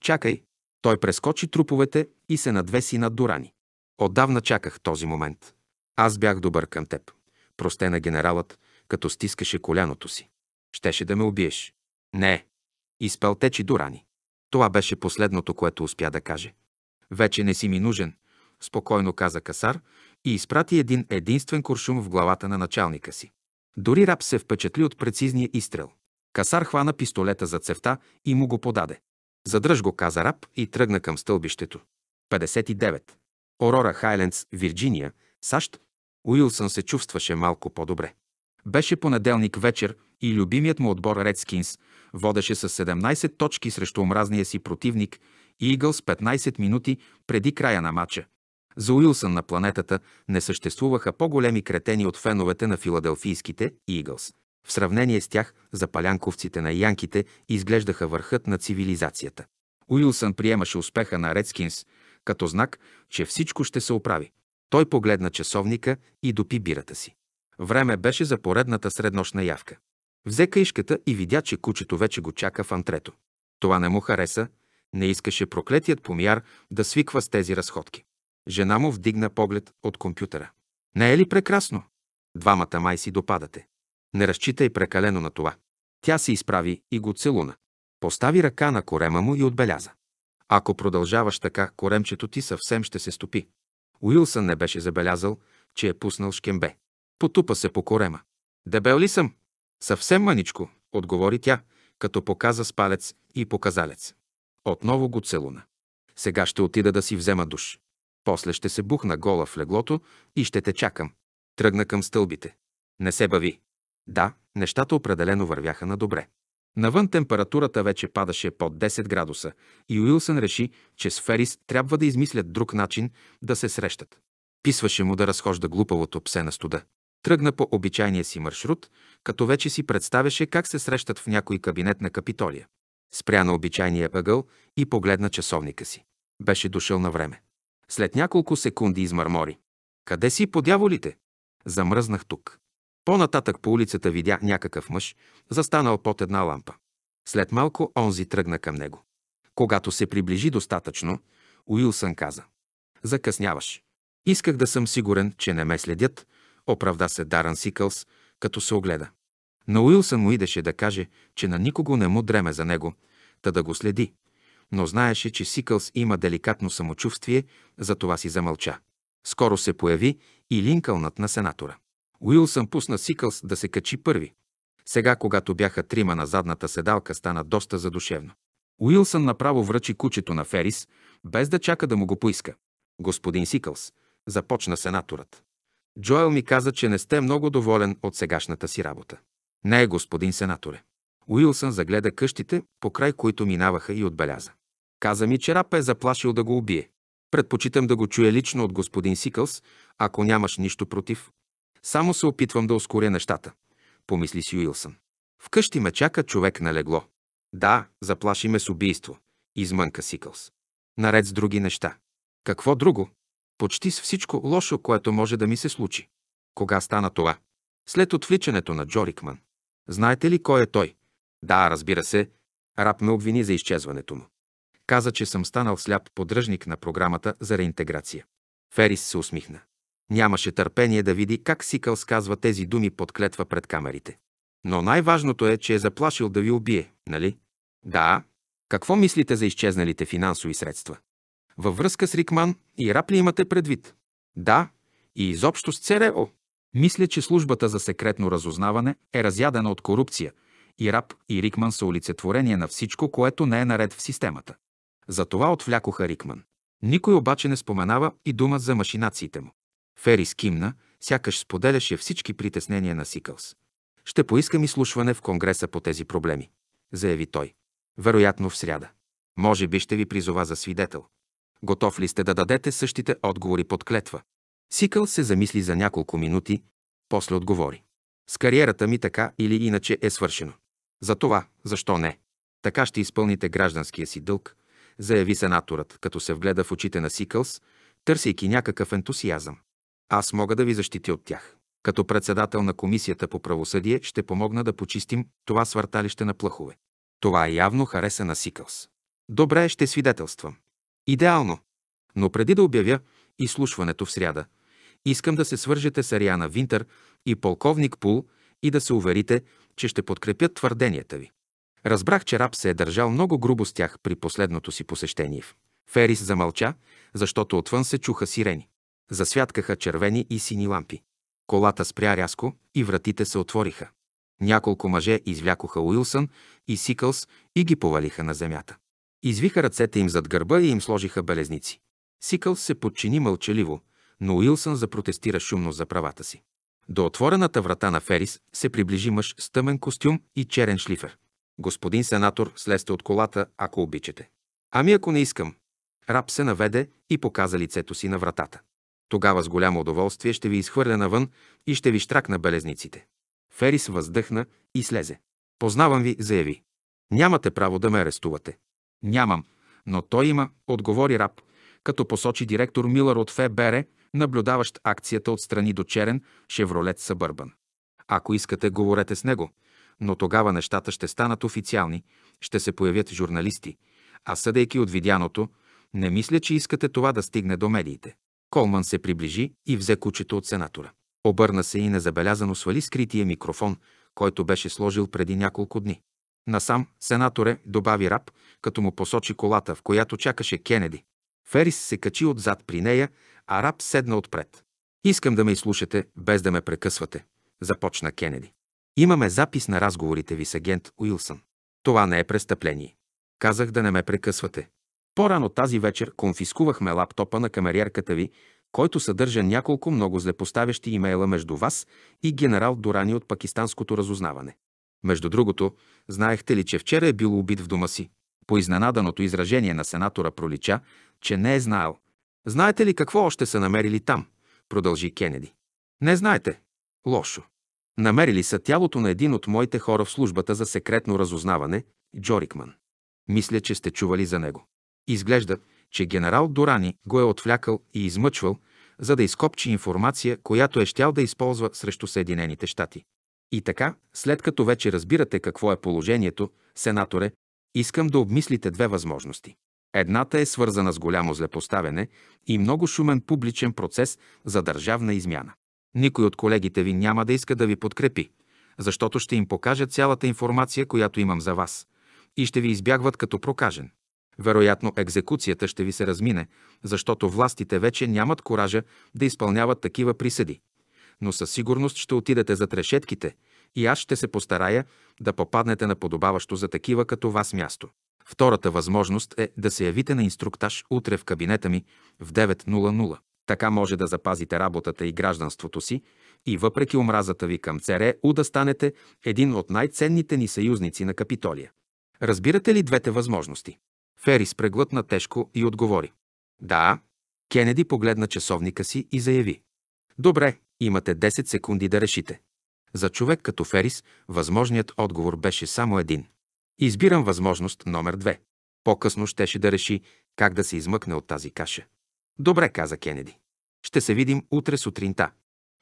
Чакай! Той прескочи труповете и се надвеси над Дорани. Отдавна чаках този момент. Аз бях добър към теб. Просте на генералът, като стискаше коляното си. Щеше да ме убиеш. Не. Изпълтечи Дорани. Това беше последното, което успя да каже. Вече не си ми нужен, спокойно каза Касар и изпрати един единствен куршум в главата на началника си. Дори раб се впечатли от прецизния изстрел. Касар хвана пистолета за цевта и му го подаде. Задръж го, каза раб и тръгна към стълбището. 59. Орора Хайленс, Вирджиния, САЩ. Уилсън се чувстваше малко по-добре. Беше понеделник вечер и любимият му отбор Редскинс водеше с 17 точки срещу омразния си противник и Игъл с 15 минути преди края на матча, за Уилсън на планетата не съществуваха по-големи кретени от феновете на филаделфийските Игълс. В сравнение с тях, запалянковците на янките изглеждаха върхът на цивилизацията. Уилсън приемаше успеха на Редскинс като знак, че всичко ще се оправи. Той погледна часовника и допи бирата си. Време беше за поредната среднощна явка. Взе каишката и видя, че кучето вече го чака в антрето. Това не му хареса, не искаше проклетият помияр да свиква с тези разходки. Жена му вдигна поглед от компютъра. Не е ли прекрасно? Двамата май си допадате. Не разчитай прекалено на това. Тя се изправи и го целуна. Постави ръка на корема му и отбеляза. Ако продължаваш така, коремчето ти съвсем ще се стопи. Уилсън не беше забелязал, че е пуснал шкембе. Потупа се по корема. Дебел ли съм? Съвсем маничко, отговори тя, като показа спалец и показалец. Отново го целуна. Сега ще отида да си взема душ. После ще се бухна гола в леглото и ще те чакам. Тръгна към стълбите. Не се бави. Да, нещата определено вървяха на добре. Навън температурата вече падаше под 10 градуса и Уилсън реши, че с Ферис трябва да измислят друг начин да се срещат. Писваше му да разхожда глупавото псе на студа. Тръгна по обичайния си маршрут, като вече си представяше как се срещат в някой кабинет на Капитолия. Спря на обичайния ъгъл и погледна часовника си. Беше дошъл на време. След няколко секунди измърмори. Къде си по дяволите? Замръзнах тук. По-нататък по улицата видя някакъв мъж, застанал под една лампа. След малко онзи тръгна към него. Когато се приближи достатъчно, Уилсън каза. Закъсняваш. Исках да съм сигурен, че не ме следят, оправда се Даран Сикълс, като се огледа. На Уилсън му идеше да каже, че на никого не му дреме за него, та да го следи, но знаеше, че Сикълс има деликатно самочувствие, затова си замълча. Скоро се появи и линкълнат на сенатора. Уилсън пусна Сикълс да се качи първи. Сега, когато бяха трима на задната седалка, стана доста задушевно. Уилсън направо връчи кучето на Ферис, без да чака да му го поиска. Господин Сикълс, започна сенаторът. Джоел ми каза, че не сте много доволен от сегашната си работа. Не, господин сенаторе. Уилсън загледа къщите, по край които минаваха и отбеляза. Каза ми, че рап е заплашил да го убие. Предпочитам да го чуя лично от господин Сикълс, ако нямаш нищо против. Само се опитвам да ускоря нещата, помисли си Уилсън. Вкъщи ме чака човек на легло. Да, заплаши ме с убийство, измънка Сикълс. Наред с други неща. Какво друго? Почти с всичко лошо, което може да ми се случи. Кога стана това? След отвличането на Джорикман. Знаете ли кой е той? Да, разбира се. рап ме обвини за изчезването му. Каза, че съм станал сляп поддръжник на програмата за реинтеграция. Ферис се усмихна. Нямаше търпение да види как Сикъл сказва тези думи под клетва пред камерите. Но най-важното е, че е заплашил да ви убие, нали? Да. Какво мислите за изчезналите финансови средства? Във връзка с Рикман и Рапли имате предвид? Да. И изобщо с ЦРО. Мисля, че службата за секретно разузнаване е разядена от корупция и Рап и Рикман са олицетворение на всичко, което не е наред в системата. Затова отвлякоха Рикман. Никой обаче не споменава и дума за машинациите му. Фери Скимна, сякаш споделяше всички притеснения на Сикълс. Ще поискам изслушване в Конгреса по тези проблеми, заяви той. Вероятно в сряда. Може би ще ви призова за свидетел. Готов ли сте да дадете същите отговори под клетва? Сикъл се замисли за няколко минути, после отговори. С кариерата ми така или иначе е свършено. За това, защо не? Така ще изпълните гражданския си дълг, заяви сенаторът, като се вгледа в очите на Сикълс, търсейки някакъв ентусиазъм. Аз мога да ви защитя от тях. Като председател на комисията по правосъдие ще помогна да почистим това свърталище на плъхове. Това явно хареса на Сикълс. Добре, ще свидетелствам. Идеално. Но преди да обявя изслушването в сряда, искам да се свържете с Ариана Винтер и полковник Пул и да се уверите, че ще подкрепят твърденията ви. Разбрах, че раб се е държал много грубо с тях при последното си посещение. Ферис замълча, защото отвън се чуха сирени. Засвяткаха червени и сини лампи. Колата спря рязко и вратите се отвориха. Няколко мъже извлякоха Уилсън и Сикълс и ги повалиха на земята. Извиха ръцете им зад гърба и им сложиха белезници. Сикълс се подчини мълчаливо, но Уилсън запротестира шумно за правата си. До отворената врата на Ферис се приближи мъж с тъмен костюм и черен шлифер. Господин сенатор, слезте от колата, ако обичате. Ами ако не искам. Раб се наведе и показа лицето си на вратата. Тогава с голямо удоволствие ще ви изхвърля навън и ще ви штракна белезниците. Ферис въздъхна и слезе. Познавам ви, заяви. Нямате право да ме арестувате. Нямам, но той има, отговори раб, като посочи директор Милър от ФБР, наблюдаващ акцията от страни до черен Шевролет Събърбан. Ако искате, говорете с него, но тогава нещата ще станат официални, ще се появят журналисти, а съдейки от видяното, не мисля, че искате това да стигне до медиите. Колман се приближи и взе кучето от сенатора. Обърна се и незабелязано свали скрития микрофон, който беше сложил преди няколко дни. Насам сенаторе добави раб, като му посочи колата, в която чакаше Кенеди. Ферис се качи отзад при нея, а раб седна отпред. Искам да ме изслушате, без да ме прекъсвате, започна Кенеди. Имаме запис на разговорите ви с агент Уилсън. Това не е престъпление. Казах да не ме прекъсвате. По-рано тази вечер конфискувахме лаптопа на камериерката ви, който съдържа няколко много злепоставящи имейла между вас и генерал Дорани от пакистанското разузнаване. Между другото, знаехте ли, че вчера е бил убит в дома си? По изненаданото изражение на сенатора пролича, че не е знаел. Знаете ли какво още са намерили там? Продължи Кенеди. Не знаете. Лошо. Намерили са тялото на един от моите хора в службата за секретно разузнаване, Джорикман. Мисля, че сте чували за него. Изглежда, че генерал Дорани го е отвлякал и измъчвал, за да изкопчи информация, която е щял да използва срещу Съединените щати. И така, след като вече разбирате какво е положението, сенаторе, искам да обмислите две възможности. Едната е свързана с голямо злепоставяне и много шумен публичен процес за държавна измяна. Никой от колегите ви няма да иска да ви подкрепи, защото ще им покажа цялата информация, която имам за вас, и ще ви избягват като прокажен. Вероятно, екзекуцията ще ви се размине, защото властите вече нямат коража да изпълняват такива присъди. Но със сигурност ще отидете за трешетките и аз ще се постарая да попаднете на подобаващо за такива като вас място. Втората възможност е да се явите на инструктаж утре в кабинета ми в 9.00. Така може да запазите работата и гражданството си и въпреки омразата ви към царе У да станете един от най-ценните ни съюзници на Капитолия. Разбирате ли двете възможности? Ферис преглътна тежко и отговори. Да. Кенеди погледна часовника си и заяви. Добре, имате 10 секунди да решите. За човек като Ферис, възможният отговор беше само един. Избирам възможност номер две. По-късно щеше да реши как да се измъкне от тази каша. Добре, каза Кенеди. Ще се видим утре сутринта.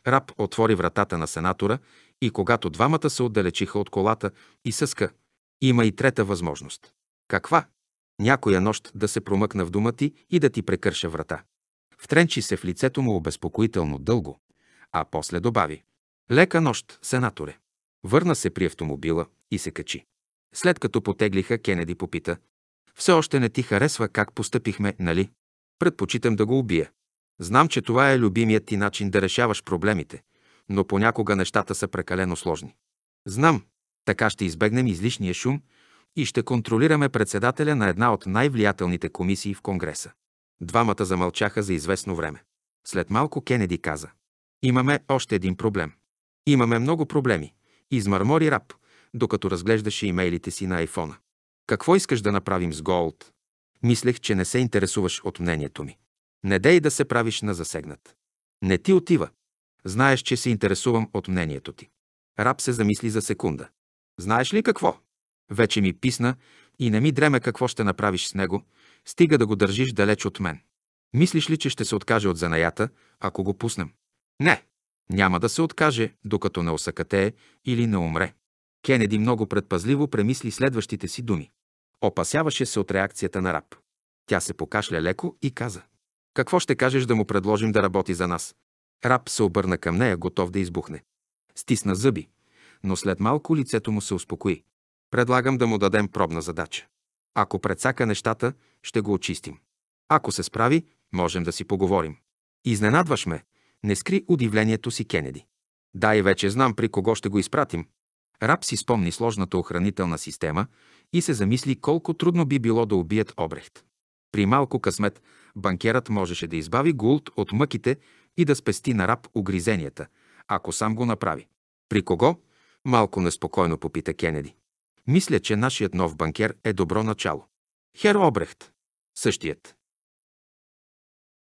Раб отвори вратата на сенатора и когато двамата се отдалечиха от колата и съска, има и трета възможност. Каква? Някоя нощ да се промъкна в дума ти и да ти прекърша врата. Втренчи се в лицето му обезпокоително дълго, а после добави. Лека нощ, сенаторе. Върна се при автомобила и се качи. След като потеглиха, Кенеди попита. Все още не ти харесва как постъпихме, нали? Предпочитам да го убия. Знам, че това е любимият ти начин да решаваш проблемите, но понякога нещата са прекалено сложни. Знам, така ще избегнем излишния шум и ще контролираме председателя на една от най-влиятелните комисии в Конгреса. Двамата замълчаха за известно време. След малко Кенеди каза. Имаме още един проблем. Имаме много проблеми. Измърмори раб, докато разглеждаше имейлите си на айфона. Какво искаш да направим с Голд? Мислех, че не се интересуваш от мнението ми. Не дей да се правиш на засегнат. Не ти отива. Знаеш, че се интересувам от мнението ти. Раб се замисли за секунда. Знаеш ли какво? Вече ми писна и не ми дреме какво ще направиш с него, стига да го държиш далеч от мен. Мислиш ли, че ще се откаже от занаята, ако го пуснем? Не, няма да се откаже, докато не осъкатее или не умре. Кенеди много предпазливо премисли следващите си думи. Опасяваше се от реакцията на раб. Тя се покашля леко и каза. Какво ще кажеш да му предложим да работи за нас? Раб се обърна към нея, готов да избухне. Стисна зъби, но след малко лицето му се успокои. Предлагам да му дадем пробна задача. Ако предсака нещата, ще го очистим. Ако се справи, можем да си поговорим. Изненадваш ме. Не скри удивлението си, Кенеди. Да, и вече знам при кого ще го изпратим. Раб си спомни сложната охранителна система, и се замисли колко трудно би било да убият Обрехт. При малко късмет банкерът можеше да избави Гулт от мъките и да спести на раб огризенията, ако сам го направи. При кого? Малко неспокойно попита Кенеди. Мисля, че нашият нов банкер е добро начало. Хер Обрехт. Същият.